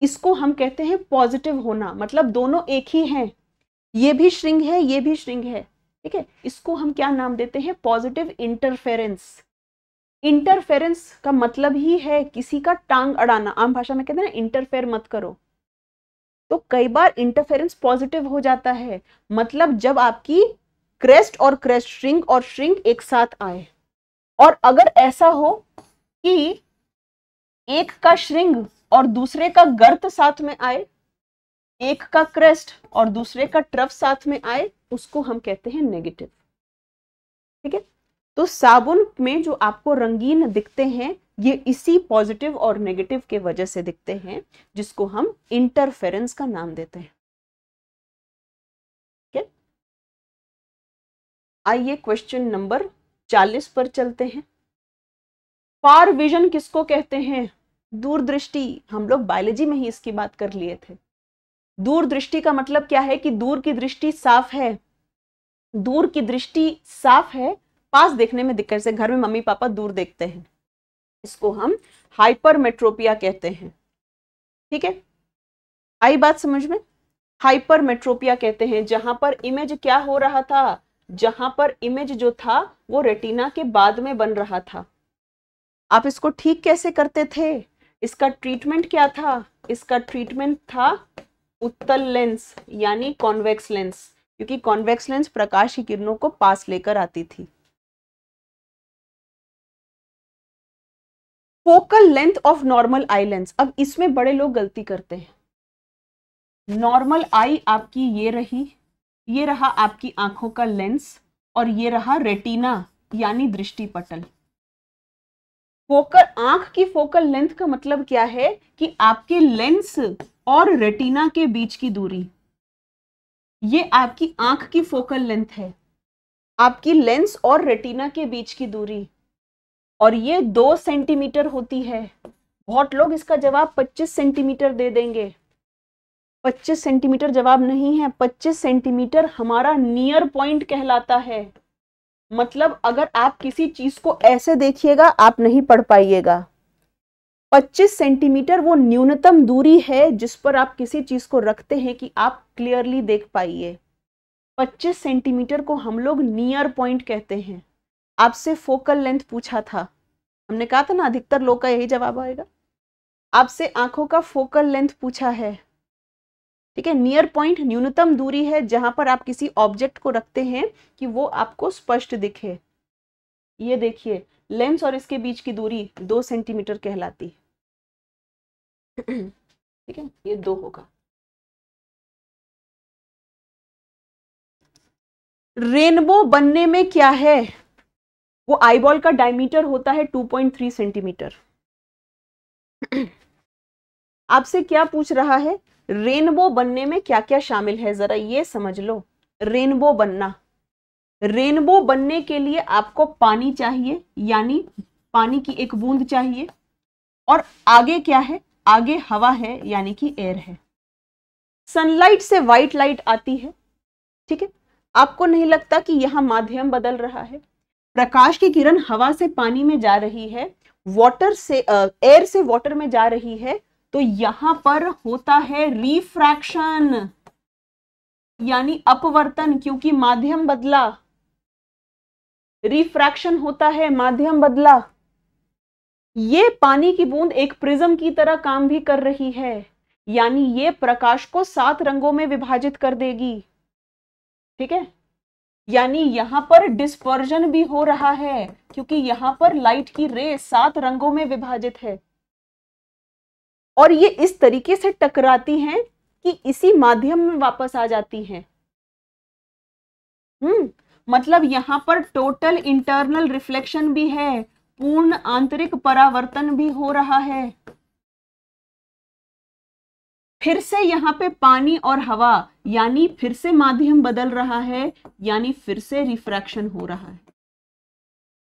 इसको हम कहते हैं पॉजिटिव होना मतलब दोनों एक ही हैं ये भी श्रृंग है ये भी श्रृंग है ठीक है इसको हम क्या नाम देते हैं पॉजिटिव इंटरफेरेंस इंटरफेरेंस का मतलब ही है किसी का टांग अड़ाना आम भाषा में कहते हैं ना इंटरफेयर मत करो तो कई बार इंटरफेरेंस पॉजिटिव हो जाता है मतलब जब आपकी क्रेस्ट और क्रेस्ट श्रिंग और श्रृंग एक साथ आए और अगर ऐसा हो कि एक का श्रृंग और दूसरे का गर्त साथ में आए एक का क्रेस्ट और दूसरे का ट्रफ साथ में आए उसको हम कहते हैं नेगेटिव ठीक है तो साबुन में जो आपको रंगीन दिखते हैं ये इसी पॉजिटिव और नेगेटिव के वजह से दिखते हैं जिसको हम इंटरफेरेंस
का नाम देते हैं ठीक है आइए क्वेश्चन नंबर चालीस पर चलते हैं फार
विजन किसको कहते हैं दूरदृष्टि हम लोग बायोलॉजी में ही इसकी बात कर लिए थे दूरदृष्टि का मतलब क्या है कि दूर की दृष्टि साफ है दूर की दृष्टि साफ है पास देखने में दिक्कत से घर में मम्मी पापा दूर देखते हैं इसको हम हाइपरमेट्रोपिया कहते हैं ठीक है आई बात समझ में हाइपरमेट्रोपिया कहते हैं जहां पर इमेज क्या हो रहा था जहां पर इमेज जो था वो रेटिना के बाद में बन रहा था आप इसको ठीक कैसे करते थे इसका ट्रीटमेंट क्या था इसका ट्रीटमेंट था उत्तल लेंस यानी कॉन्वेक्स लेंस क्योंकि कॉन्वेक्स लेंस प्रकाश की किरणों को
पास लेकर आती थी focal length of normal eye lens अब इसमें बड़े लोग गलती करते हैं
नॉर्मल आई आपकी ये रही ये रहा आपकी आंखों का लेंस और ये रहा रेटिना यानी दृष्टि पटल फोकल आंख की फोकल लेंथ का मतलब क्या है कि आपके लेंस और रेटिना के बीच की दूरी ये आपकी आंख की फोकल लेंथ है आपकी लेंस और रेटिना के बीच की दूरी और ये दो सेंटीमीटर होती है बहुत लोग इसका जवाब 25 सेंटीमीटर दे देंगे 25 सेंटीमीटर जवाब नहीं है 25 सेंटीमीटर हमारा नियर पॉइंट कहलाता है मतलब अगर आप किसी चीज को ऐसे देखिएगा आप नहीं पढ़ पाइएगा 25 सेंटीमीटर वो न्यूनतम दूरी है जिस पर आप किसी चीज को रखते हैं कि आप क्लियरली देख पाइए 25 सेंटीमीटर को हम लोग नियर पॉइंट कहते हैं आपसे फोकल लेंथ पूछा था हमने कहा था ना अधिकतर लोग का यही जवाब आएगा आपसे आंखों का फोकल लेंथ पूछा है ठीक है नियर पॉइंट न्यूनतम दूरी है जहां पर आप किसी ऑब्जेक्ट को रखते हैं कि वो आपको स्पष्ट दिखे ये देखिए लेंस और इसके बीच की दूरी दो
सेंटीमीटर कहलाती है ठीक है ये दो होगा रेनबो बनने में क्या है वो आईबॉल का डायमीटर होता है 2.3 सेंटीमीटर
आपसे क्या पूछ रहा है रेनबो बनने में क्या क्या शामिल है जरा ये समझ लो रेनबो बनना रेनबो बनने के लिए आपको पानी चाहिए यानी पानी की एक बूंद चाहिए और आगे क्या है आगे हवा है यानी कि एयर है सनलाइट से व्हाइट लाइट आती है ठीक है आपको नहीं लगता कि यहां माध्यम बदल रहा है प्रकाश की किरण हवा से पानी में जा रही है वाटर से एयर से वाटर में जा रही है तो यहां पर होता है रिफ्रैक्शन यानी अपवर्तन क्योंकि माध्यम बदला रिफ्रैक्शन होता है माध्यम बदला ये पानी की बूंद एक प्रिज्म की तरह काम भी कर रही है यानी ये प्रकाश को सात रंगों में विभाजित कर देगी ठीक है यानी यहां पर डिस्पर्जन भी हो रहा है क्योंकि यहां पर लाइट की रे सात रंगों में विभाजित है और ये इस तरीके से टकराती हैं कि इसी माध्यम में वापस आ जाती हैं हम्म मतलब यहाँ पर टोटल इंटरनल रिफ्लेक्शन भी है पूर्ण आंतरिक परावर्तन भी हो रहा है फिर से यहाँ पे पानी और हवा यानी फिर से माध्यम बदल रहा है यानी फिर से रिफ्रैक्शन हो रहा है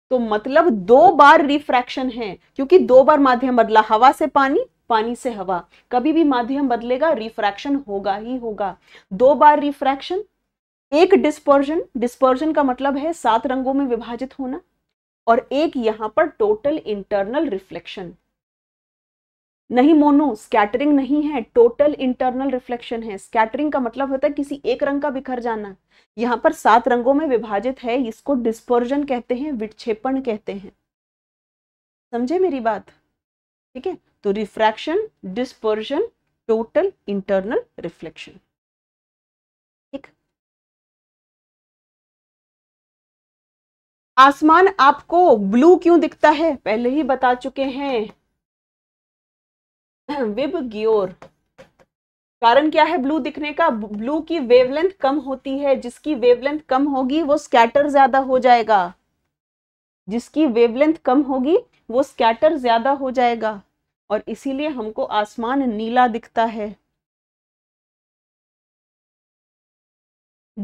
तो मतलब दो बार रिफ्रैक्शन है क्योंकि दो बार माध्यम बदला हवा से पानी पानी से हवा कभी भी माध्यम बदलेगा रिफ्रैक्शन होगा ही होगा दो बार रिफ्रैक्शन एक डिस्पर्जन डिस्पर्जन का मतलब है सात रंगों में विभाजित होना और एक यहां पर टोटल इंटरनल रिफ्लेक्शन नहीं मोनो स्कैटरिंग नहीं है टोटल इंटरनल रिफ्लेक्शन है स्कैटरिंग का मतलब होता है किसी एक रंग का बिखर जाना यहां पर सात रंगों में विभाजित है इसको डिस्पर्जन कहते हैं विक्षेपण कहते हैं समझे मेरी बात
ठीक है तो refraction dispersion total internal reflection ठीक आसमान आपको ब्लू क्यों दिखता है पहले ही बता चुके हैं विब गियोर कारण क्या
है ब्लू दिखने का ब्लू की वेवलेंथ कम होती है जिसकी वेवलेंथ कम होगी वो स्कैटर ज्यादा हो जाएगा जिसकी वेवलेंथ कम होगी वो स्कैटर ज्यादा हो जाएगा और इसीलिए हमको आसमान नीला दिखता है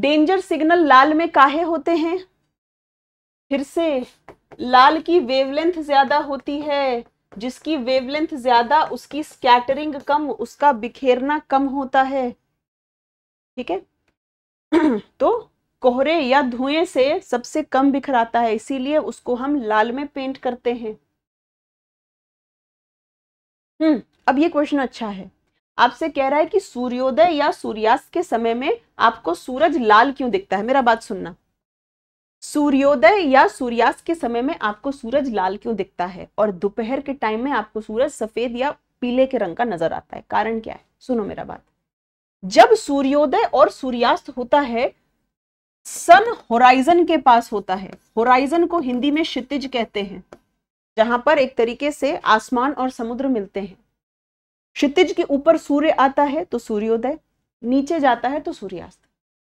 डेंजर सिग्नल लाल में काहे होते हैं फिर से लाल की वेवलेंथ ज्यादा होती है
जिसकी वेवलेंथ ज्यादा उसकी स्कैटरिंग कम उसका बिखेरना कम होता है ठीक है तो कोहरे या धुएं से सबसे कम बिखराता है इसीलिए उसको हम लाल में पेंट करते हैं हम्म अब ये क्वेश्चन अच्छा है आपसे कह रहा है कि सूर्योदय या सूर्यास्त के समय में आपको सूरज लाल क्यों दिखता है मेरा बात सुनना सूर्योदय या सूर्यास्त के समय में आपको सूरज लाल क्यों दिखता है और दोपहर के टाइम में आपको सूरज सफेद या पीले के रंग का नजर आता है कारण क्या है सुनो मेरा बात जब सूर्योदय और सूर्यास्त होता है सन होराइजन के पास होता है होराइजन को हिंदी में क्षितिज कहते हैं जहां पर एक तरीके से आसमान और समुद्र मिलते हैं क्षितिज के ऊपर सूर्य आता है तो सूर्योदय नीचे जाता है तो सूर्यास्त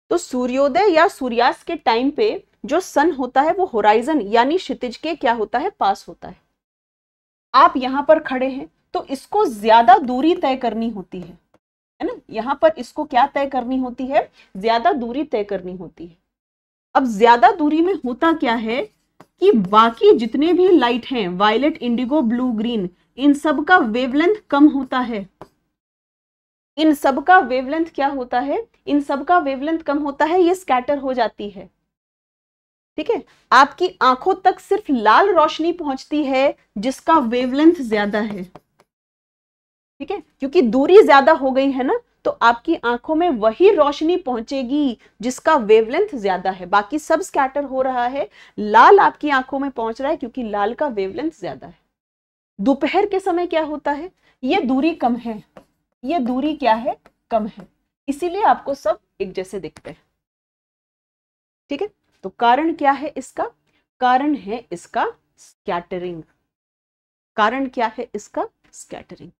तो सूर्योदय या सूर्यास्त के टाइम पे जो सन होता है वो होराइजन यानी क्षितिज के क्या होता है पास होता है आप यहाँ पर खड़े हैं तो इसको ज्यादा दूरी तय करनी होती है है ना यहाँ पर इसको क्या तय करनी होती है ज्यादा दूरी तय करनी होती है अब ज्यादा दूरी में होता क्या है कि बाकी जितने भी लाइट हैं वायलेट इंडिगो ब्लू ग्रीन इन सब का वेवलेंथ कम होता है इन सब का वेवलेंथ क्या होता है इन सब का वेवलेंथ कम होता है ये स्कैटर हो जाती है ठीक है आपकी आंखों तक सिर्फ लाल रोशनी पहुंचती है जिसका वेवलेंथ ज्यादा है ठीक है क्योंकि दूरी ज्यादा हो गई है ना तो आपकी आंखों में वही रोशनी पहुंचेगी जिसका वेवलेंथ ज्यादा है बाकी सब स्कैटर हो रहा है लाल आपकी आंखों में पहुंच रहा है क्योंकि लाल का वेवलेंथ ज्यादा है दोपहर के समय क्या होता है ये दूरी कम है ये दूरी क्या है कम है इसीलिए आपको सब एक जैसे दिखते हैं ठीक है तो कारण क्या है इसका कारण है इसका स्कैटरिंग कारण क्या है इसका स्कैटरिंग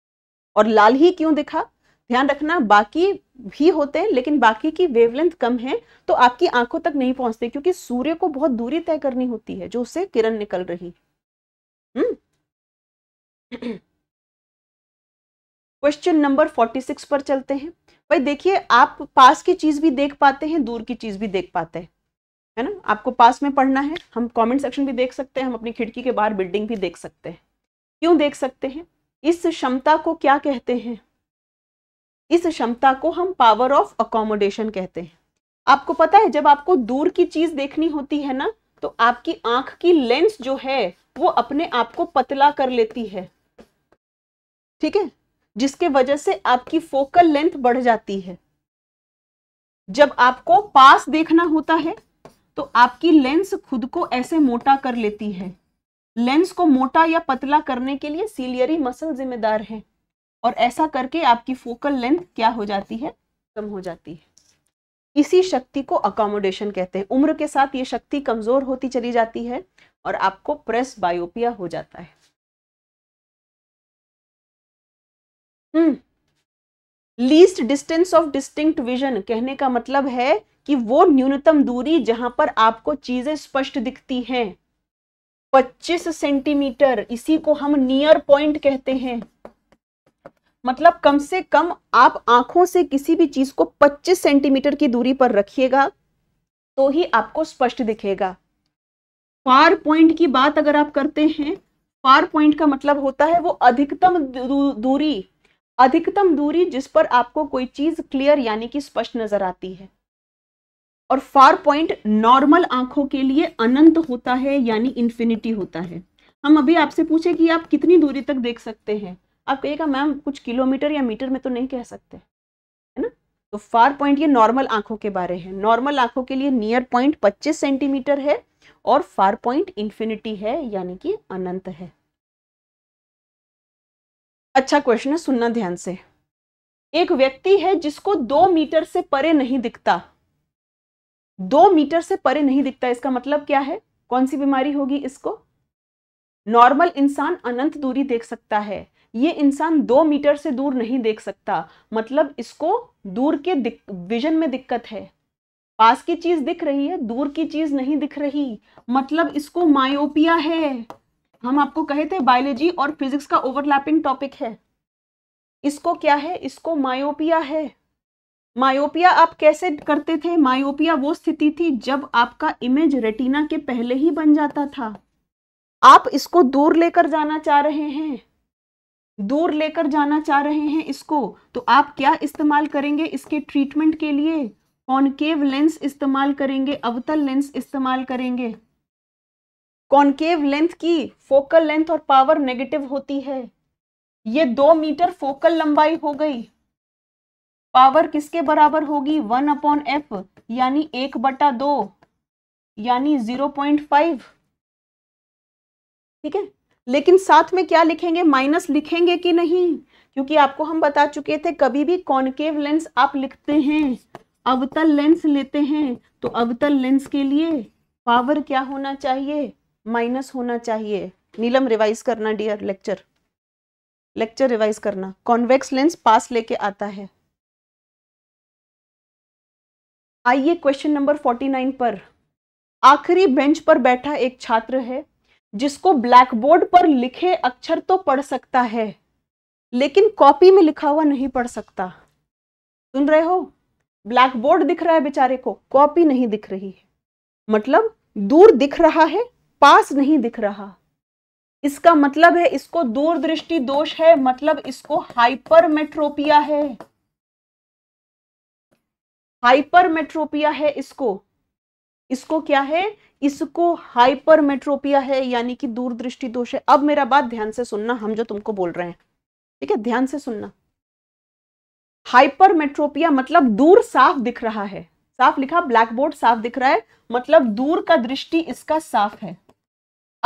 और लाल ही क्यों दिखा ध्यान रखना बाकी भी होते हैं लेकिन बाकी की वेवलेंथ कम है तो आपकी आंखों तक नहीं पहुंचते क्योंकि सूर्य को बहुत दूरी तय करनी होती है जो उससे किरण निकल रही हम्म क्वेश्चन नंबर फोर्टी सिक्स पर चलते हैं भाई देखिए आप पास की चीज भी देख पाते हैं दूर की चीज भी देख पाते हैं है ना आपको पास में पढ़ना है हम कमेंट सेक्शन भी देख सकते हैं हम अपनी खिड़की के बाहर बिल्डिंग भी देख सकते हैं क्यों देख सकते हैं इस क्षमता को क्या कहते हैं इस क्षमता को हम पावर ऑफ अकोमोडेशन कहते हैं आपको पता है जब आपको दूर की चीज देखनी होती है ना तो आपकी आंख की लेंस जो है वो अपने आप को पतला कर लेती है ठीक है जिसके वजह से आपकी फोकल लेंथ बढ़ जाती है जब आपको पास देखना होता है तो आपकी लेंस खुद को ऐसे मोटा कर लेती है लेंस को मोटा या पतला करने के लिए सीलियरी मसल जिम्मेदार है और ऐसा करके आपकी फोकल लेंथ क्या हो जाती है कम हो जाती है इसी शक्ति को अकोमोडेशन कहते हैं उम्र के साथ ये शक्ति
कमजोर होती चली जाती है और आपको प्रेस बायोपिया हो जाता है हम्म least distance
of distinct vision कहने का मतलब है कि वो न्यूनतम दूरी जहां पर आपको चीजें स्पष्ट दिखती हैं 25 सेंटीमीटर इसी को हम नियर पॉइंट कहते हैं मतलब कम से कम आप आंखों से किसी भी चीज को 25 सेंटीमीटर की दूरी पर रखिएगा तो ही आपको स्पष्ट दिखेगा फार पॉइंट की बात अगर आप करते हैं फार पॉइंट का मतलब होता है वो अधिकतम दूरी अधिकतम दूरी जिस पर आपको कोई चीज क्लियर यानी कि स्पष्ट नजर आती है और फार पॉइंट नॉर्मल आंखों के लिए अनंत होता है यानी इंफिनिटी होता है हम अभी आपसे पूछे कि आप कितनी दूरी तक देख सकते हैं आप कहिएगा मैम कुछ किलोमीटर या मीटर में तो नहीं कह सकते है ना तो फार पॉइंट ये नॉर्मल आंखों के बारे है नॉर्मल आंखों के लिए नियर पॉइंट 25 सेंटीमीटर है और फार पॉइंट इन्फिनिटी है यानी कि अनंत है अच्छा क्वेश्चन है सुनना ध्यान से एक व्यक्ति है जिसको दो मीटर से परे नहीं दिखता दो मीटर से परे नहीं दिखता इसका मतलब क्या है कौन सी बीमारी होगी इसको नॉर्मल इंसान अनंत दूरी देख सकता है ये इंसान दो मीटर से दूर नहीं देख सकता मतलब इसको दूर के विजन में दिक्कत है पास की चीज दिख रही है दूर की चीज नहीं दिख रही मतलब इसको मायोपिया है हम आपको कहे थे बायोलॉजी और फिजिक्स का ओवरलैपिंग टॉपिक है इसको क्या है इसको मायोपिया है मायोपिया आप कैसे करते थे मायोपिया वो स्थिति थी जब आपका इमेज रेटिना के पहले ही बन जाता था आप इसको दूर लेकर जाना चाह रहे हैं दूर लेकर जाना चाह रहे हैं इसको तो आप क्या इस्तेमाल करेंगे इसके ट्रीटमेंट के लिए कॉनकेव लेंस इस्तेमाल करेंगे अवतल लेंस इस्तेमाल करेंगे कॉन्केव लेंथ की फोकल लेंथ और पावर नेगेटिव होती है ये दो मीटर फोकल लंबाई हो गई पावर किसके बराबर होगी वन अपॉन एफ यानी एक बटा दो यानी जीरो पॉइंट फाइव ठीक है लेकिन साथ में क्या लिखेंगे माइनस लिखेंगे कि नहीं क्योंकि आपको हम बता चुके थे कभी भी कॉन्केव लेंस आप लिखते हैं अवतल लेंस लेते हैं तो अवतल लेंस के लिए पावर क्या होना चाहिए माइनस होना चाहिए नीलम रिवाइज करना डियर लेक्चर
लेक्चर रिवाइज करना कॉन्वेक्स लेंस पास लेके आता है आइए क्वेश्चन नंबर फोर्टी नाइन पर आखिरी
बेंच पर बैठा एक छात्र है जिसको ब्लैक बोर्ड पर लिखे अक्षर तो पढ़ सकता है लेकिन कॉपी में लिखा हुआ नहीं पढ़ सकता सुन रहे हो ब्लैक बोर्ड दिख रहा है बेचारे को कॉपी नहीं दिख रही है मतलब दूर दिख रहा है पास नहीं दिख रहा इसका मतलब है इसको दूरदृष्टि दोष है मतलब इसको हाइपरमेट्रोपिया है हाइपरमेट्रोपिया है इसको इसको क्या है इसको हाइपरमेट्रोपिया है यानी कि दूरदृष्टि दोष है अब मेरा बात ध्यान से सुनना हम जो तुमको बोल रहे हैं ठीक है ध्यान से सुनना हाइपरमेट्रोपिया मतलब दूर साफ दिख रहा है साफ लिखा ब्लैक बोर्ड साफ दिख रहा है मतलब दूर का दृष्टि इसका साफ है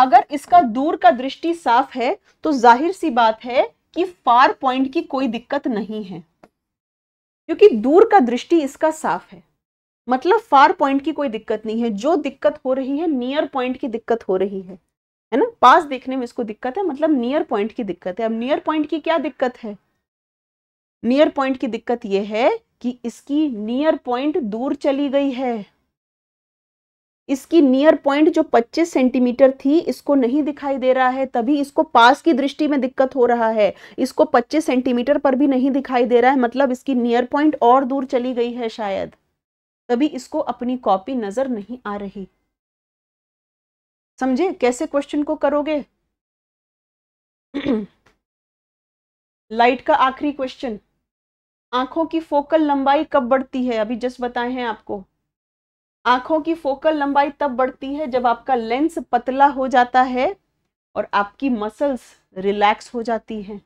अगर इसका दूर का दृष्टि साफ है तो जाहिर सी बात है कि फार पॉइंट की कोई दिक्कत नहीं है क्योंकि दूर का दृष्टि इसका साफ है मतलब फार पॉइंट की कोई दिक्कत नहीं है जो दिक्कत हो रही है नियर पॉइंट की दिक्कत हो रही है है ना पास देखने में इसको दिक्कत है मतलब नियर पॉइंट की दिक्कत है अब नियर पॉइंट की क्या दिक्कत है नियर पॉइंट की दिक्कत यह है कि इसकी नियर पॉइंट दूर चली गई है इसकी नियर पॉइंट जो 25 सेंटीमीटर थी इसको नहीं दिखाई दे रहा है तभी इसको पास की दृष्टि में दिक्कत हो रहा है इसको 25 सेंटीमीटर पर भी नहीं दिखाई दे रहा है मतलब इसकी नियर पॉइंट और दूर चली गई है शायद तभी इसको अपनी कॉपी नज़र नहीं आ रही
समझे कैसे क्वेश्चन को करोगे लाइट का आखिरी क्वेश्चन आंखों की फोकल लंबाई
कब बढ़ती है अभी जस्ट बताए हैं आपको आंखों की फोकल लंबाई तब बढ़ती है जब आपका लेंस पतला हो जाता है और आपकी मसल्स रिलैक्स हो जाती हैं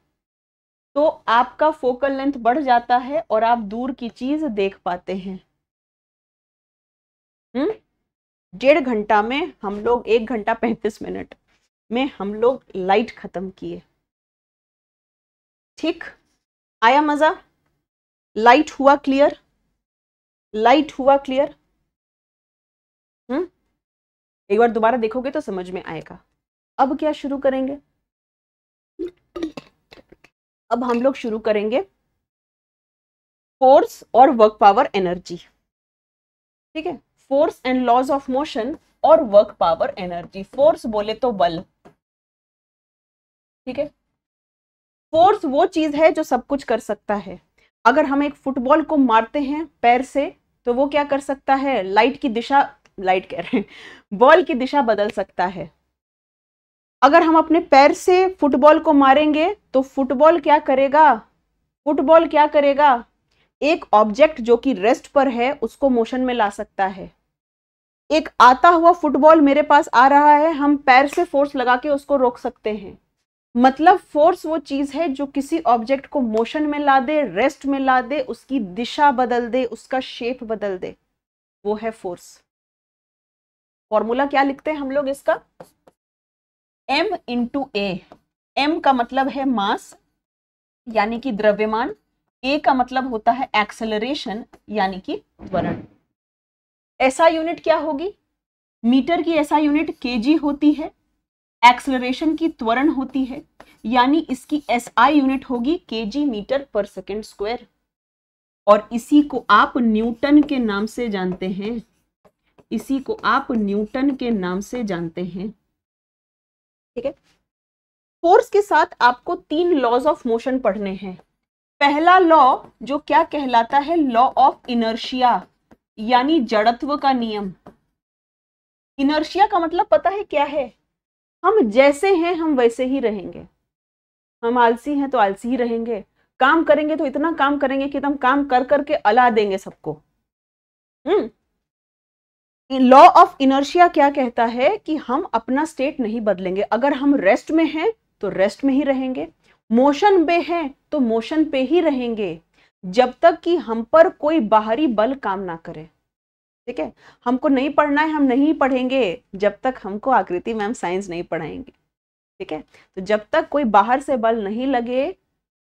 तो आपका फोकल लेंथ बढ़ जाता है और आप दूर की चीज़ देख पाते हैं हम्म? डेढ़ घंटा में हम लोग एक घंटा पैंतीस मिनट में हम लोग लाइट खत्म किए
ठीक आया मजा लाइट हुआ क्लियर लाइट हुआ क्लियर हम्म एक बार दोबारा देखोगे तो समझ में आएगा अब क्या शुरू करेंगे
अब हम लोग शुरू करेंगे फोर्स और वर्क पावर एनर्जी
ठीक
है force and laws of motion और वर्क पावर एनर्जी फोर्स बोले तो बल ठीक है फोर्स वो चीज है जो सब कुछ कर सकता है अगर हम एक फुटबॉल को मारते हैं पैर से तो वो क्या कर सकता है लाइट की दिशा लाइट कह रहे हैं बॉल की दिशा बदल सकता है अगर हम अपने पैर से फुटबॉल को मारेंगे तो फुटबॉल क्या करेगा फुटबॉल क्या करेगा एक ऑब्जेक्ट जो कि रेस्ट पर है उसको मोशन में ला सकता है एक आता हुआ फुटबॉल मेरे पास आ रहा है हम पैर से फोर्स लगा के उसको रोक सकते हैं मतलब फोर्स वो चीज़ है जो किसी ऑब्जेक्ट को मोशन में ला दे रेस्ट में ला दे उसकी दिशा बदल दे उसका शेप बदल दे वो है फोर्स फॉर्मूला क्या लिखते हैं हम लोग इसका एम इंटू ए एम का मतलब है मास यानी कि द्रव्यमान ए का मतलब होता है एक्सेलरेशन यानी कि वर्ण एसआई यूनिट क्या होगी मीटर की एसआई यूनिट केजी होती है एक्सलरेशन की त्वरण होती है यानी इसकी एसआई यूनिट होगी केजी मीटर पर सेकेंड स्क्वायर और इसी को आप न्यूटन के नाम से जानते हैं इसी को आप न्यूटन के नाम से जानते हैं ठीक है फोर्स के साथ आपको तीन लॉज ऑफ मोशन पढ़ने हैं पहला लॉ जो क्या कहलाता है लॉ ऑफ इनर्शिया यानी जड़त्व का नियम इनर्शिया का मतलब पता है क्या है हम जैसे हैं हम वैसे ही रहेंगे हम आलसी हैं तो आलसी ही रहेंगे काम करेंगे तो इतना काम करेंगे कि हम काम कर करके अला देंगे सबको हम्म लॉ ऑफ इनर्शिया क्या कहता है कि हम अपना स्टेट नहीं बदलेंगे अगर हम रेस्ट में हैं तो रेस्ट में ही रहेंगे मोशन पे हैं तो मोशन पे ही रहेंगे जब तक कि हम पर कोई बाहरी बल काम ना करे ठीक है हमको नहीं पढ़ना है हम नहीं पढ़ेंगे जब तक हमको आकृति मैम साइंस नहीं पढ़ाएंगे ठीक है तो जब तक कोई बाहर से बल नहीं लगे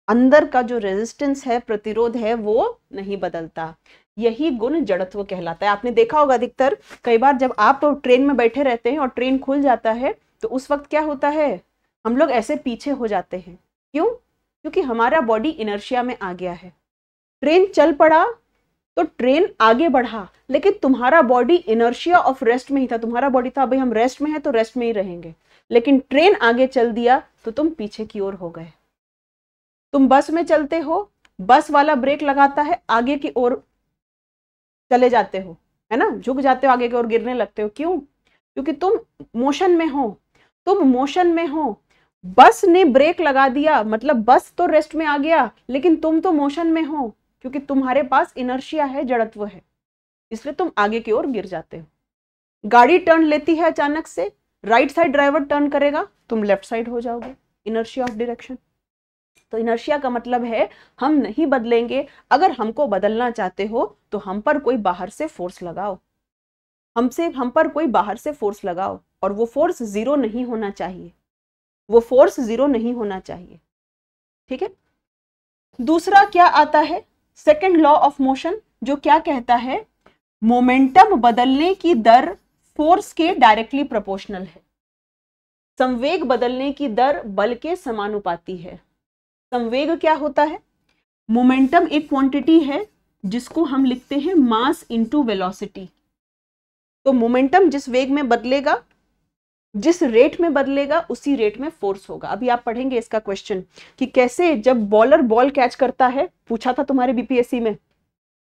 अंदर का जो रेजिस्टेंस है प्रतिरोध है वो नहीं बदलता यही गुण जड़त्व कहलाता है आपने देखा होगा अधिकतर कई बार जब आप तो ट्रेन में बैठे रहते हैं और ट्रेन खुल जाता है तो उस वक्त क्या होता है हम लोग ऐसे पीछे हो जाते हैं क्यों क्योंकि हमारा बॉडी इनर्शिया में आ गया है ट्रेन चल पड़ा तो ट्रेन आगे बढ़ा लेकिन तुम्हारा बॉडी इनर्शिया ऑफ रेस्ट में ही था तुम्हारा बॉडी था भाई हम रेस्ट में हैं तो रेस्ट में ही रहेंगे लेकिन ट्रेन आगे चल दिया तो तुम पीछे की ओर हो गए तुम बस में चलते हो बस वाला ब्रेक लगाता है आगे की ओर चले जाते हो है ना झुक जाते हो आगे की ओर गिरने लगते हो क्यों क्योंकि तुम मोशन में हो तुम मोशन में हो बस ने ब्रेक लगा दिया मतलब बस तो रेस्ट में आ गया लेकिन तुम तो मोशन में हो क्योंकि तुम्हारे पास इनर्शिया है जड़त्व है इसलिए तुम आगे की ओर गिर जाते हो गाड़ी टर्न लेती है अचानक से राइट साइड ड्राइवर टर्न करेगा तुम लेफ्ट साइड हो जाओगे इनर्शिया ऑफ डिरेक्शन तो इनर्शिया का मतलब है हम नहीं बदलेंगे अगर हमको बदलना चाहते हो तो हम पर कोई बाहर से फोर्स लगाओ हमसे हम पर कोई बाहर से फोर्स लगाओ और वो फोर्स जीरो नहीं होना चाहिए वो फोर्स जीरो नहीं होना चाहिए ठीक है दूसरा क्या आता है सेकेंड लॉ ऑफ मोशन जो क्या कहता है मोमेंटम बदलने की दर फोर्स के डायरेक्टली प्रोपोर्शनल है संवेग बदलने की दर बल के समानुपाती है संवेग क्या होता है मोमेंटम एक क्वांटिटी है जिसको हम लिखते हैं मास इनटू वेलोसिटी तो मोमेंटम जिस वेग में बदलेगा जिस रेट में बदलेगा उसी रेट में फोर्स होगा अभी आप पढ़ेंगे इसका क्वेश्चन कि कैसे जब बॉलर बॉल कैच करता है पूछा था तुम्हारे बीपीएससी में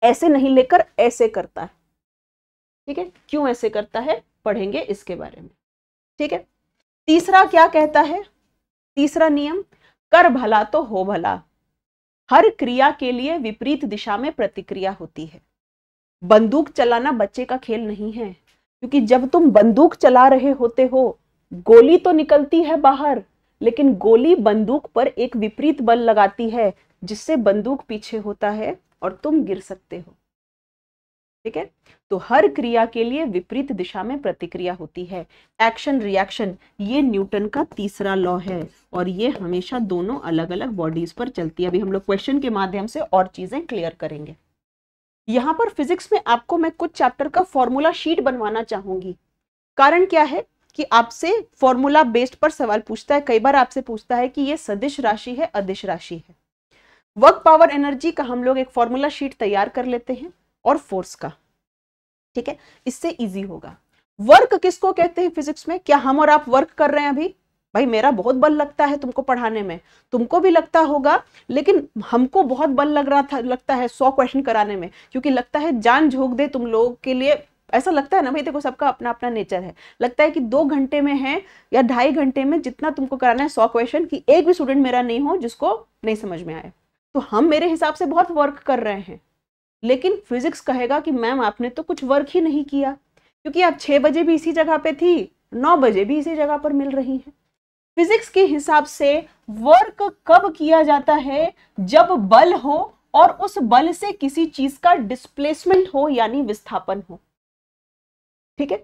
ऐसे नहीं लेकर ऐसे करता है ठीक है क्यों ऐसे करता है पढ़ेंगे इसके बारे में ठीक है तीसरा क्या कहता है तीसरा नियम कर भला तो हो भला हर क्रिया के लिए विपरीत दिशा में प्रतिक्रिया होती है बंदूक चलाना बच्चे का खेल नहीं है क्योंकि जब तुम बंदूक चला रहे होते हो गोली तो निकलती है बाहर लेकिन गोली बंदूक पर एक विपरीत बल लगाती है जिससे बंदूक पीछे होता है और तुम गिर सकते हो ठीक है तो हर क्रिया के लिए विपरीत दिशा में प्रतिक्रिया होती है एक्शन रिएक्शन ये न्यूटन का तीसरा लॉ है और ये हमेशा दोनों अलग अलग बॉडीज पर चलती है अभी हम लोग क्वेश्चन के माध्यम से और चीजें क्लियर करेंगे यहाँ पर फिजिक्स में आपको मैं कुछ चैप्टर का फॉर्मूला शीट बनवाना चाहूंगी कारण क्या है कि आपसे फॉर्मूला बेस्ड पर सवाल पूछता है कई बार आपसे पूछता है कि ये सदिश राशि है अदिश राशि है वर्क पावर एनर्जी का हम लोग एक फॉर्मूला शीट तैयार कर लेते हैं और फोर्स का ठीक है इससे इजी होगा वर्क किसको कहते हैं फिजिक्स में क्या हम और आप वर्क कर रहे हैं अभी भाई मेरा बहुत बल लगता है तुमको पढ़ाने में तुमको भी लगता होगा लेकिन हमको बहुत बल लग रहा था लगता है सौ क्वेश्चन कराने में क्योंकि लगता है जान झोंक दे तुम लोगों के लिए ऐसा लगता है ना भाई देखो सबका अपना अपना नेचर है लगता है कि दो घंटे में है या ढाई घंटे में जितना तुमको कराना है सौ क्वेश्चन की एक भी स्टूडेंट मेरा नहीं हो जिसको नहीं समझ में आए तो हम मेरे हिसाब से बहुत वर्क कर रहे हैं लेकिन फिजिक्स कहेगा कि मैम आपने तो कुछ वर्क ही नहीं किया क्योंकि आप छह बजे भी इसी जगह पे थी नौ बजे भी इसी जगह पर मिल रही हैं फिजिक्स के हिसाब से वर्क कब किया जाता है जब बल हो और उस बल से किसी चीज का डिस्प्लेसमेंट हो यानी विस्थापन हो ठीक है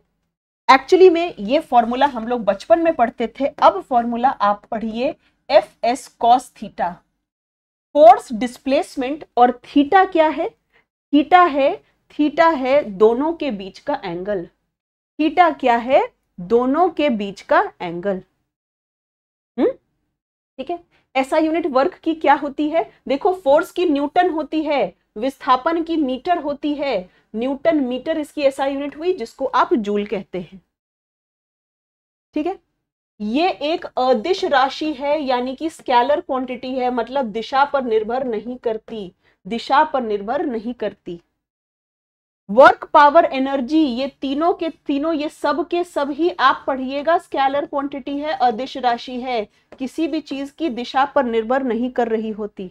एक्चुअली में ये फॉर्मूला हम लोग बचपन में पढ़ते थे अब फॉर्मूला आप पढ़िए F S cos theta force displacement और थीटा क्या है थीटा है थीटा है दोनों के बीच का एंगल थीटा क्या है दोनों के बीच का एंगल ठीक है ऐसा यूनिट वर्क की क्या होती है देखो फोर्स की न्यूटन होती है विस्थापन की मीटर होती है न्यूटन मीटर इसकी ऐसा यूनिट हुई जिसको आप जूल कहते हैं ठीक है ये एक अदिश राशि है यानी कि स्कैलर क्वांटिटी है मतलब दिशा पर निर्भर नहीं करती दिशा पर निर्भर नहीं करती वर्क पावर एनर्जी ये तीनों के तीनों ये सब के सब ही आप पढ़िएगा स्कैलर क्वांटिटी है अदिश राशि है किसी भी चीज की दिशा पर निर्भर नहीं कर रही होती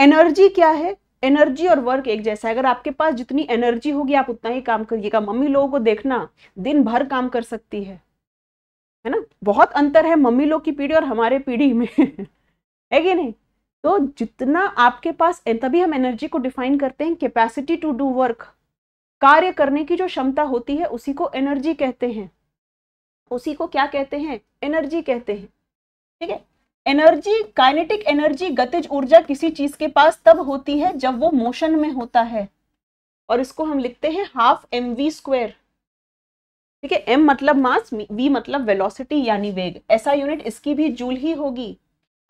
एनर्जी क्या है एनर्जी और वर्क एक जैसा है अगर आपके पास जितनी एनर्जी होगी आप उतना ही काम करिएगा मम्मी लोगों को देखना दिन भर काम कर सकती है है ना बहुत अंतर है मम्मी लोग की पीढ़ी और हमारे पीढ़ी में है कि नहीं तो जितना आपके पास तभी हम एनर्जी को डिफाइन करते हैं कैपेसिटी टू डू वर्क कार्य करने की जो क्षमता होती है उसी को एनर्जी कहते हैं उसी को क्या कहते हैं एनर्जी कहते हैं ठीक है एनर्जी काइनेटिक एनर्जी गतिज ऊर्जा किसी चीज के पास तब होती है जब वो मोशन में होता है और इसको हम लिखते हैं हाफ एम वी स्क्वेर ठीक है एम मतलब मास वी मतलब वेलोसिटी यानी वेग ऐसा यूनिट इसकी भी जूल ही होगी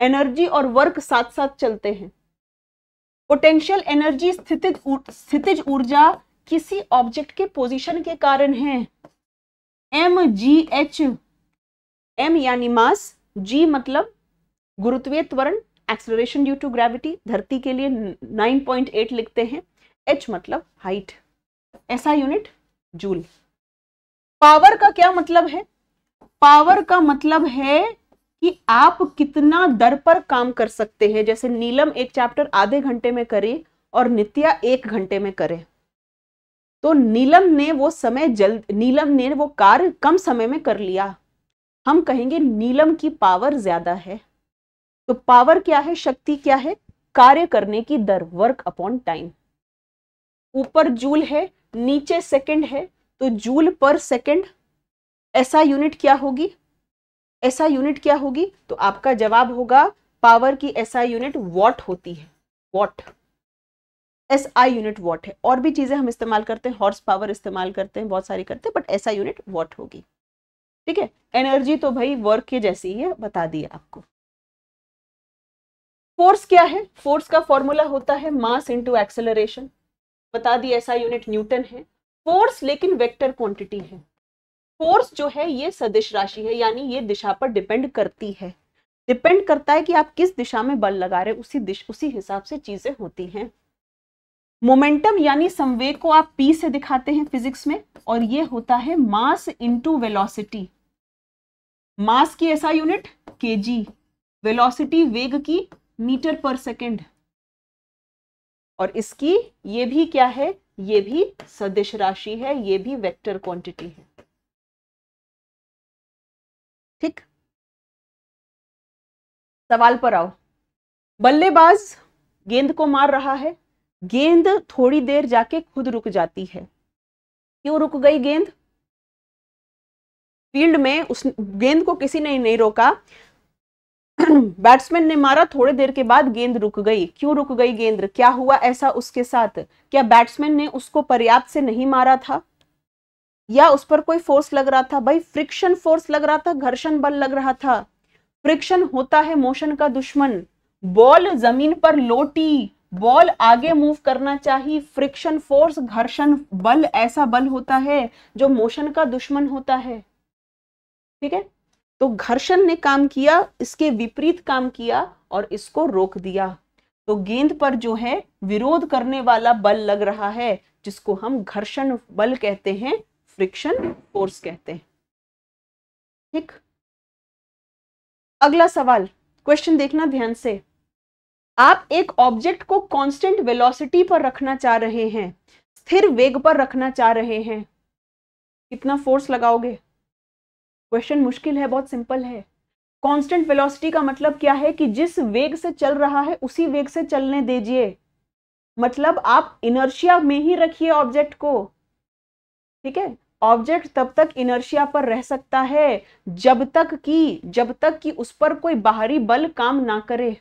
एनर्जी और वर्क साथ साथ चलते हैं पोटेंशियल एनर्जी स्थितिज स्थितिज ऊर्जा किसी ऑब्जेक्ट के पोजीशन के कारण है एम जी एच एम यानी मास जी मतलब गुरुत्वीय त्वरण एक्सलोरेशन ड्यू टू ग्रेविटी धरती के लिए 9.8 लिखते हैं एच मतलब हाइट ऐसा यूनिट जूल पावर का क्या मतलब है पावर का मतलब है कि आप कितना दर पर काम कर सकते हैं जैसे नीलम एक चैप्टर आधे घंटे में करे और नित्या एक घंटे में करे तो नीलम ने वो समय जल्द नीलम ने वो कार्य कम समय में कर लिया हम कहेंगे नीलम की पावर ज्यादा है तो पावर क्या है शक्ति क्या है कार्य करने की दर वर्क अपॉन टाइम ऊपर जूल है नीचे सेकंड है तो जूल पर सेकंड ऐसा यूनिट क्या होगी ऐसा यूनिट क्या होगी तो आपका जवाब होगा पावर की ऐसा यूनिट वॉट होती है watt S I unit watt है और भी चीज़ें हम इस्तेमाल करते हैं हॉर्स पावर इस्तेमाल करते हैं बहुत सारी करते हैं बट ऐसा यूनिट वॉट होगी ठीक है एनर्जी तो भाई वर्क के जैसी ही है बता दिए आपको फोर्स क्या है फोर्स का फॉर्मूला होता है मास इंटू एक्सेलरेशन बता दिए ऐसा यूनिट न्यूटन है फोर्स लेकिन वेक्टर क्वांटिटी है फोर्स जो है ये सदिश राशि है यानी ये दिशा पर डिपेंड करती है डिपेंड करता है कि आप किस दिशा में बल लगा रहे उसी दिश उसी हिसाब से चीजें होती हैं मोमेंटम यानी संवेग को आप पी से दिखाते हैं फिजिक्स में और ये होता है मास इनटू वेलोसिटी मास की ऐसा यूनिट केजी वेलोसिटी वेग की मीटर पर सेकंड और इसकी
ये भी क्या है ये भी सदिश राशि है ये भी वेक्टर क्वांटिटी है ठीक सवाल पर आओ बल्लेबाज गेंद को मार रहा है गेंद
थोड़ी देर जाके खुद रुक जाती है क्यों रुक गई गेंद फील्ड में उस गेंद को किसी ने नहीं रोका बैट्समैन ने मारा थोड़ी देर के बाद गेंद रुक गई क्यों रुक गई गेंद क्या हुआ ऐसा उसके साथ क्या बैट्समैन ने उसको पर्याप्त से नहीं मारा था या उस पर कोई फोर्स लग रहा था भाई फ्रिक्शन फोर्स लग रहा था घर्षण बल लग रहा था फ्रिक्शन होता है मोशन का दुश्मन बॉल जमीन पर लोटी बॉल आगे मूव करना चाहिए फ्रिक्शन फोर्स घर्षण बल ऐसा बल होता है जो मोशन का दुश्मन होता है ठीक है तो घर्षण ने काम किया इसके विपरीत काम किया और इसको रोक दिया तो गेंद पर जो है विरोध करने वाला बल लग रहा है जिसको हम घर्षण बल कहते हैं फ्रिक्शन फोर्स
कहते हैं ठीक अगला सवाल क्वेश्चन देखना ध्यान से आप एक ऑब्जेक्ट को कांस्टेंट वेलोसिटी पर
रखना चाह रहे हैं स्थिर वेग पर रखना चाह रहे हैं कितना फोर्स लगाओगे क्वेश्चन मुश्किल है बहुत सिंपल है कांस्टेंट वेलोसिटी का मतलब क्या है कि जिस वेग से चल रहा है उसी वेग से चलने दीजिए मतलब आप इनर्शिया में ही रखिए ऑब्जेक्ट को ठीक है ऑब्जेक्ट तब तक इनर्शिया पर रह सकता है जब तक कि जब तक कि उस पर कोई बाहरी बल काम ना करे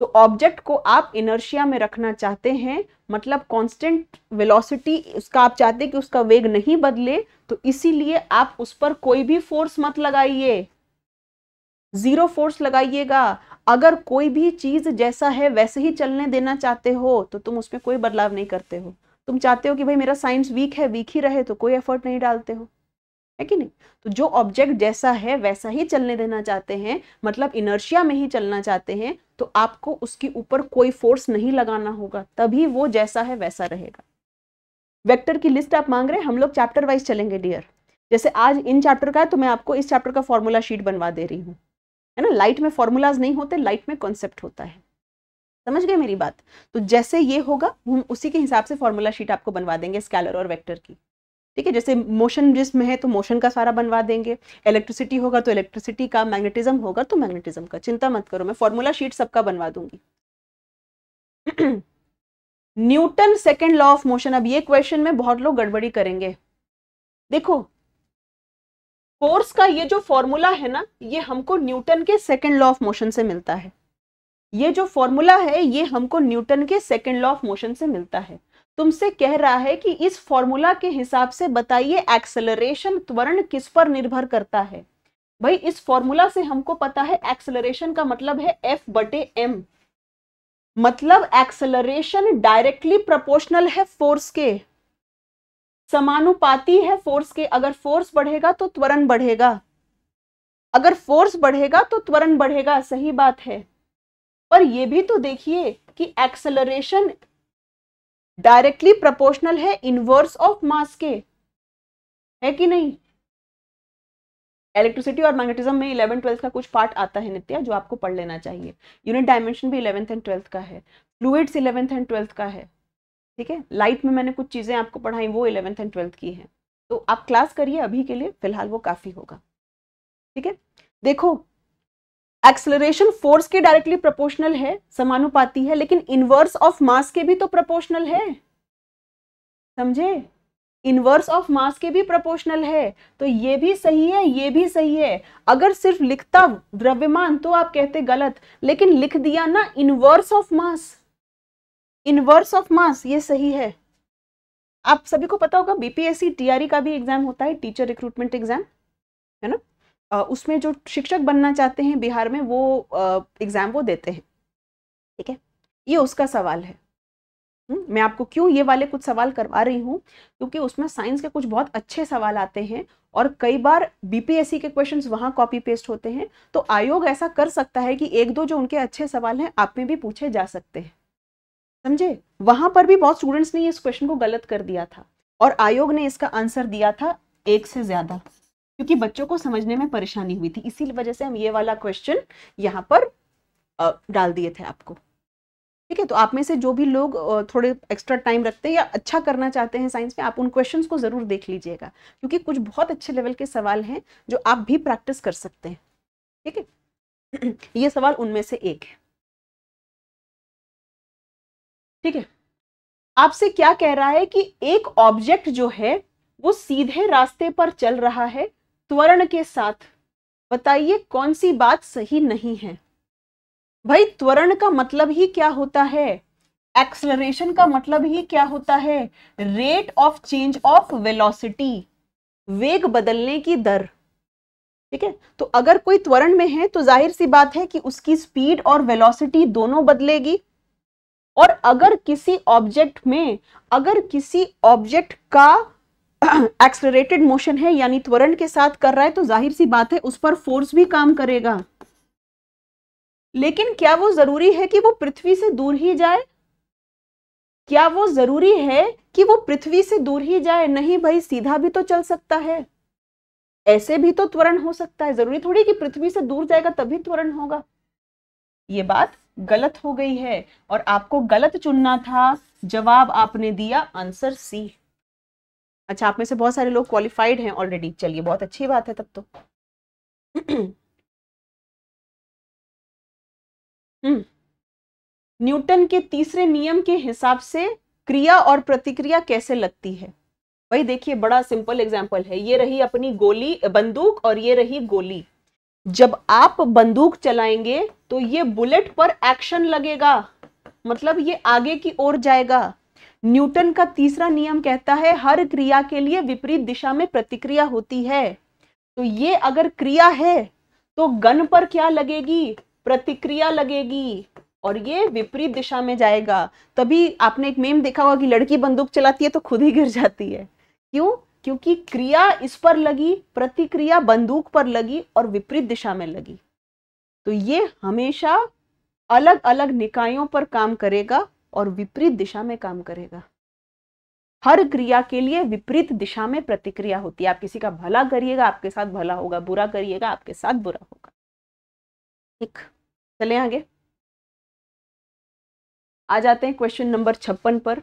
तो ऑब्जेक्ट को आप इनर्शिया में रखना चाहते हैं मतलब कांस्टेंट वेलोसिटी उसका आप चाहते कि उसका वेग नहीं बदले तो इसीलिए आप उस पर कोई भी फोर्स मत लगाइए जीरो फोर्स लगाइएगा अगर कोई भी चीज जैसा है वैसे ही चलने देना चाहते हो तो तुम उसमें कोई बदलाव नहीं करते हो तुम चाहते हो कि भाई मेरा साइंस वीक है वीक ही रहे तो कोई एफर्ट नहीं डालते हो है कि नहीं तो जो ऑब्जेक्ट जैसा है वैसा ही चलने देना चाहते हैं मतलब इनर्शिया में ही चलना चाहते हैं तो आपको उसके ऊपर कोई फोर्स नहीं लगाना होगा तभी वो जैसा है वैसा रहेगा वेक्टर की लिस्ट आप मांग रहे हैं हम लोग चैप्टर वाइज चलेंगे डियर जैसे आज इन चैप्टर का है तो मैं आपको इस चैप्टर का फॉर्मूला शीट बनवा दे रही हूँ है ना लाइट में फॉर्मूलाज नहीं होते लाइट में कॉन्सेप्ट होता है समझ गए मेरी बात तो जैसे ये होगा हम उसी के हिसाब से फॉर्मूला शीट आपको बनवा देंगे स्कैलर और वेक्टर की ठीक है जैसे मोशन जिसमें है तो मोशन का सारा बनवा देंगे इलेक्ट्रिसिटी होगा तो इलेक्ट्रिसिटी का मैग्नेटिज्म होगा तो मैग्नेटिज्म का चिंता मत करो मैं फॉर्मूला शीट सबका बनवा दूंगी Newton second law of motion अब ये क्वेश्चन में बहुत लोग गड़बड़ी करेंगे देखो फोर्स का ये जो फॉर्मूला है ना ये हमको न्यूटन के सेकेंड लॉ ऑफ मोशन से मिलता है ये जो फॉर्मूला है ये हमको न्यूटन के सेकेंड लॉ ऑफ मोशन से मिलता है तुमसे कह रहा है कि इस फॉर्मूला के हिसाब से बताइए एक्सेलरेशन त्वरण किस पर निर्भर करता है भाई इस फॉर्मूला से हमको पता है एक्सेलरेशन का मतलब है एफ बटे एम मतलब एक्सेलरेशन डायरेक्टली प्रोपोर्शनल है फोर्स के समानुपाती है फोर्स के अगर फोर्स बढ़ेगा तो त्वरण बढ़ेगा अगर फोर्स बढ़ेगा तो त्वरण बढ़ेगा सही बात है पर ये भी तो देखिए कि एक्सेलरेशन डायरेक्टली प्रोपोर्शनल है इनवर्स ऑफ मास के है कि नहीं इलेक्ट्रिसिटी और मैग्नेटिज्म में इलेवन ट्वेल्थ का कुछ पार्ट आता है नित्या जो आपको पढ़ लेना चाहिए यूनिट डायमेंशन भी इलेवेंथ एंड ट्वेल्थ का है फ्लूड्स इलेवेंथ एंड ट्वेल्थ का है ठीक है लाइट में मैंने कुछ चीज़ें आपको पढ़ाई वो इलेवेंथ एंड ट्वेल्थ की है तो आप क्लास करिए अभी के लिए फिलहाल वो काफ़ी होगा ठीक है देखो एक्सलरेशन फोर्स के डायरेक्टली प्रोपोर्शनल है समानुपाती है लेकिन इनवर्स ऑफ मास के भी तो प्रोपोर्शनल है समझे इनवर्स ऑफ मास के भी प्रोपोर्शनल है तो ये भी सही है ये भी सही है अगर सिर्फ लिखता द्रव्यमान तो आप कहते गलत लेकिन लिख दिया ना inverse of mass inverse of mass ये सही है आप सभी को पता होगा बीपीएससी टीआरई e का भी एग्जाम होता है टीचर रिक्रूटमेंट एग्जाम है ना उसमें जो शिक्षक बनना चाहते हैं बिहार में वो एग्ज़ाम वो देते हैं ठीक है ये उसका सवाल है हुँ? हम्म, मैं आपको क्यों ये वाले कुछ सवाल करवा रही हूँ क्योंकि उसमें साइंस के कुछ बहुत अच्छे सवाल आते हैं और कई बार बीपीएससी के क्वेश्चंस वहाँ कॉपी पेस्ट होते हैं तो आयोग ऐसा कर सकता है कि एक दो जो उनके अच्छे सवाल हैं आप में भी पूछे जा सकते हैं समझे वहाँ पर भी बहुत स्टूडेंट्स ने इस क्वेश्चन को गलत कर दिया था और आयोग ने इसका आंसर दिया था एक से ज़्यादा क्योंकि बच्चों को समझने में परेशानी हुई थी इसी वजह से हम ये वाला क्वेश्चन यहाँ पर डाल दिए थे आपको ठीक है तो आप में से जो भी लोग थोड़े एक्स्ट्रा टाइम रखते हैं या अच्छा करना चाहते हैं साइंस में आप उन क्वेश्चंस को ज़रूर देख लीजिएगा क्योंकि कुछ बहुत अच्छे
लेवल के सवाल हैं जो आप भी प्रैक्टिस कर सकते हैं ठीक है ये सवाल उनमें से एक है ठीक है
आपसे क्या कह रहा है कि एक ऑब्जेक्ट जो है वो सीधे रास्ते पर चल रहा है त्वरण के साथ बताइए कौन सी बात सही नहीं है भाई त्वरण का मतलब ही क्या होता है एक्सलरेशन का मतलब ही क्या होता है rate of change of velocity वेग बदलने की दर ठीक है तो अगर कोई त्वरण में है तो जाहिर सी बात है कि उसकी स्पीड और वेलोसिटी दोनों बदलेगी और अगर किसी ऑब्जेक्ट में अगर किसी ऑब्जेक्ट का एक्सलरेटेड मोशन है यानी त्वरण के साथ कर रहा है तो जाहिर सी बात है उस पर फोर्स भी काम करेगा लेकिन क्या वो जरूरी है कि वो पृथ्वी से दूर ही जाए क्या वो जरूरी है कि वो पृथ्वी से दूर ही जाए नहीं भाई सीधा भी तो चल सकता है ऐसे भी तो त्वरण हो सकता है जरूरी थोड़ी कि पृथ्वी से दूर जाएगा तभी त्वरण होगा ये बात गलत हो गई है और आपको गलत चुनना था जवाब
आपने दिया आंसर सी अच्छा आप में से बहुत सारे लोग क्वालिफाइड हैं ऑलरेडी चलिए बहुत अच्छी बात है तब तो हम्म। न्यूटन के तीसरे नियम के हिसाब से
क्रिया और प्रतिक्रिया कैसे लगती है भाई देखिए बड़ा सिंपल एग्जाम्पल है ये रही अपनी गोली बंदूक और ये रही गोली जब आप बंदूक चलाएंगे तो ये बुलेट पर एक्शन लगेगा मतलब ये आगे की ओर जाएगा न्यूटन का तीसरा नियम कहता है हर क्रिया के लिए विपरीत दिशा में प्रतिक्रिया होती है तो ये अगर क्रिया है तो गन पर क्या लगेगी प्रतिक्रिया लगेगी और ये विपरीत दिशा में जाएगा तभी आपने एक मेम देखा होगा कि लड़की बंदूक चलाती है तो खुद ही गिर जाती है क्यों क्योंकि क्रिया इस पर लगी प्रतिक्रिया बंदूक पर लगी और विपरीत दिशा में लगी तो ये हमेशा अलग अलग निकायों पर काम करेगा और विपरीत दिशा में काम करेगा हर क्रिया के लिए विपरीत दिशा में प्रतिक्रिया होती है आप किसी का भला
करिएगा आपके साथ भला होगा बुरा करिएगा आपके साथ बुरा होगा ठीक चले आगे आ जाते हैं क्वेश्चन नंबर छप्पन पर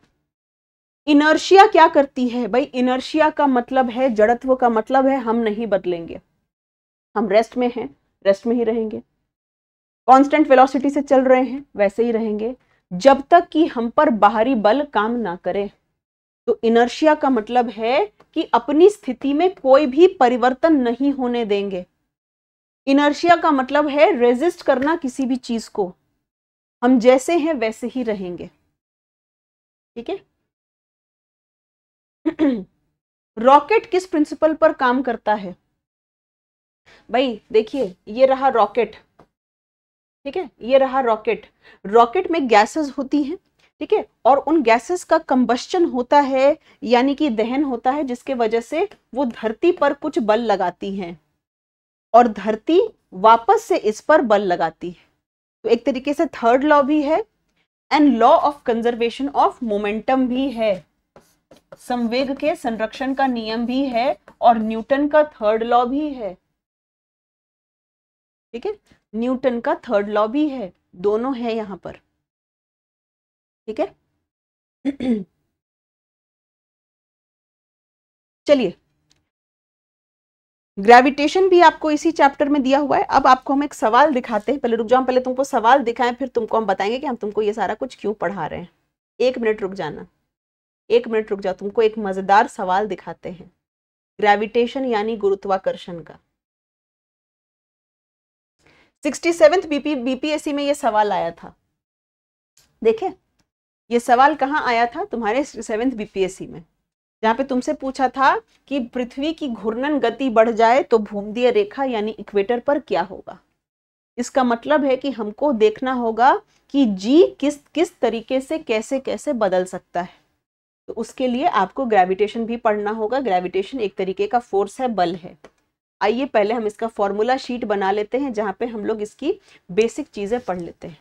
इनर्शिया क्या करती है भाई इनर्शिया का मतलब है जड़त्व का मतलब है हम नहीं बदलेंगे हम रेस्ट में हैं रेस्ट में ही रहेंगे कांस्टेंट वेलोसिटी से चल रहे हैं वैसे ही रहेंगे जब तक कि हम पर बाहरी बल काम ना करे तो इनर्शिया का मतलब है कि अपनी स्थिति में कोई भी परिवर्तन नहीं होने देंगे इनर्शिया का मतलब है रेजिस्ट करना किसी
भी चीज को हम जैसे हैं वैसे ही रहेंगे ठीक है रॉकेट किस प्रिंसिपल पर काम करता है भाई देखिए ये रहा रॉकेट
ठीक है ये रहा रॉकेट रॉकेट में गैसेस होती हैं ठीक है और उन गैसेस का कंबस्चन होता है यानी कि दहन होता है जिसके वजह से वो धरती पर कुछ बल लगाती हैं और धरती वापस से इस पर बल लगाती है तो एक तरीके से थर्ड लॉ भी है and law of conservation of momentum भी है संवेग के संरक्षण का नियम भी है और न्यूटन का
थर्ड लॉ भी है ठीक है न्यूटन का थर्ड लॉ भी है दोनों है यहाँ पर ठीक है चलिए ग्रेविटेशन भी आपको इसी चैप्टर में दिया हुआ है अब आपको हम एक सवाल दिखाते हैं पहले रुक जाओ पहले
तुमको सवाल दिखाएं फिर तुमको हम बताएंगे कि हम तुमको ये सारा कुछ क्यों पढ़ा रहे हैं एक मिनट रुक जाना एक मिनट रुक जाओ तुमको एक मज़ेदार सवाल दिखाते हैं ग्रेविटेशन यानी गुरुत्वाकर्षण का सिक्सटी सेवेंथ बीपी बीपीएससी में ये सवाल आया था देखे ये सवाल कहाँ आया था तुम्हारे सेवेंथ बीपीएससी में जहाँ पे तुमसे पूछा था कि पृथ्वी की घूर्णन गति बढ़ जाए तो भूमधीय रेखा यानी इक्वेटर पर क्या होगा इसका मतलब है कि हमको देखना होगा कि जी किस किस तरीके से कैसे कैसे बदल सकता है तो उसके लिए आपको ग्रेविटेशन भी पढ़ना होगा ग्रेविटेशन एक तरीके का फोर्स है बल है आइए पहले हम इसका फॉर्मूला शीट बना लेते हैं जहां पे हम लोग इसकी बेसिक चीज़ें पढ़ लेते हैं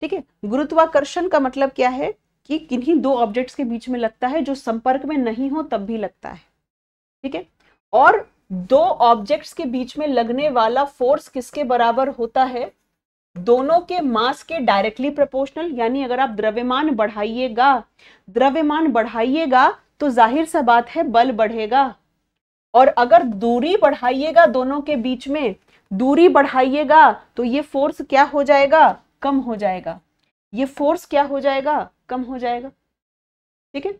ठीक है गुरुत्वाकर्षण का मतलब क्या है कि किन्हीं दो ऑब्जेक्ट्स के बीच में लगता है जो संपर्क में नहीं हो तब भी लगता है ठीक है और दो ऑब्जेक्ट्स के बीच में लगने वाला फोर्स किसके बराबर होता है दोनों के मास के डायरेक्टली प्रोपोर्शनल यानी अगर आप द्रव्यमान बढ़ाइएगा द्रव्यमान बढ़ाइएगा तो जाहिर सा बात है बल बढ़ेगा और अगर दूरी बढ़ाइएगा दोनों के बीच में दूरी बढ़ाइएगा तो ये फोर्स क्या हो जाएगा कम हो जाएगा ये फोर्स क्या हो जाएगा कम हो जाएगा ठीक है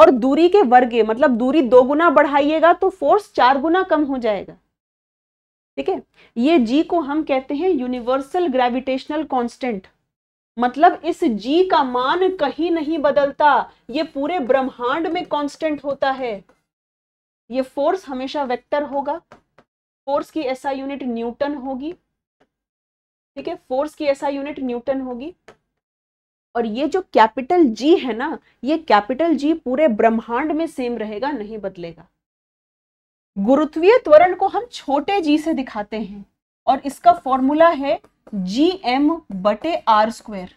और दूरी के वर्गे मतलब दूरी दो गुना बढ़ाइएगा तो फोर्स चार गुना कम हो जाएगा ठीक है ये जी को हम कहते हैं यूनिवर्सल ग्रेविटेशनल कांस्टेंट मतलब इस जी का मान कहीं नहीं बदलता ये पूरे ब्रह्मांड में कांस्टेंट होता है ये फोर्स हमेशा वेक्टर होगा फोर्स की ऐसा यूनिट न्यूटन होगी ठीक है फोर्स की ऐसा यूनिट न्यूटन होगी और ये जो कैपिटल जी है ना ये कैपिटल जी पूरे ब्रह्मांड में सेम रहेगा नहीं बदलेगा गुरुत्वीय त्वरण को हम छोटे जी से दिखाते हैं और इसका फॉर्मूला है जी एम बटे आर स्क्वेर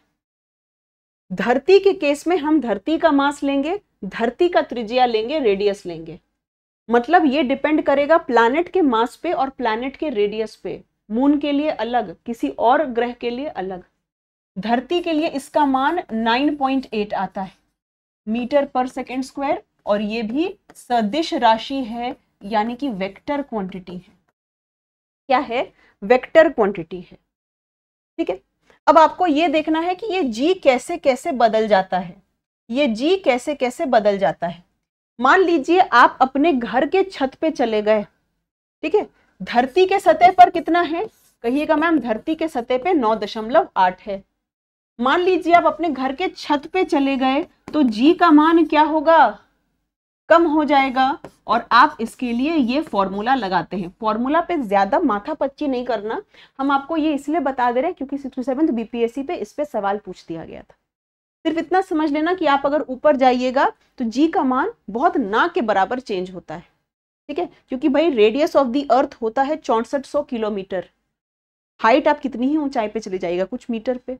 धरती के केस में हम धरती का मास लेंगे धरती का त्रिज्या लेंगे रेडियस लेंगे मतलब ये डिपेंड करेगा प्लानट के मास पे और प्लानट के रेडियस पे मून के लिए अलग किसी और ग्रह के लिए अलग धरती के लिए इसका मान 9.8 आता है मीटर पर सेकेंड स्क्वायर और ये भी सदिश राशि है यानी कि वेक्टर क्वांटिटी है क्या है वेक्टर क्वांटिटी है ठीक है अब आपको ये देखना है कि ये जी कैसे कैसे बदल जाता है ये जी कैसे कैसे बदल जाता है मान लीजिए आप अपने घर के छत पे चले गए ठीक है धरती के सतह पर कितना है कहिएगा मैम धरती के सतह पे नौ दशमलव आठ है मान लीजिए आप अपने घर के छत पे चले गए तो जी का मान क्या होगा कम हो जाएगा और आप इसके लिए ये फॉर्मूला लगाते हैं फॉर्मूला पे ज़्यादा माथा पच्ची नहीं करना हम आपको ये इसलिए बता दे रहे हैं क्योंकि सिक्स सेवन बीपीएससी पे इस पे सवाल पूछ दिया गया था सिर्फ इतना समझ लेना कि आप अगर ऊपर जाइएगा तो जी का मान बहुत ना के बराबर चेंज होता है ठीक है क्योंकि भाई रेडियस ऑफ द अर्थ होता है चौंसठ किलोमीटर हाइट आप कितनी ही ऊंचाई पे चले जाइएगा कुछ मीटर पे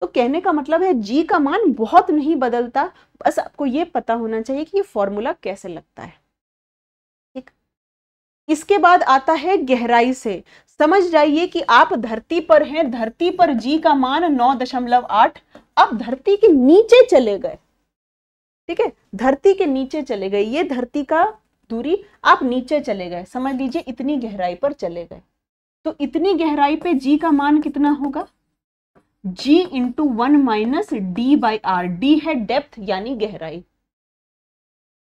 तो कहने का मतलब है जी का मान बहुत नहीं बदलता बस आपको ये पता होना चाहिए कि ये फॉर्मूला कैसे लगता है ठीक इसके बाद आता है गहराई से समझ जाइए कि आप धरती पर हैं धरती पर जी का मान नौ दशमलव आठ अब धरती के नीचे चले गए ठीक है धरती के नीचे चले गए ये धरती का दूरी आप नीचे चले गए समझ लीजिए इतनी गहराई पर चले गए तो इतनी गहराई पे जी का मान कितना होगा G into one minus D by R D है डेप्थ यानी गहराई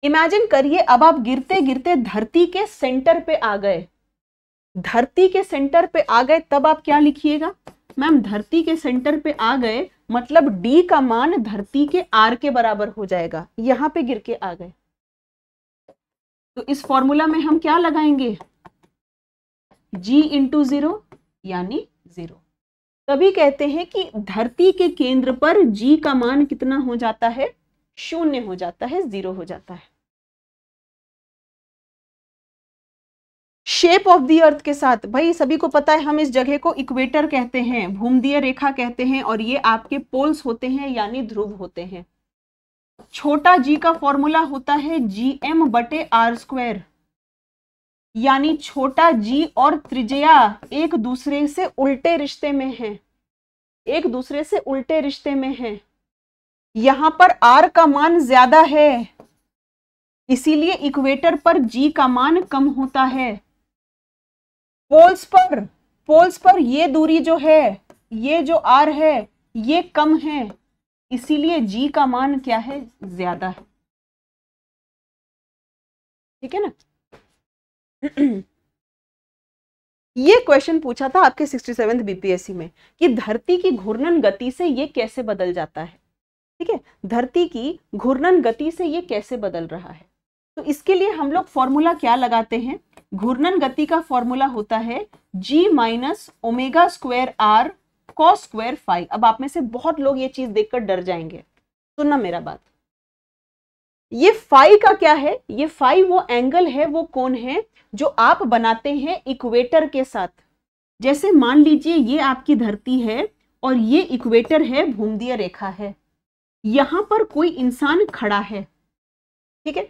इमेजिन करिए अब आप गिरते गिरते धरती के सेंटर पे आ गए धरती के सेंटर पे आ गए तब आप क्या लिखिएगा मैम धरती के सेंटर पे आ गए मतलब डी का मान धरती के आर के बराबर हो जाएगा यहां पे गिर के आ गए तो इस फॉर्मूला में हम क्या लगाएंगे जी इंटू जीरो यानी जीरो तभी कहते
हैं कि धरती के केंद्र पर जी का मान कितना हो जाता है शून्य हो जाता है जीरो हो जाता है
शेप ऑफ दी अर्थ के साथ भाई सभी को पता है हम इस जगह को इक्वेटर कहते हैं भूमदीय रेखा कहते हैं और ये आपके पोल्स होते हैं यानी ध्रुव होते हैं छोटा जी का फॉर्मूला होता है जी एम बटे आर स्क्वेर यानी छोटा जी और त्रिज्या एक दूसरे से उल्टे रिश्ते में है एक दूसरे से उल्टे रिश्ते में है यहां पर आर का मान ज्यादा है इसीलिए इक्वेटर पर जी का मान कम होता है पोल्स पर पोल्स पर ये दूरी जो है ये जो
आर है ये कम है इसीलिए जी का मान क्या है ज्यादा है ठीक है ना ये क्वेश्चन पूछा था आपके सिक्सटी सेवेंथ बीपीएससी में कि धरती
की घूर्णन गति से ये कैसे बदल जाता है ठीक है धरती की घूर्णन गति से ये कैसे बदल रहा है तो इसके लिए हम लोग फॉर्मूला क्या लगाते हैं घूर्णन गति का फॉर्मूला होता है G minus omega square R cos square five अब आप में से बहुत लोग ये चीज देखकर डर जाएंगे सुनना मेरा बात ये फाइव का क्या है ये फाइव वो एंगल है वो कौन है जो आप बनाते हैं इक्वेटर के साथ जैसे मान लीजिए ये आपकी धरती है और ये इक्वेटर है भूमध्य रेखा है यहां पर कोई इंसान खड़ा है ठीक है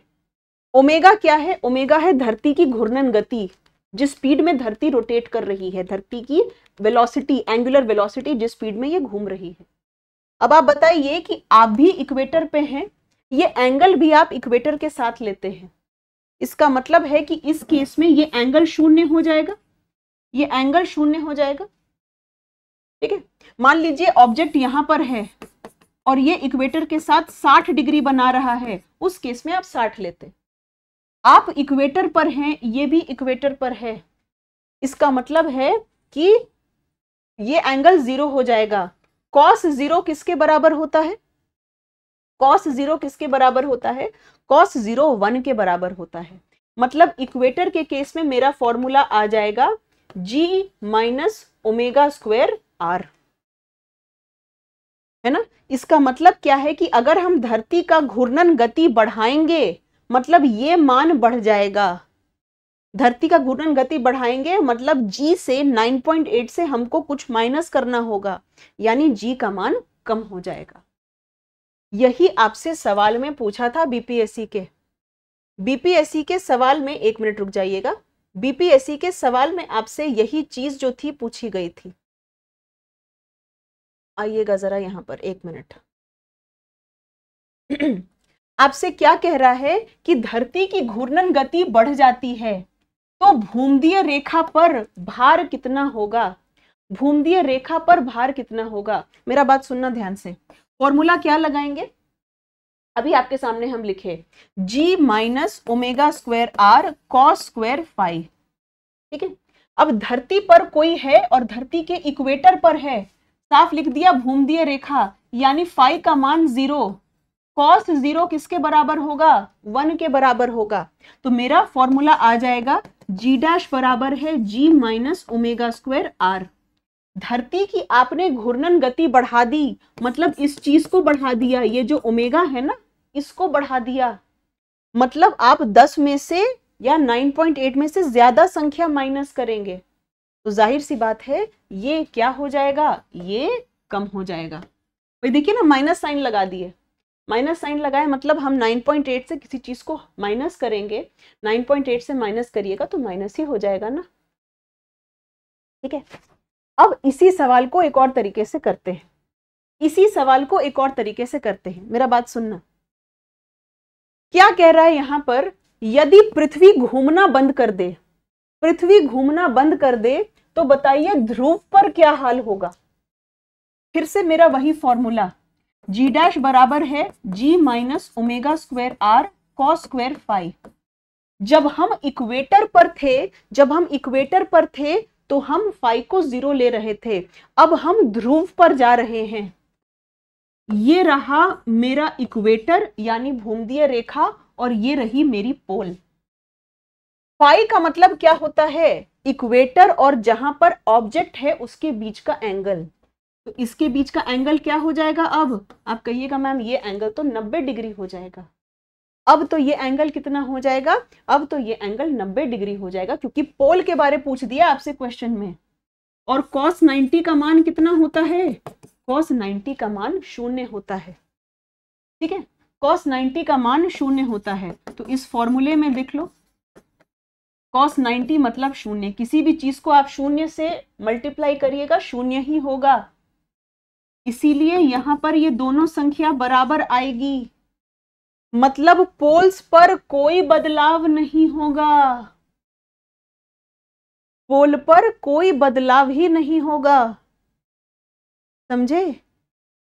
ओमेगा क्या है ओमेगा है धरती की घूर्णन गति जिस स्पीड में धरती रोटेट कर रही है धरती की वेलोसिटी एंगुलर वेलोसिटी जिस स्पीड में ये घूम रही है अब आप बताइए कि आप भी इक्वेटर पे हैं ये एंगल भी आप इक्वेटर के साथ लेते हैं इसका मतलब है कि इस केस में ये एंगल शून्य हो जाएगा ये एंगल शून्य हो जाएगा ठीक है मान लीजिए ऑब्जेक्ट यहां पर है और ये इक्वेटर के साथ 60 डिग्री बना रहा है उस केस में आप 60 लेते आप इक्वेटर पर हैं ये भी इक्वेटर पर है इसका मतलब है कि ये एंगल जीरो हो जाएगा कॉस जीरो किसके बराबर होता है कॉस जीरो किसके बराबर होता है कॉस जीरो वन के बराबर होता है मतलब इक्वेटर के केस में मेरा फॉर्मूला आ जाएगा G minus omega square R है ना इसका मतलब क्या है कि अगर हम धरती का घूर्णन गति बढ़ाएंगे मतलब ये मान बढ़ जाएगा धरती का घूर्णन गति बढ़ाएंगे मतलब g से 9.8 से हमको कुछ माइनस करना होगा यानी g का मान कम हो जाएगा यही आपसे सवाल में पूछा था बीपीएससी के बीपीएससी के सवाल में एक मिनट रुक जाइएगा बीपीएससी
के सवाल में आपसे यही चीज जो थी पूछी गई थी आइएगा जरा यहां पर एक मिनट
आपसे क्या कह रहा है कि धरती की घूर्णन गति बढ़ जाती है तो भूमधीय रेखा पर भार कितना होगा भूमधीय रेखा पर भार कितना होगा मेरा बात सुनना ध्यान से फॉर्मूला क्या लगाएंगे अभी आपके सामने हम लिखे G minus omega square R cos square five ठीक है अब धरती पर कोई है और धरती के इक्वेटर पर है साफ लिख दिया भूमधीय रेखा यानी फाइव का मान जीरो कॉस जीरो किसके बराबर होगा वन के बराबर होगा तो मेरा फॉर्मूला आ जाएगा जी डैश बराबर है G minus omega square R धरती की आपने घूर्णन गति बढ़ा दी मतलब इस चीज को बढ़ा दिया ये जो ओमेगा है ना इसको बढ़ा दिया मतलब आप 10 में से या 9.8 में से ज्यादा संख्या माइनस करेंगे तो जाहिर सी बात है ये क्या हो जाएगा ये कम हो जाएगा देखिए ना माइनस साइन लगा दिए माइनस साइन लगाए मतलब हम 9.8 से किसी चीज़ को माइनस करेंगे 9.8 से माइनस करिएगा तो माइनस ही हो जाएगा ना ठीक है अब इसी सवाल को एक और तरीके से करते हैं इसी सवाल को एक और तरीके से करते हैं मेरा बात सुनना क्या कह रहा है यहाँ पर यदि पृथ्वी घूमना बंद कर दे पृथ्वी घूमना बंद कर दे तो बताइए ध्रुव पर क्या हाल होगा फिर से मेरा वही फॉर्मूला जी डैश बराबर है G minus omega square R cos square five जब हम इक्वेटर पर थे जब हम इक्वेटर पर थे तो हम फाइव को जीरो ले रहे थे अब हम ध्रुव पर जा रहे हैं ये रहा मेरा इक्वेटर यानी भूमध्य रेखा और ये रही मेरी पोल फाइव का मतलब क्या होता है इक्वेटर और जहां पर ऑब्जेक्ट है उसके बीच का एंगल तो इसके बीच का एंगल क्या हो जाएगा अब आप कहिएगा मैम ये एंगल तो नब्बे डिग्री हो जाएगा अब तो ये एंगल कितना हो जाएगा अब तो ये एंगल 90 डिग्री हो जाएगा क्योंकि पोल के बारे पूछ दिया आपसे क्वेश्चन में और कॉस 90 का मान कितना होता है कॉस 90 का मान शून्य होता है ठीक है कॉस 90 का मान शून्य होता है तो इस फॉर्मूले में देख लो कॉस 90 मतलब शून्य किसी भी चीज को आप शून्य से मल्टीप्लाई करिएगा शून्य ही होगा इसीलिए यहां पर ये दोनों संख्या बराबर आएगी
मतलब पोल्स पर कोई बदलाव नहीं होगा पोल पर कोई बदलाव ही नहीं होगा
समझे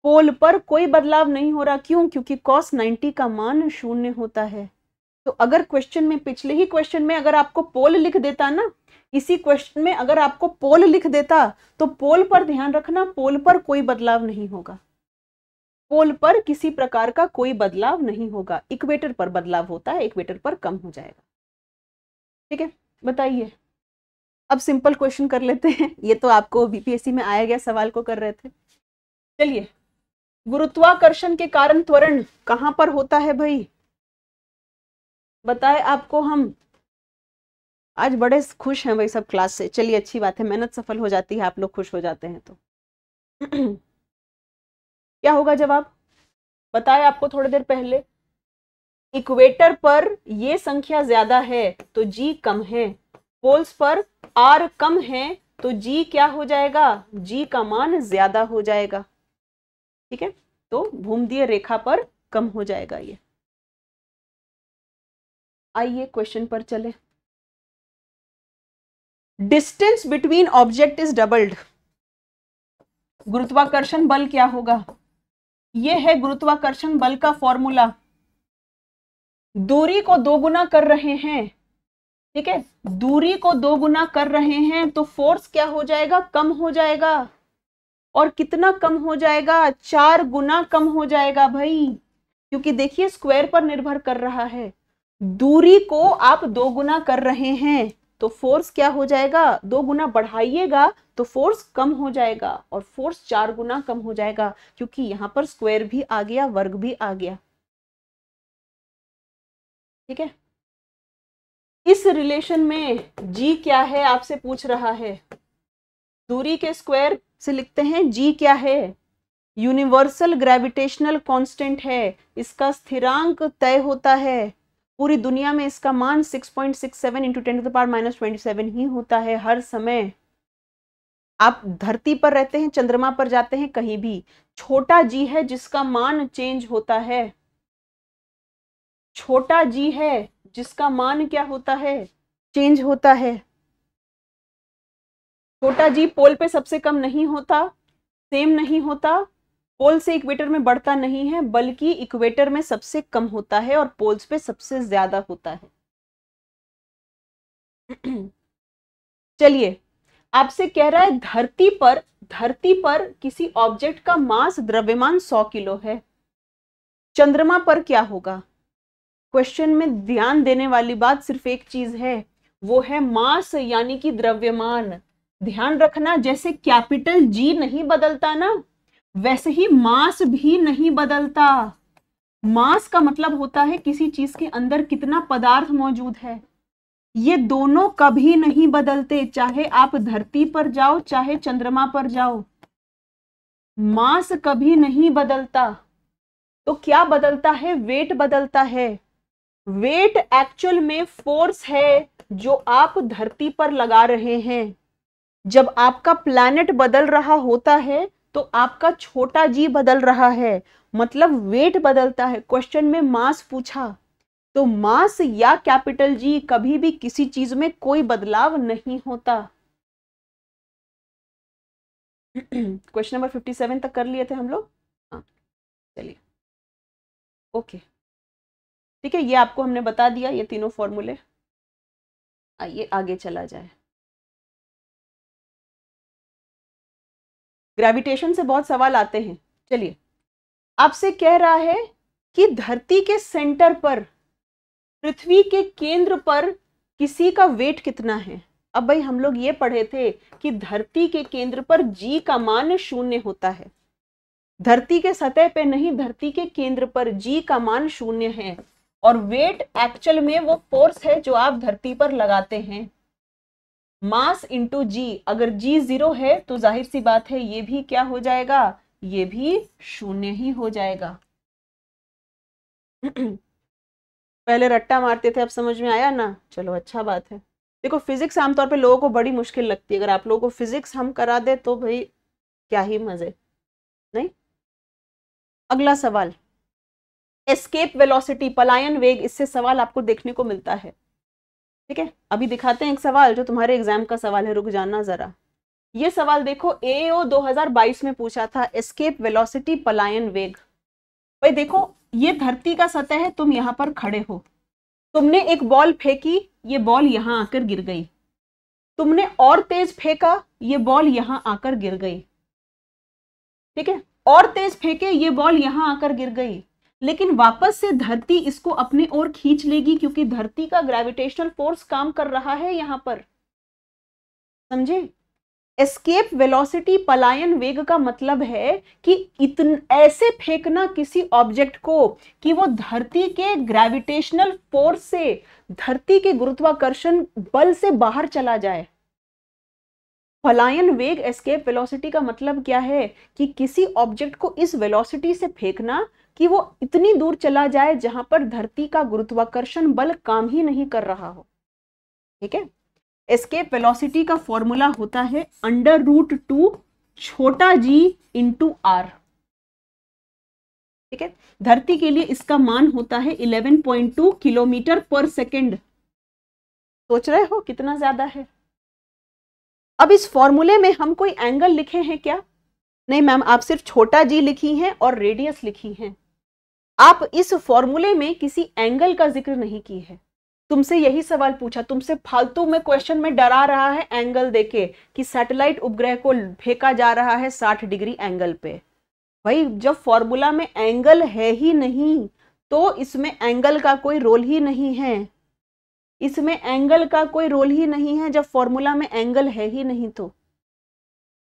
पोल पर कोई बदलाव नहीं हो रहा क्यों क्योंकि कॉस 90 का मान शून्य होता है तो अगर क्वेश्चन में पिछले ही क्वेश्चन में अगर आपको पोल लिख देता ना इसी क्वेश्चन में अगर आपको पोल लिख देता तो पोल पर ध्यान रखना पोल पर कोई बदलाव नहीं होगा पोल पर किसी प्रकार का कोई बदलाव नहीं होगा इक्वेटर पर बदलाव होता है इक्वेटर पर कम हो जाएगा ठीक है बताइए अब सिंपल क्वेश्चन कर लेते हैं ये तो आपको बीपीएससी में आया गया सवाल को कर रहे थे
चलिए गुरुत्वाकर्षण के कारण त्वरण कहाँ पर होता है भाई बताए आपको हम आज बड़े
खुश हैं भाई सब क्लास से चलिए अच्छी बात है मेहनत सफल हो जाती है आप लोग खुश हो जाते हैं तो क्या होगा जवाब बताए आपको थोड़ी देर पहले इक्वेटर पर ये संख्या ज्यादा है तो जी कम है पोल्स पर आर कम है तो जी क्या हो जाएगा जी का मान ज्यादा हो
जाएगा ठीक है तो भूमध्य रेखा पर कम हो जाएगा ये आइए क्वेश्चन पर चले distance between object is doubled गुरुत्वाकर्षण
बल क्या होगा यह है गुरुत्वाकर्षण बल का फॉर्मूला दूरी को दो गुना कर रहे हैं ठीक है दूरी को दो गुना कर रहे हैं तो फोर्स क्या हो जाएगा कम हो जाएगा और कितना कम हो जाएगा चार गुना कम हो जाएगा भाई क्योंकि देखिए स्क्वायर पर निर्भर कर रहा है दूरी को आप दो गुना कर रहे हैं तो फोर्स क्या हो जाएगा दो गुना बढ़ाइएगा तो फोर्स कम हो जाएगा और फोर्स चार गुना
कम हो जाएगा क्योंकि यहां पर स्क्वायर भी आ गया वर्ग भी आ गया ठीक है इस रिलेशन में जी
क्या है आपसे पूछ रहा है दूरी के स्क्वायर से लिखते हैं जी क्या है यूनिवर्सल ग्रेविटेशनल कांस्टेंट है इसका स्थिरांक तय होता है पूरी दुनिया में इसका मान 6.67 point six seven into ten पार माइनस ट्वेंटी ही होता है हर समय आप धरती पर रहते हैं चंद्रमा पर जाते हैं कहीं भी छोटा जी है जिसका मान चेंज होता है छोटा जी है जिसका मान क्या होता है चेंज होता है छोटा जी पोल पे सबसे कम नहीं होता सेम नहीं होता पोल से इक्वेटर में बढ़ता नहीं है बल्कि इक्वेटर में सबसे कम होता है और पोल्स पे सबसे ज्यादा होता है चलिए आपसे कह रहा है धरती पर धरती पर किसी ऑब्जेक्ट का मास द्रव्यमान 100 किलो है चंद्रमा पर क्या होगा क्वेश्चन में ध्यान देने वाली बात सिर्फ एक चीज है वो है मास यानी कि द्रव्यमान ध्यान रखना जैसे कैपिटल जी नहीं बदलता ना वैसे ही मास भी नहीं बदलता मास का मतलब होता है किसी चीज के अंदर कितना पदार्थ मौजूद है ये दोनों कभी नहीं बदलते चाहे आप धरती पर जाओ चाहे चंद्रमा पर जाओ मास कभी नहीं बदलता तो क्या बदलता है वेट बदलता है वेट एक्चुअल में फोर्स है जो आप धरती पर लगा रहे हैं जब आपका प्लैनेट बदल रहा होता है तो आपका छोटा जी बदल रहा है मतलब वेट बदलता है क्वेश्चन में मास पूछा तो मास या कैपिटल जी कभी भी किसी चीज में कोई बदलाव
नहीं होता क्वेश्चन नंबर फिफ्टी सेवन तक कर लिए थे हम लोग हाँ चलिए ओके ठीक है ये आपको हमने बता दिया ये तीनों फॉर्मूले आइए आगे चला जाए ग्रेविटेशन से बहुत सवाल आते हैं चलिए आपसे कह रहा है कि धरती के सेंटर
पर पृथ्वी के केंद्र पर किसी का वेट कितना है अब भाई हम लोग ये पढ़े थे कि धरती के केंद्र पर जी का मान शून्य होता है धरती के सतह पे नहीं धरती के केंद्र पर जी का मान शून्य है और वेट एक्चुअल में वो फोर्स है जो आप धरती पर लगाते हैं मास इंटू जी अगर जी जीरो है तो जाहिर सी बात है ये भी क्या हो जाएगा ये भी शून्य ही हो जाएगा पहले रट्टा मारते थे अब समझ में आया ना चलो अच्छा बात है देखो फिजिक्स आमतौर पे लोगों को बड़ी मुश्किल लगती है अगर आप लोगों को फिजिक्स हम करा दे तो भाई क्या ही मजे नहीं अगला सवाल एस्केप वेलोसिटी पलायन वेग इससे सवाल आपको देखने को मिलता है ठीक है अभी दिखाते हैं एक सवाल जो तुम्हारे एग्जाम का सवाल है रुक जाना जरा ये सवाल देखो एओ 2022 में पूछा था एस्केप वेलोसिटी पलायन वेग भाई देखो ये धरती का सतह है तुम यहां पर खड़े हो तुमने एक बॉल फेंकी ये बॉल यहां आकर गिर गई तुमने और तेज फेंका ये बॉल यहां आकर गिर गई ठीक है और तेज फेंके ये बॉल यहां आकर गिर गई लेकिन वापस से धरती इसको अपने ओर खींच लेगी क्योंकि धरती का ग्रेविटेशनल फोर्स काम कर रहा है यहां पर समझे एस्केप वेलोसिटी पलायन वेग का मतलब है कि इतन ऐसे फेंकना किसी ऑब्जेक्ट को कि वो धरती के ग्रेविटेशनल फोर्स से धरती के गुरुत्वाकर्षण बल से बाहर चला जाए पलायन वेग एस्केप वेलोसिटी का मतलब क्या है कि किसी ऑब्जेक्ट को इस वेलोसिटी से फेंकना कि वो इतनी दूर चला जाए जहां पर धरती का गुरुत्वाकर्षण बल काम ही नहीं कर रहा हो ठीक है एस्केप वेलोसिटी का फॉर्मूला होता है अंडर रूट टू छोटा जी इंटू आर ठीक है धरती के लिए इसका मान होता है 11.2 किलोमीटर पर सेकेंड सोच रहे हो कितना ज्यादा है अब इस फॉर्मूले में हम कोई एंगल लिखे हैं क्या नहीं मैम आप सिर्फ छोटा जी लिखी हैं और रेडियस लिखी हैं आप इस फॉर्मूले में किसी एंगल का जिक्र नहीं की है तुमसे यही सवाल पूछा तुमसे फालतू में क्वेश्चन में डरा रहा है एंगल देके कि सैटेलाइट उपग्रह को फेंका जा रहा है 60 डिग्री एंगल पे भाई जब फॉर्मूला में एंगल है ही नहीं तो इसमें एंगल का कोई रोल ही नहीं है इसमें एंगल का कोई रोल ही नहीं है जब फॉर्मूला में एंगल है ही नहीं तो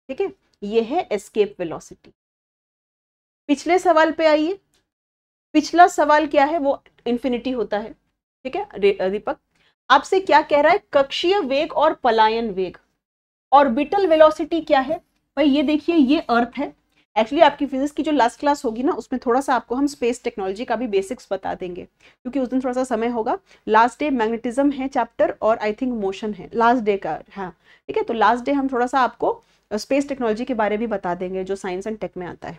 ठीक है यह है एस्केप वेलोसिटी पिछले सवाल पे आइए पिछला सवाल क्या है वो इन्फिनिटी होता है ठीक है दीपक आपसे क्या कह रहा है कक्षीय वेग और पलायन वेग ऑर्बिटल वेलोसिटी क्या है भाई ये देखिए ये अर्थ है एक्चुअली आपकी फिजिक्स की जो लास्ट क्लास होगी ना उसमें थोड़ा सा आपको हम स्पेस टेक्नोलॉजी का भी बेसिक्स बता देंगे क्योंकि उस दिन थोड़ा सा समय होगा लास्ट डे मैग्नेटिज्म है चैप्टर और आई थिंक मोशन है लास्ट डे का हाँ ठीक है तो लास्ट डे हम थोड़ा सा आपको स्पेस टेक्नोलॉजी के बारे में बता देंगे जो साइंस एंड टेक में आता है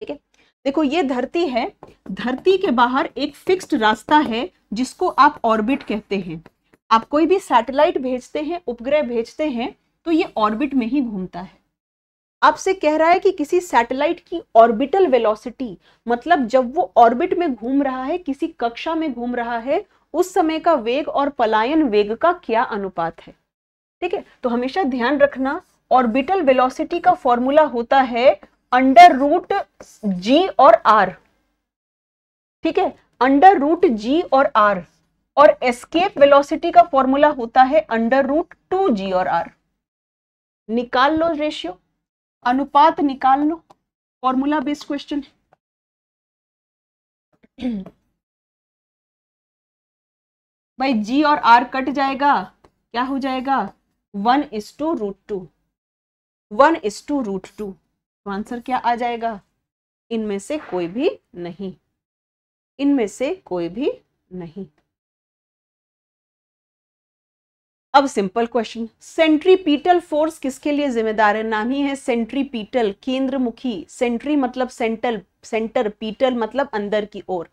ठीक है देखो ये धरती है धरती के बाहर एक फिक्स्ड रास्ता है जिसको आप ऑर्बिट कहते हैं आप कोई भी सैटेलाइट भेजते हैं उपग्रह भेजते हैं तो ये ऑर्बिट में ही घूमता है आपसे कह रहा है कि किसी सैटेलाइट की ऑर्बिटल वेलोसिटी मतलब जब वो ऑर्बिट में घूम रहा है किसी कक्षा में घूम रहा है उस समय का वेग और पलायन वेग का क्या अनुपात है ठीक है तो हमेशा ध्यान रखना ऑर्बिटल वेलोसिटी का फॉर्मूला होता है अंडर रूट जी और आर ठीक है अंडर रूट जी और आर और एस्केप वेलोसिटी का फॉर्मूला होता है अंडर रूट
टू जी और आर निकाल लो रेशियो अनुपात निकाल लो फॉर्मूला बेस्ड क्वेश्चन है भाई जी और आर कट जाएगा क्या हो जाएगा one is to root two one is to root two answer क्या आ जाएगा इनमें से कोई भी नहीं इनमें से कोई भी नहीं अब सिंपल
क्वेश्चन सेंट्रीपीटल फोर्स किसके लिए जिम्मेदार है नाम ही है सेंट्रीपीटल केंद्रमुखी सेंट्री मतलब सेंटल सेंटर पीटल मतलब अंदर की ओर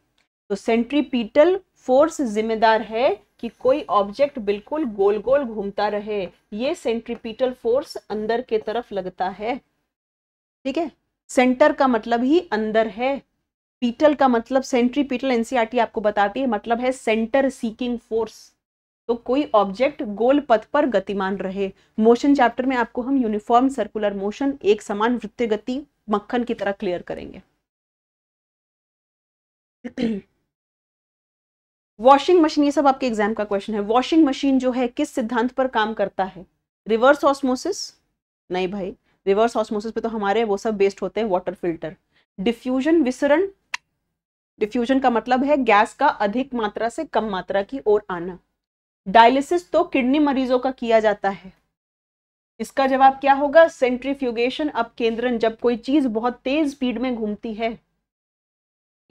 तो सेंट्रीपीटल फोर्स जिम्मेदार है कि कोई ऑब्जेक्ट बिल्कुल गोल गोल घूमता रहे ये सेंट्रीपीटल फोर्स अंदर के तरफ लगता है ठीक है सेंटर का मतलब ही अंदर है पीटल का मतलब सेंट्रीपीटल एनसीआरटी e आपको बताती है मतलब है सेंटर सीकिंग फोर्स तो कोई ऑब्जेक्ट गोल पथ पर गतिमान रहे मोशन चैप्टर में आपको हम यूनिफॉर्म सर्कुलर मोशन एक समान वृत्तीय गति मक्खन की तरह क्लियर करेंगे वॉशिंग मशीन ये सब आपके एग्जाम का क्वेश्चन है वॉशिंग मशीन जो है किस सिद्धांत पर काम करता है रिवर्स ऑस्मोसिस नहीं भाई रिवर्स ऑस्मोसिस पे तो हमारे वो सब बेस्ड होते हैं वाटर फिल्टर डिफ्यूजन विसरण डिफ्यूजन का मतलब है गैस का अधिक मात्रा से कम मात्रा की ओर आना डायलिसिस तो किडनी मरीजों का किया जाता है इसका जवाब क्या होगा सेंट्रीफ्यूगेशन अपकेंद्रन जब कोई चीज बहुत तेज स्पीड में घूमती है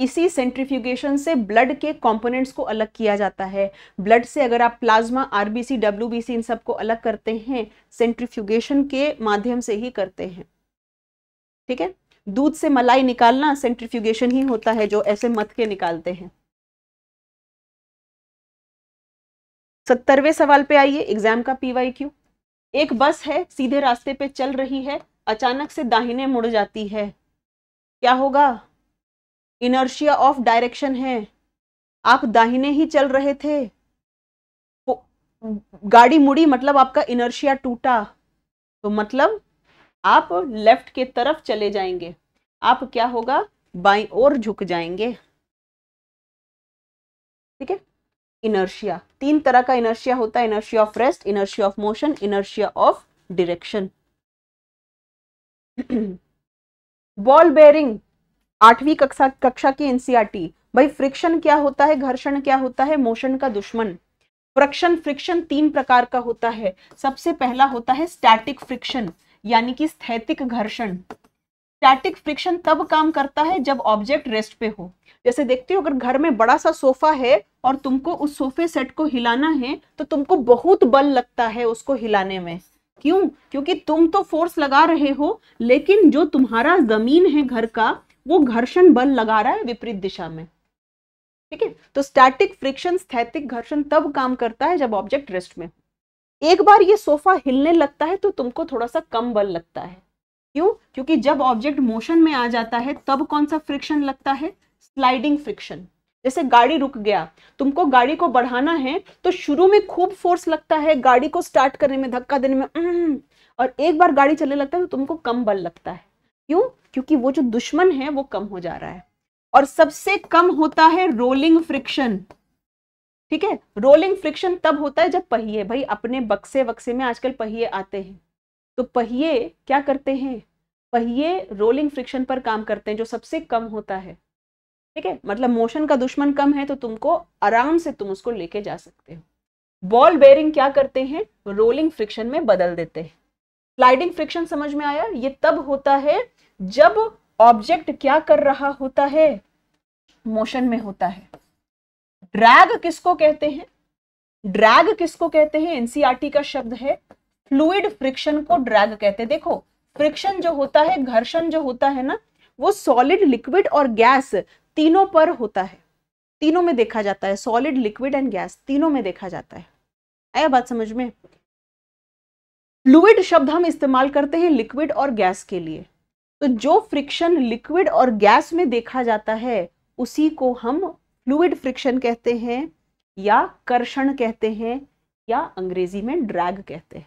इसी सेंट्रीफ्यूगेशन से ब्लड के कंपोनेंट्स को अलग किया जाता है ब्लड से अगर आप प्लाज्मा आरबीसी डब्ल्यूबीसी इन सबको अलग करते हैं सेंट्रीफ्यूगेशन के माध्यम से ही करते हैं ठीक है दूध से मलाई निकालना सेंट्रीफ्यूगेशन ही होता है जो ऐसे मथ के निकालते हैं सत्तरवें सवाल पे आइए एग्जाम का पीवाई क्यू एक बस है सीधे रास्ते पे चल रही है अचानक से दाहिने मुड़ जाती है क्या होगा इनर्शिया ऑफ डायरेक्शन है आप दाहिने ही चल रहे थे गाड़ी मुड़ी मतलब आपका इनर्शिया टूटा तो मतलब आप लेफ्ट के तरफ चले जाएंगे आप क्या होगा बाई और झुक जाएंगे ठीक है इनर्शिया तीन तरह का इनर्शिया होता है inertia of rest inertia of motion inertia of direction ball bearing आठवीं कक्षा कक्षा की एनसीआरटी e भाई फ्रिक्शन क्या होता है घर्षण क्या होता है मोशन का दुश्मन फ्रक्शन फ्रिक्शन तीन प्रकार का होता है सबसे पहला होता है स्टैटिक फ्रिक्शन यानी कि स्थैतिक घर्षण स्टैटिक फ्रिक्शन तब काम करता है जब ऑब्जेक्ट रेस्ट पे हो जैसे देखते हो अगर घर में बड़ा सा सोफा है और तुमको उस सोफे सेट को हिलाना है तो तुमको बहुत बल लगता है उसको हिलाने में क्यों क्योंकि तुम तो फोर्स लगा रहे हो लेकिन जो तुम्हारा जमीन है घर का वो घर्षण बल लगा रहा है विपरीत दिशा में ठीक है तो स्टैटिक फ्रिक्शन स्थैतिक घर्षण तब काम करता है जब ऑब्जेक्ट रेस्ट में एक बार ये सोफा हिलने लगता है तो तुमको थोड़ा सा कम बल लगता है क्यों क्योंकि जब ऑब्जेक्ट मोशन में आ जाता है तब कौन सा फ्रिक्शन लगता है स्लाइडिंग फ्रिक्शन जैसे गाड़ी रुक गया तुमको गाड़ी को बढ़ाना है तो शुरू में खूब फोर्स लगता है गाड़ी को स्टार्ट करने में धक्का देने में और एक बार गाड़ी चलने लगता है तो तुमको कम बल लगता है क्यों क्योंकि वो जो दुश्मन है वो कम हो जा रहा है और सबसे कम होता है रोलिंग फ्रिक्शन ठीक है रोलिंग फ्रिक्शन तब होता है जब पहिए भाई अपने बक्से वक्से में आजकल पहिए आते हैं तो पहिए क्या करते हैं पहिए रोलिंग फ्रिक्शन पर काम करते हैं जो सबसे कम होता है ठीक है मतलब मोशन का दुश्मन कम है तो तुमको आराम से तुम उसको लेके जा सकते हो बॉल बेयरिंग क्या करते हैं रोलिंग फ्रिक्शन में बदल देते हैं स्लाइडिंग फ्रिक्शन समझ में आया ये तब होता है जब ऑब्जेक्ट क्या कर रहा होता है मोशन में होता है ड्रैग किसको कहते हैं ड्रैग किसको कहते हैं एनसीआरटी e का शब्द है फ्लूड फ्रिक्शन को ड्रैग कहते हैं देखो फ्रिक्शन जो होता है घर्षण जो होता है ना वो सॉलिड लिक्विड और गैस तीनों पर होता है तीनों में देखा जाता है सॉलिड लिक्विड एंड गैस तीनों में देखा जाता है आया बात समझ में फ्लूड शब्द हम इस्तेमाल करते हैं लिक्विड और गैस के लिए तो जो फ्रिक्शन लिक्विड और गैस में देखा जाता है उसी को हम फ्लूड फ्रिक्शन कहते हैं या कर्षण कहते हैं या अंग्रेजी में ड्रैग कहते
हैं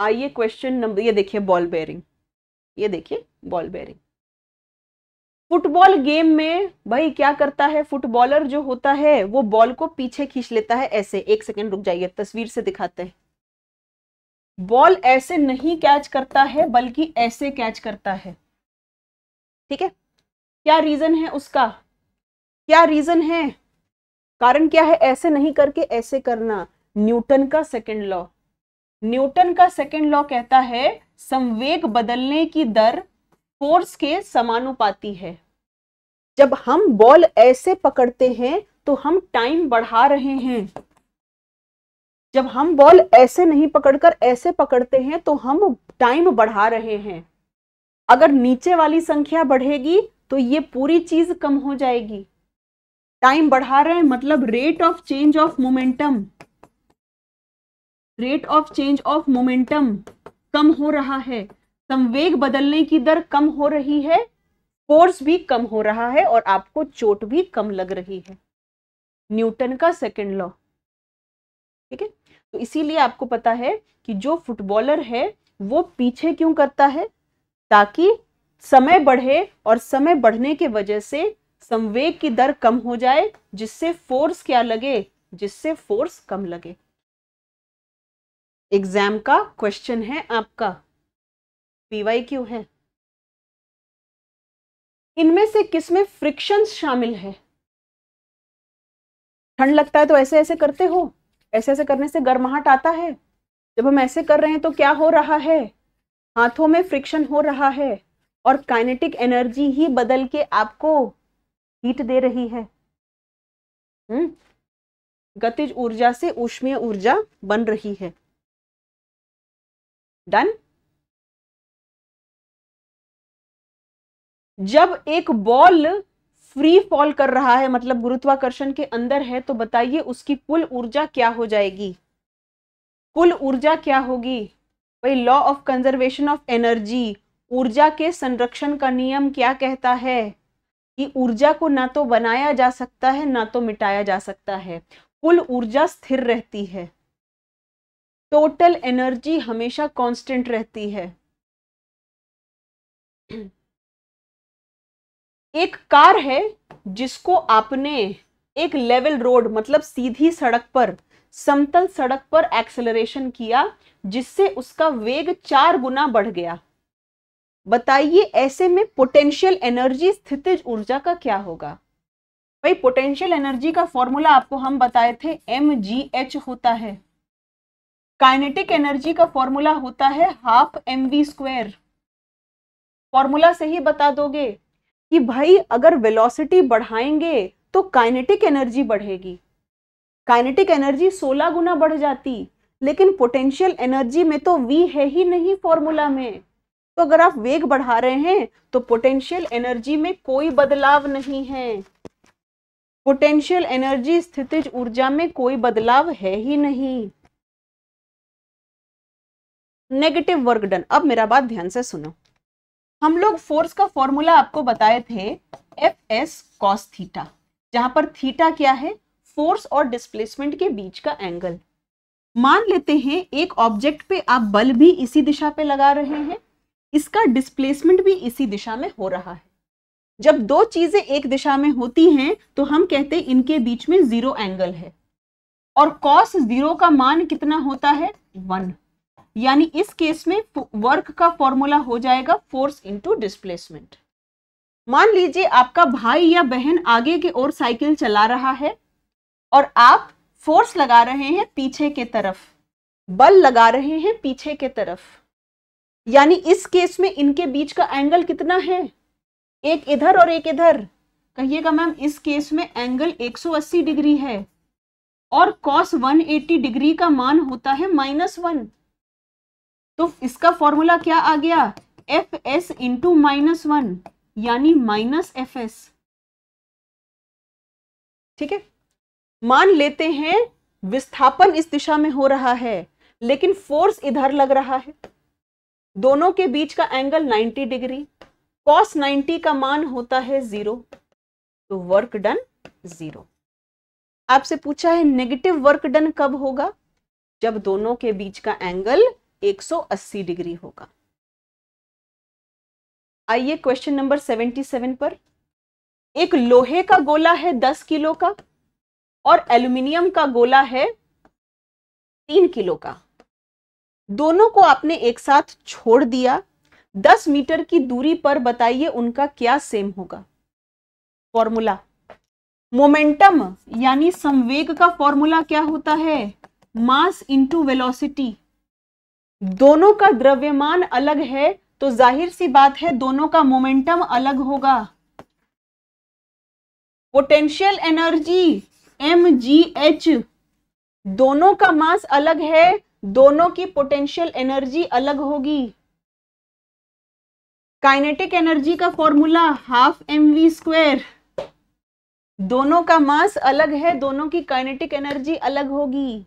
आइए क्वेश्चन नंबर ये देखिए बॉल बेरिंग ये देखिए बॉल बेरिंग फुटबॉल
गेम में भाई क्या करता है फुटबॉलर जो होता है वो बॉल को पीछे खींच लेता है ऐसे एक सेकेंड रुक जाइए तस्वीर से दिखाते हैं बॉल ऐसे नहीं कैच करता है बल्कि ऐसे कैच करता है ठीक है क्या रीजन है उसका क्या रीजन है कारण क्या है ऐसे नहीं करके ऐसे करना न्यूटन का सेकेंड लॉ न्यूटन का सेकेंड लॉ कहता है संवेग बदलने की दर फोर्स के समानुपाती है जब हम बॉल ऐसे पकड़ते हैं तो हम टाइम बढ़ा रहे हैं जब हम बॉल ऐसे नहीं पकड़कर ऐसे पकड़ते हैं तो हम टाइम बढ़ा रहे हैं अगर नीचे वाली संख्या बढ़ेगी तो ये पूरी चीज कम हो जाएगी टाइम बढ़ा रहे हैं मतलब rate of change of momentum rate of change of momentum कम हो रहा है संवेग बदलने की दर कम हो रही है फोर्स भी कम हो रहा है और आपको चोट भी कम लग रही है न्यूटन का सेकेंड लॉ ठीक है तो इसीलिए आपको पता है कि जो फुटबॉलर है वो पीछे क्यों करता है ताकि समय बढ़े और समय बढ़ने के वजह से संवेग की दर कम हो जाए जिससे फोर्स क्या लगे जिससे फोर्स
कम लगे एग्जाम का क्वेश्चन है आपका पीवाई क्यू है इनमें से किसमें फ्रिक्शन शामिल है ठंड लगता है तो ऐसे ऐसे करते हो
ऐसे ऐसे करने से गर्माहट आता है जब हम ऐसे कर रहे हैं तो क्या हो रहा है हाथों में फ्रिक्शन हो रहा है और काइनेटिक एनर्जी ही बदल के आपको
हीट दे रही है हम्म? गतिज ऊर्जा से ऊष्मीय ऊर्जा बन रही है डन जब एक बॉल
फ्री फॉल कर रहा है मतलब गुरुत्वाकर्षण के अंदर है तो बताइए उसकी कुल ऊर्जा क्या हो जाएगी कुल ऊर्जा क्या होगी भाई law of conservation of energy ऊर्जा के संरक्षण का नियम क्या कहता है कि ऊर्जा को ना तो बनाया जा सकता है ना तो मिटाया जा सकता है कुल ऊर्जा स्थिर
रहती है टोटल एनर्जी हमेशा कांस्टेंट रहती है एक कार है जिसको आपने एक लेवल रोड मतलब सीधी सड़क पर
समतल सड़क पर एक्सेलरेशन किया जिससे उसका वेग चार गुना बढ़ गया बताइए ऐसे में पोटेंशियल एनर्जी स्थितिज ऊर्जा का क्या होगा भाई पोटेंशियल एनर्जी का फॉर्मूला आपको हम बताए थे एम जी एच होता है काइनेटिक एनर्जी का फॉर्मूला होता है half M V square formula से ही बता दोगे कि भाई अगर वेलोसिटी बढ़ाएंगे तो काइनेटिक एनर्जी बढ़ेगी काइनेटिक एनर्जी 16 गुना बढ़ जाती लेकिन पोटेंशियल एनर्जी में तो वी है ही नहीं फॉर्मूला में तो अगर आप वेग बढ़ा रहे हैं तो पोटेंशियल एनर्जी में कोई बदलाव नहीं है पोटेंशियल एनर्जी स्थितिज ऊर्जा में कोई बदलाव है ही नहीं नेगेटिव वर्क डन अब मेरा बात ध्यान से सुनो हम लोग फोर्स का फॉर्मूला आपको बताए थे एफ एस कॉस थीटा जहां पर थीटा क्या है फोर्स और डिस्प्लेसमेंट के बीच का एंगल मान लेते हैं एक ऑब्जेक्ट पे आप बल भी इसी दिशा पे लगा रहे हैं इसका डिस्प्लेसमेंट भी इसी दिशा में हो रहा है जब दो चीजें एक दिशा में होती हैं तो हम कहते हैं इनके बीच में जीरो एंगल है और कॉस जीरो का मान कितना होता है वन यानी इस केस में वर्क का फॉर्मूला हो जाएगा फोर्स इंटू डिस्प्लेसमेंट मान लीजिए आपका भाई या बहन आगे की ओर साइकिल चला रहा है और आप फोर्स लगा रहे हैं पीछे के तरफ बल लगा रहे हैं पीछे के तरफ यानी इस केस में इनके बीच का एंगल कितना है एक इधर और एक इधर कहिएगा मैम इस केस में एंगल 180 डिग्री है और कॉस 180 डिग्री का मान होता है माइनस वन तो इसका फॉर्मूला क्या आ गया F S into minus one यानी माइनस एफ एस ठीक है मान लेते हैं विस्थापन इस दिशा में हो रहा है लेकिन फोर्स इधर लग रहा है दोनों के बीच का एंगल 90 डिग्री कॉस 90 का मान होता है जीरो तो वर्क डन जीरो आपसे पूछा है नेगेटिव वर्क डन कब होगा जब दोनों के बीच का एंगल 180 डिग्री होगा आइए क्वेश्चन नंबर 77 पर एक लोहे का गोला है 10 किलो का और एल्यूमिनियम का गोला है 3 किलो का दोनों को आपने एक साथ छोड़ दिया 10 मीटर की दूरी पर बताइए उनका क्या सेम होगा फॉर्मूला मोमेंटम यानी संवेग का फॉर्मूला क्या होता है मास इंटू वेलोसिटी दोनों का द्रव्यमान अलग है तो जाहिर सी बात है दोनों का मोमेंटम अलग होगा potential energy M G H दोनों का मास अलग है दोनों की पोटेंशियल एनर्जी अलग होगी काइनेटिक एनर्जी का formula half M V square दोनों का मास अलग है दोनों की काइनेटिक एनर्जी अलग होगी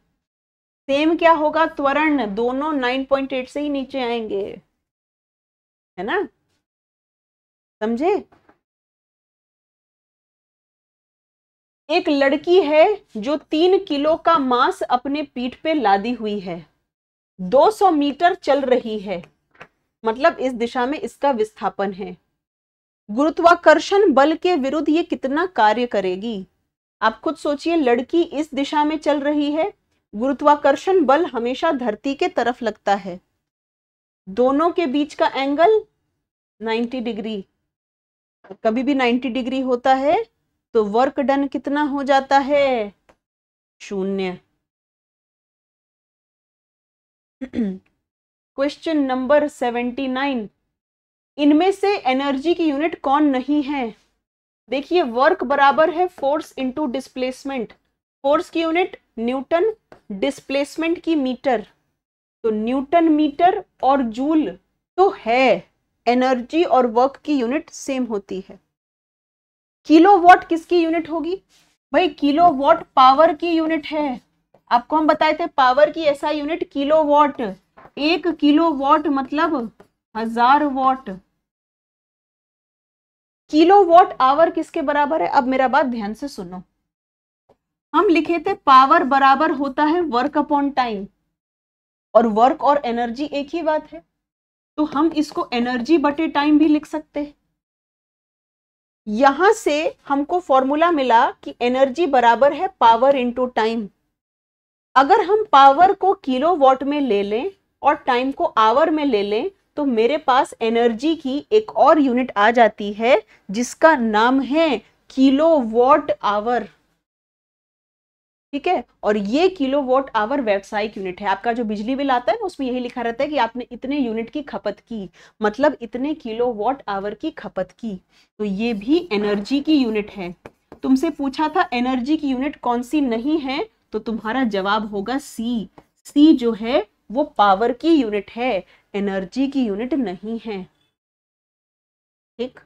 सेम क्या होगा त्वरण दोनों 9.8 से ही नीचे आएंगे है ना समझे एक लड़की है जो तीन किलो का मांस
अपने पीठ पे लादी हुई है 200 मीटर चल रही है मतलब इस दिशा में इसका विस्थापन है गुरुत्वाकर्षण बल के विरुद्ध ये कितना कार्य करेगी आप खुद सोचिए लड़की इस दिशा में चल रही है गुरुत्वाकर्षण बल हमेशा धरती के तरफ लगता है दोनों के बीच का एंगल 90 डिग्री कभी भी 90 डिग्री होता
है तो वर्क डन कितना हो जाता है शून्य क्वेश्चन नंबर सेवेंटी नाइन इनमें से एनर्जी की यूनिट कौन नहीं है देखिए
वर्क बराबर है फोर्स इनटू डिस्प्लेसमेंट फोर्स की यूनिट न्यूटन डिस्प्लेसमेंट की मीटर तो न्यूटन मीटर और जूल तो है एनर्जी और वर्क की यूनिट सेम होती है किलोवाट किसकी यूनिट होगी भाई किलोवाट पावर की यूनिट है आपको हम बताए थे पावर की ऐसा यूनिट किलोवाट एक किलोवाट मतलब हजार वॉट किलोवाट आवर किसके बराबर है अब मेरा बात ध्यान से सुनो हम लिखे थे पावर बराबर होता है वर्क अपॉन टाइम और वर्क और एनर्जी एक ही बात है तो हम इसको एनर्जी बटे टाइम भी लिख सकते हैं यहां से हमको फॉर्मूला मिला कि एनर्जी बराबर है पावर इंटू टाइम अगर हम पावर को किलो वॉट में ले लें और टाइम को आवर में ले लें तो मेरे पास एनर्जी की एक और यूनिट आ जाती है जिसका नाम है किलो वॉट आवर ठीक है और ये किलो वॉट आवर व्यावसायिक यूनिट है आपका जो बिजली बिल आता है ना उसमें यही लिखा रहता है कि आपने इतने यूनिट की खपत की मतलब इतने किलो वॉट आवर की खपत की तो ये भी एनर्जी की यूनिट है तुमसे पूछा था एनर्जी की यूनिट कौन सी नहीं है तो तुम्हारा जवाब
होगा सी सी जो है वो पावर की यूनिट है एनर्जी की यूनिट नहीं है ठीक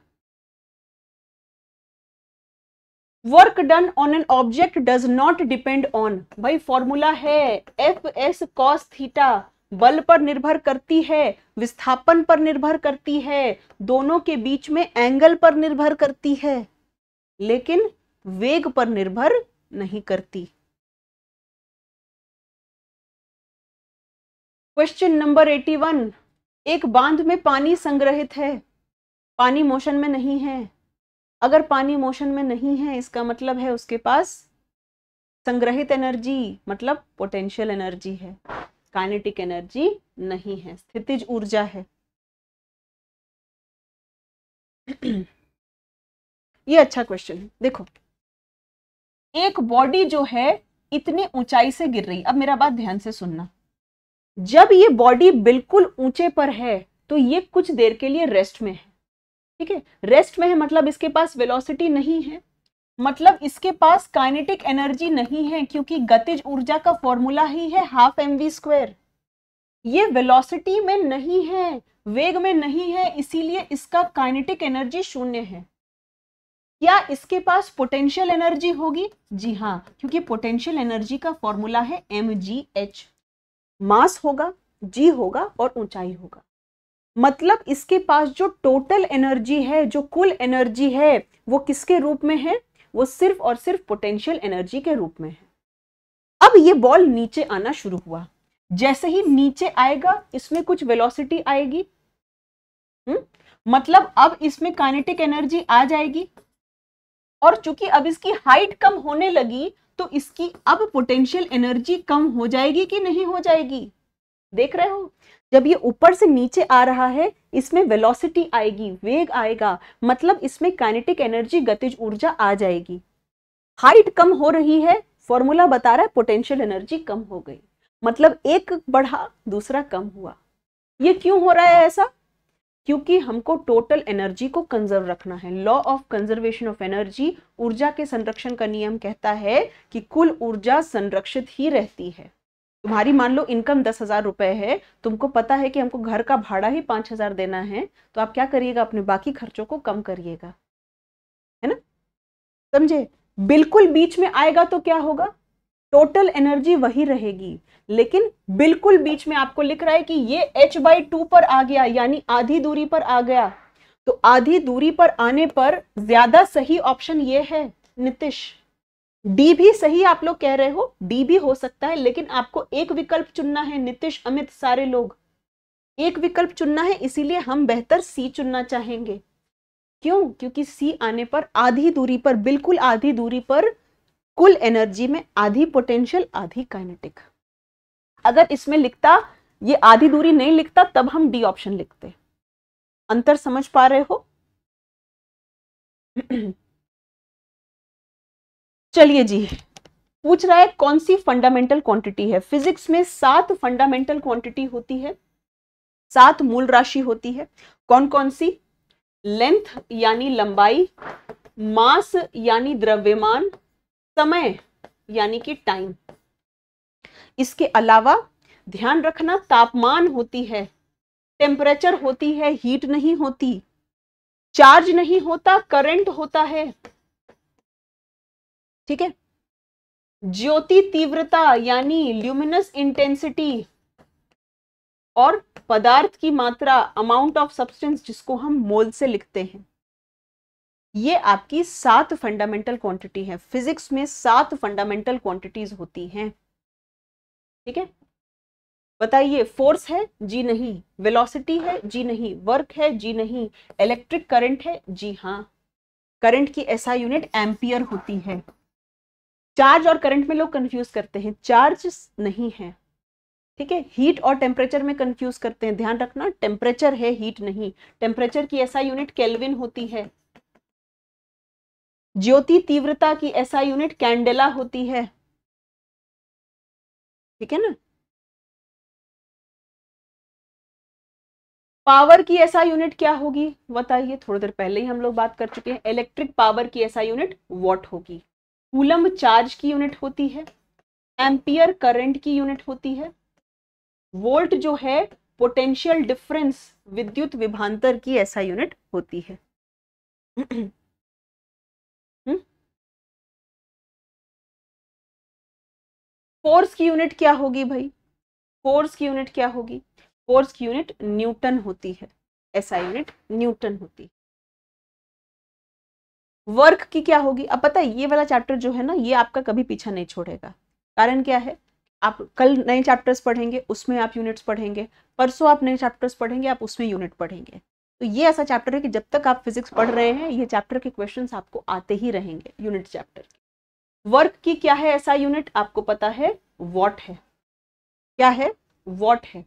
work done on an object does not depend on भाई फॉर्मूला
है एफ एस कॉस थीटा बल पर निर्भर करती है विस्थापन पर निर्भर करती है दोनों के बीच में एंगल पर निर्भर करती है
लेकिन वेग पर निर्भर नहीं करती क्वेश्चन नंबर एटी वन एक बांध
में पानी संग्रहित है पानी मोशन में नहीं है अगर पानी मोशन में नहीं है इसका मतलब है उसके पास संग्रहित एनर्जी मतलब
पोटेंशियल एनर्जी है काइनेटिक एनर्जी नहीं है स्थितिज ऊर्जा है ये अच्छा क्वेश्चन है देखो एक बॉडी जो है इतनी ऊंचाई से गिर रही
अब मेरा बात ध्यान से सुनना जब ये बॉडी बिल्कुल ऊंचे पर है तो ये कुछ देर के लिए रेस्ट में है ठीक है रेस्ट में है मतलब इसके पास वेलोसिटी नहीं है मतलब इसके पास काइनेटिक एनर्जी नहीं है क्योंकि गतिज ऊर्जा का फॉर्मूला ही है हाफ एम वी स्क्वेर ये वेलोसिटी में नहीं है वेग में नहीं है इसीलिए इसका काइनेटिक एनर्जी शून्य है क्या इसके पास पोटेंशियल एनर्जी होगी जी हाँ क्योंकि पोटेंशियल एनर्जी का फॉर्मूला है एम जी एच मास होगा जी होगा और ऊंचाई होगा मतलब इसके पास जो टोटल एनर्जी है जो कुल एनर्जी है वो किसके रूप में है वो सिर्फ और सिर्फ पोटेंशियल एनर्जी के रूप में है अब ये बॉल नीचे आना शुरू हुआ जैसे ही नीचे आएगा इसमें कुछ वेलोसिटी आएगी हुँ? हम्म? मतलब अब इसमें काइनेटिक एनर्जी आ जाएगी और चूंकि अब इसकी हाइट कम होने लगी तो इसकी अब पोटेंशियल एनर्जी कम हो जाएगी कि नहीं हो जाएगी देख रहे हो जब ये ऊपर से नीचे आ रहा है इसमें वेलोसिटी आएगी वेग आएगा मतलब इसमें काइनेटिक एनर्जी गतिज ऊर्जा आ जाएगी हाइट कम हो रही है फॉर्मूला बता रहा है पोटेंशियल एनर्जी कम हो गई मतलब एक बढ़ा दूसरा कम हुआ ये क्यों हो रहा है ऐसा क्योंकि हमको टोटल एनर्जी को कंजर्व रखना है law of conservation of energy ऊर्जा के संरक्षण का नियम कहता है कि कुल ऊर्जा संरक्षित ही रहती है तुम्हारी मान लो इनकम दस हजार रुपए है तुमको पता है कि हमको घर का भाड़ा ही पांच हजार देना है तो आप क्या करिएगा अपने बाकी खर्चों को कम करिएगा है ना समझे बिल्कुल बीच में आएगा तो क्या होगा टोटल एनर्जी वही रहेगी लेकिन बिल्कुल बीच में आपको लिख रहा है कि ये एच बाई टू पर आ गया यानी आधी दूरी पर आ गया तो आधी दूरी पर आने पर ज्यादा सही ऑप्शन ये है नितिश डी भी सही आप लोग कह रहे हो डी भी हो सकता है लेकिन आपको एक विकल्प चुनना है नीतीश अमित सारे लोग एक विकल्प चुनना है इसीलिए हम बेहतर सी चुनना चाहेंगे क्यों क्योंकि सी आने पर आधी दूरी पर बिल्कुल आधी दूरी पर कुल एनर्जी में आधी पोटेंशियल आधी काइनेटिक अगर इसमें लिखता ये आधी दूरी नहीं लिखता तब हम डी ऑप्शन लिखते
अंतर समझ पा रहे हो चलिए जी पूछ रहा है कौन सी फंडामेंटल क्वांटिटी
है फिजिक्स में सात फंडामेंटल क्वांटिटी होती है सात मूल राशि होती है कौन कौन सी लेंथ यानी लंबाई मास यानी द्रव्यमान समय यानी कि टाइम इसके अलावा ध्यान रखना तापमान होती है टेम्परेचर होती है हीट नहीं होती चार्ज नहीं होता करंट होता है ठीक है ज्योति तीव्रता यानी ल्यूमिनस इंटेंसिटी और पदार्थ की मात्रा अमाउंट ऑफ सब्सटेंस जिसको हम मोल से लिखते हैं ये आपकी सात फंडामेंटल क्वांटिटी है फिजिक्स में सात फंडामेंटल क्वांटिटीज होती हैं ठीक है बताइए फोर्स है जी नहीं वेलोसिटी है जी नहीं वर्क है जी नहीं इलेक्ट्रिक करंट है जी हाँ करंट की ऐसा यूनिट एम्पियर होती है चार्ज और करंट में लोग कंफ्यूज करते हैं चार्ज नहीं है ठीक है हीट और टेम्परेचर में कंफ्यूज करते हैं ध्यान रखना टेम्परेचर है हीट नहीं टेम्परेचर की ऐसा यूनिट केल्विन होती है
ज्योति तीव्रता की ऐसा यूनिट कैंडेला होती है ठीक है ना पावर की ऐसा यूनिट क्या होगी बताइए थोड़ी देर पहले ही हम लोग बात कर चुके हैं इलेक्ट्रिक पावर की ऐसा यूनिट
वॉट होगी कूलम चार्ज की यूनिट होती है एम्पियर करंट की यूनिट होती है वोल्ट जो है पोटेंशियल डिफरेंस विद्युत
विभांतर की ऐसा यूनिट होती है हम्म? फोर्स की यूनिट क्या होगी भाई फोर्स की यूनिट क्या होगी फोर्स की यूनिट न्यूटन होती है
ऐसा यूनिट न्यूटन होती है वर्क की क्या होगी अब पता है ये वाला चैप्टर जो है ना ये आपका कभी पीछा नहीं छोड़ेगा कारण क्या है आप कल नए चैप्टर्स पढ़ेंगे उसमें आप यूनिट्स पढ़ेंगे परसों आप नए चैप्टर्स पढ़ेंगे आप उसमें यूनिट पढ़ेंगे तो ये ऐसा चैप्टर है कि जब तक आप फिजिक्स पढ़ रहे हैं ये चैप्टर के क्वेश्चंस आपको आते ही
रहेंगे यूनिट चैप्टर वर्क की क्या है ऐसा यूनिट आपको पता है वॉट है क्या है वॉट है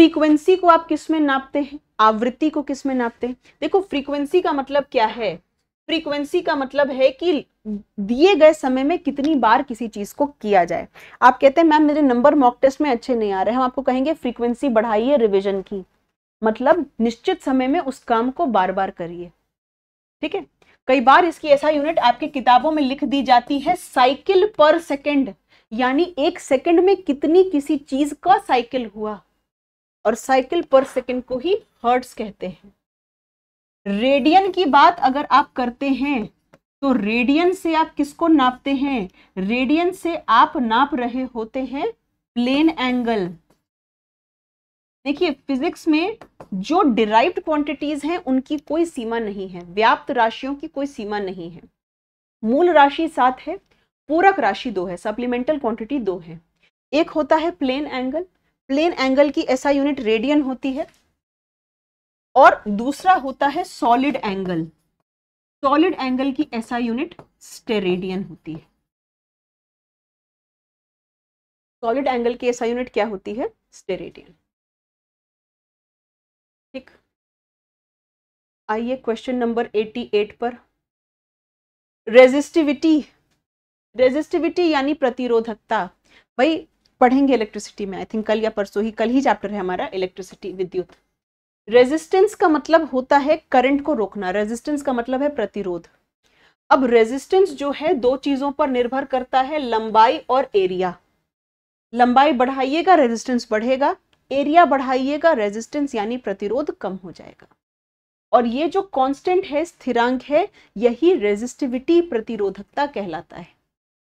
फ्रीक्वेंसी को आप किस में नापते हैं आवृत्ति को किस में नापते हैं देखो फ्रीक्वेंसी का मतलब क्या है फ्रीक्वेंसी का मतलब है कि दिए गए समय में कितनी बार किसी चीज को किया जाए आप कहते हैं मैम मेरे नंबर मॉक टेस्ट में अच्छे नहीं आ रहे हम आपको कहेंगे फ्रीक्वेंसी बढ़ाइए रिविजन की मतलब निश्चित समय में उस काम को बार बार करिए ठीक है कई बार इसकी ऐसा यूनिट आपके किताबों में लिख दी जाती है साइकिल पर सेकेंड यानी एक सेकेंड में कितनी किसी चीज का साइकिल हुआ और साइकिल पर सेकेंड को ही हर्ट्स कहते हैं रेडियन की बात अगर आप करते हैं तो रेडियन से आप किसको नापते हैं रेडियन से आप नाप रहे होते हैं प्लेन एंगल देखिए फिजिक्स में जो डिराइव्ड क्वांटिटीज हैं उनकी कोई सीमा नहीं है व्याप्त राशियों की कोई सीमा नहीं है मूल राशि सात है पूरक राशि दो है सप्लीमेंटल क्वांटिटी दो है एक होता है प्लेन एंगल प्लेन एंगल की ऐसा यूनिट रेडियन होती है और दूसरा होता है सॉलिड एंगल
सॉलिड एंगल की ऐसा यूनिट स्टेरेडियन होती है सॉलिड एंगल की ऐसा यूनिट क्या होती है स्टेरेडियन ठीक आइए क्वेश्चन नंबर 88 पर रेजिस्टिविटी रेजिस्टिविटी
यानी प्रतिरोधकता भाई पढ़ेंगे इलेक्ट्रिसिटी में आई थिंक कल या परसों ही कल ही चैप्टर है हमारा इलेक्ट्रिसिटी विद्युत रेजिस्टेंस का मतलब होता है करंट को रोकना रेजिस्टेंस का मतलब है प्रतिरोध अब रेजिस्टेंस जो है दो चीजों पर निर्भर करता है लंबाई और एरिया लंबाई बढ़ाइएगा रेजिस्टेंस बढ़ेगा एरिया बढ़ाइएगा रेजिस्टेंस यानी प्रतिरोध कम हो जाएगा और ये जो कांस्टेंट है स्थिरांक है यही रेजिस्टिविटी प्रतिरोधकता कहलाता है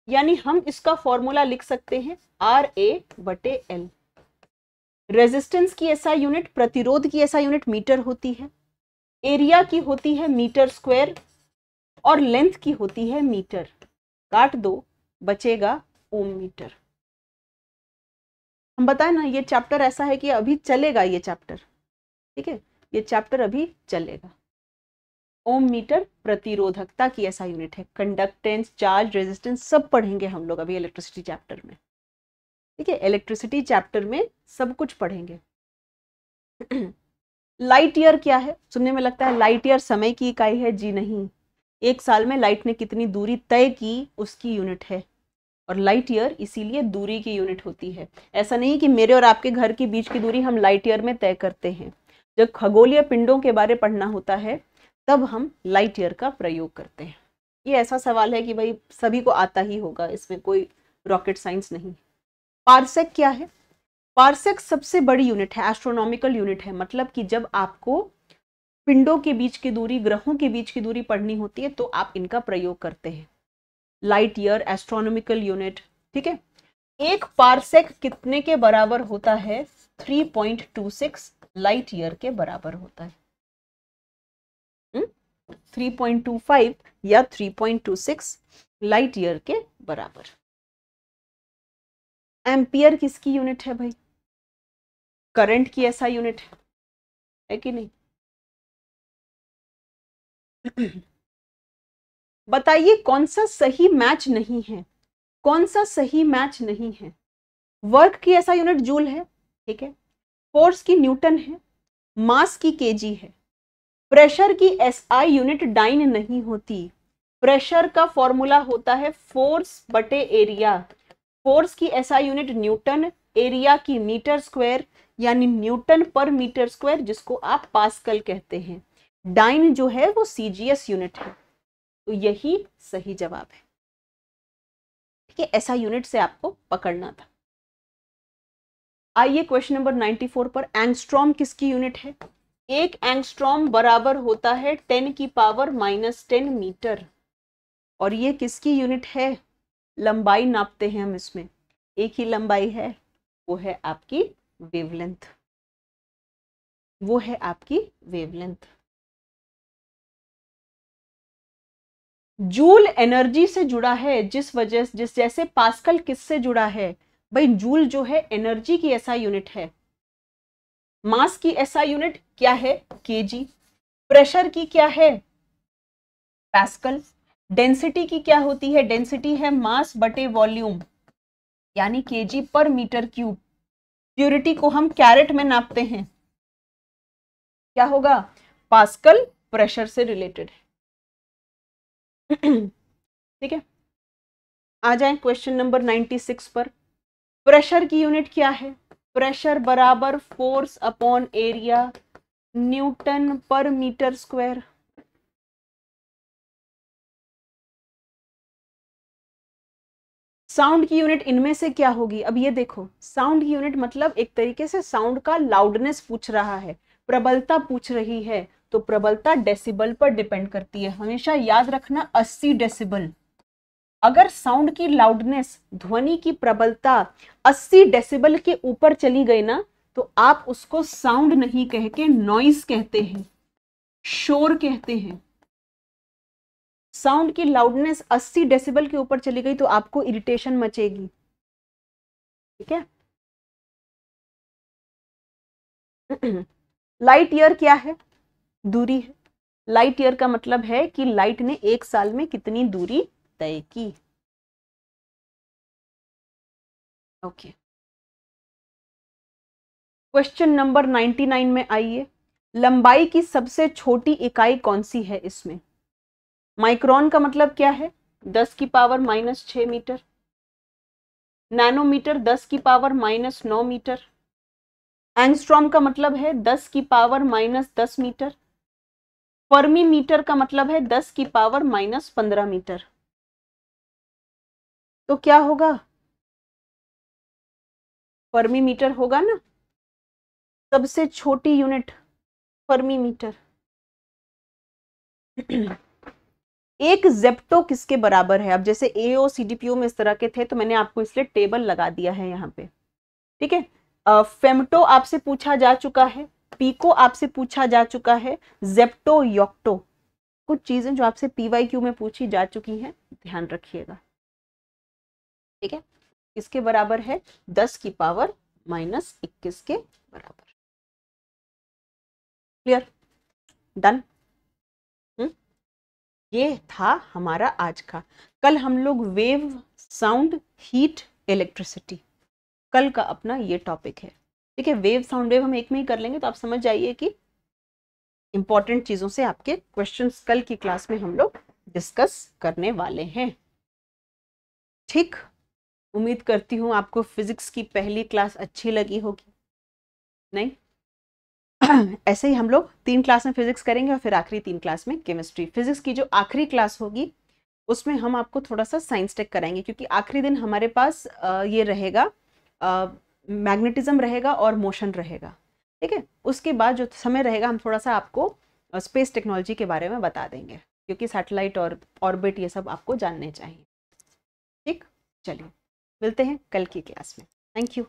यानी हम इसका फॉर्मूला लिख सकते हैं आर ए बटे एल रेजिस्टेंस की ऐसा यूनिट प्रतिरोध की ऐसा यूनिट मीटर होती है एरिया की होती है मीटर स्क्वायर और लेंथ की होती है मीटर काट दो बचेगा ओम मीटर हम बताए ना ये चैप्टर ऐसा है कि अभी चलेगा ये चैप्टर ठीक है ये चैप्टर अभी चलेगा ओम मीटर प्रतिरोधकता की ऐसा यूनिट है कंडक्टेंस चार्ज रेजिस्टेंस सब पढ़ेंगे हम लोग अभी इलेक्ट्रिसिटी चैप्टर में ठीक है इलेक्ट्रिसिटी चैप्टर में सब कुछ पढ़ेंगे लाइट ईयर क्या है सुनने में लगता है लाइट ईयर समय की इकाई है जी नहीं एक साल में लाइट ने कितनी दूरी तय की उसकी यूनिट है और लाइट ईयर इसीलिए दूरी की यूनिट होती है ऐसा नहीं कि मेरे और आपके घर के बीच की दूरी हम लाइट ईयर में तय करते हैं जब खगोलीय पिंडों के बारे पढ़ना होता है तब हम लाइट ईयर का प्रयोग करते हैं ये ऐसा सवाल है कि भाई सभी को आता ही होगा इसमें कोई रॉकेट साइंस नहीं पार्सेक क्या है पार्सेक सबसे बड़ी यूनिट है एस्ट्रोनॉमिकल यूनिट है मतलब कि जब आपको पिंडों के बीच की दूरी ग्रहों के बीच की दूरी पढ़नी होती है तो आप इनका प्रयोग करते हैं लाइट ईयर एस्ट्रोनॉमिकल यूनिट ठीक है एक पार्सेक कितने के बराबर होता है 3.26 लाइट ईयर के बराबर होता है 3.25 या 3.26 लाइट ईयर के बराबर
एम्पियर किसकी यूनिट है भाई करंट की ऐसा यूनिट है है कि नहीं बताइए कौन सा सही मैच नहीं है कौन
सा सही मैच नहीं है वर्क की ऐसा यूनिट जूल है ठीक है फोर्स की न्यूटन है मास की केजी है प्रेशर की एसआई यूनिट डाइन नहीं होती प्रेशर का फॉर्मूला होता है फोर्स बटे एरिया फोर्स की एसआई यूनिट न्यूटन एरिया की मीटर स्क्वायर यानी न्यूटन पर मीटर स्क्वायर जिसको आप पास्कल कहते हैं डाइन जो है वो सीजीएस
यूनिट है तो यही सही जवाब है ठीक है ऐसा यूनिट से आपको पकड़ना था आइए क्वेश्चन नंबर 94 पर
एंगस्ट्रॉम किसकी यूनिट है एक एंगस्ट्रॉम बराबर होता है टेन की पावर माइनस टेन मीटर और ये किसकी यूनिट है लंबाई
नापते हैं हम इसमें एक ही लंबाई है वो है आपकी वेवलेंथ वो है आपकी वेवलेंथ जूल एनर्जी से जुड़ा है जिस वजह जिस जैसे
पास्कल किससे जुड़ा है भाई जूल जो है एनर्जी की ऐसा यूनिट है मास की ऐसा यूनिट क्या है जी प्रेशर की क्या है पैस्कल डेंसिटी की क्या होती है डेंसिटी है मास बटे वॉल्यूम यानी जी पर मीटर क्यूब प्यूरिटी को हम कैरेट में नापते
हैं क्या होगा पास्कल प्रेशर से रिलेटेड है ठीक है आ जाए क्वेश्चन
नंबर 96 पर प्रेशर की यूनिट क्या है प्रेशर बराबर फोर्स
अपॉन एरिया न्यूटन पर मीटर स्क्वायर साउंड की यूनिट इनमें से क्या होगी अब ये देखो साउंड की यूनिट मतलब एक तरीके से साउंड का
लाउडनेस पूछ रहा है प्रबलता पूछ रही है तो प्रबलता डेसिबल पर डिपेंड करती है हमेशा याद रखना 80 डेसिबल अगर साउंड की लाउडनेस ध्वनि की प्रबलता 80 डेसिबल के ऊपर चली गई ना तो आप उसको साउंड नहीं कह के नॉइस कहते हैं शोर कहते हैं
साउंड की लाउडनेस 80 डेसिबल के ऊपर चली गई तो आपको इरिटेशन मचेगी ठीक है लाइट ईयर क्या है दूरी है लाइट ईयर का मतलब है कि लाइट ने एक साल में कितनी दूरी तय की ओके okay. क्वेश्चन नंबर 99 में आइए लंबाई की सबसे छोटी इकाई कौन सी है इसमें
माइक्रोन का मतलब क्या है 10 की पावर माइनस छ मीटर नैनोमीटर 10 की पावर माइनस नौ मीटर एंगस्ट्रॉम का मतलब है 10 की पावर माइनस दस मीटर फर्मी मीटर का मतलब
है 10 की पावर माइनस पंद्रह मीटर तो क्या होगा फर्मी मीटर होगा ना सबसे छोटी यूनिट फर्मी मीटर
एक जेप्टो किसके बराबर है अब जैसे एओ सीडीपीओ में इस तरह के थे तो मैंने आपको इसलिए टेबल लगा दिया है यहाँ पे ठीक है फेमटो आपसे पूछा जा चुका है पीको आपसे पूछा जा चुका है जेप्टो योक्टो कुछ चीजें जो आपसे पीवाई क्यू में पूछी जा चुकी हैं ध्यान रखिएगा ठीक
है इसके बराबर है दस की पावर माइनस इक्कीस के बराबर क्लियर डन hmm? ये था हमारा आज का कल हम लोग वेव साउंड
हीट इलेक्ट्रिसिटी कल का अपना ये टॉपिक है ठीक है वेव साउंड वेव हम एक में ही कर लेंगे तो आप समझ जाइए कि इंपॉर्टेंट चीज़ों से आपके क्वेश्चंस कल की क्लास में हम लोग डिस्कस करने वाले हैं ठीक उम्मीद करती हूँ आपको फिजिक्स की पहली क्लास अच्छी लगी होगी नहीं ऐसे ही हम लोग तीन क्लास में फिजिक्स करेंगे और फिर आखिरी तीन क्लास में केमिस्ट्री फिजिक्स की जो आखिरी क्लास होगी उसमें हम आपको थोड़ा सा साइंस टेक कराएंगे क्योंकि आखिरी दिन हमारे पास ये रहेगा मैग्नेटिज्म रहेगा और मोशन रहेगा ठीक है उसके बाद जो समय रहेगा हम थोड़ा सा आपको स्पेस टेक्नोलॉजी के बारे में बता देंगे क्योंकि सैटेलाइट और ऑर्बिट ये सब आपको जानने चाहिए ठीक चलिए
मिलते हैं कल की क्लास में थैंक यू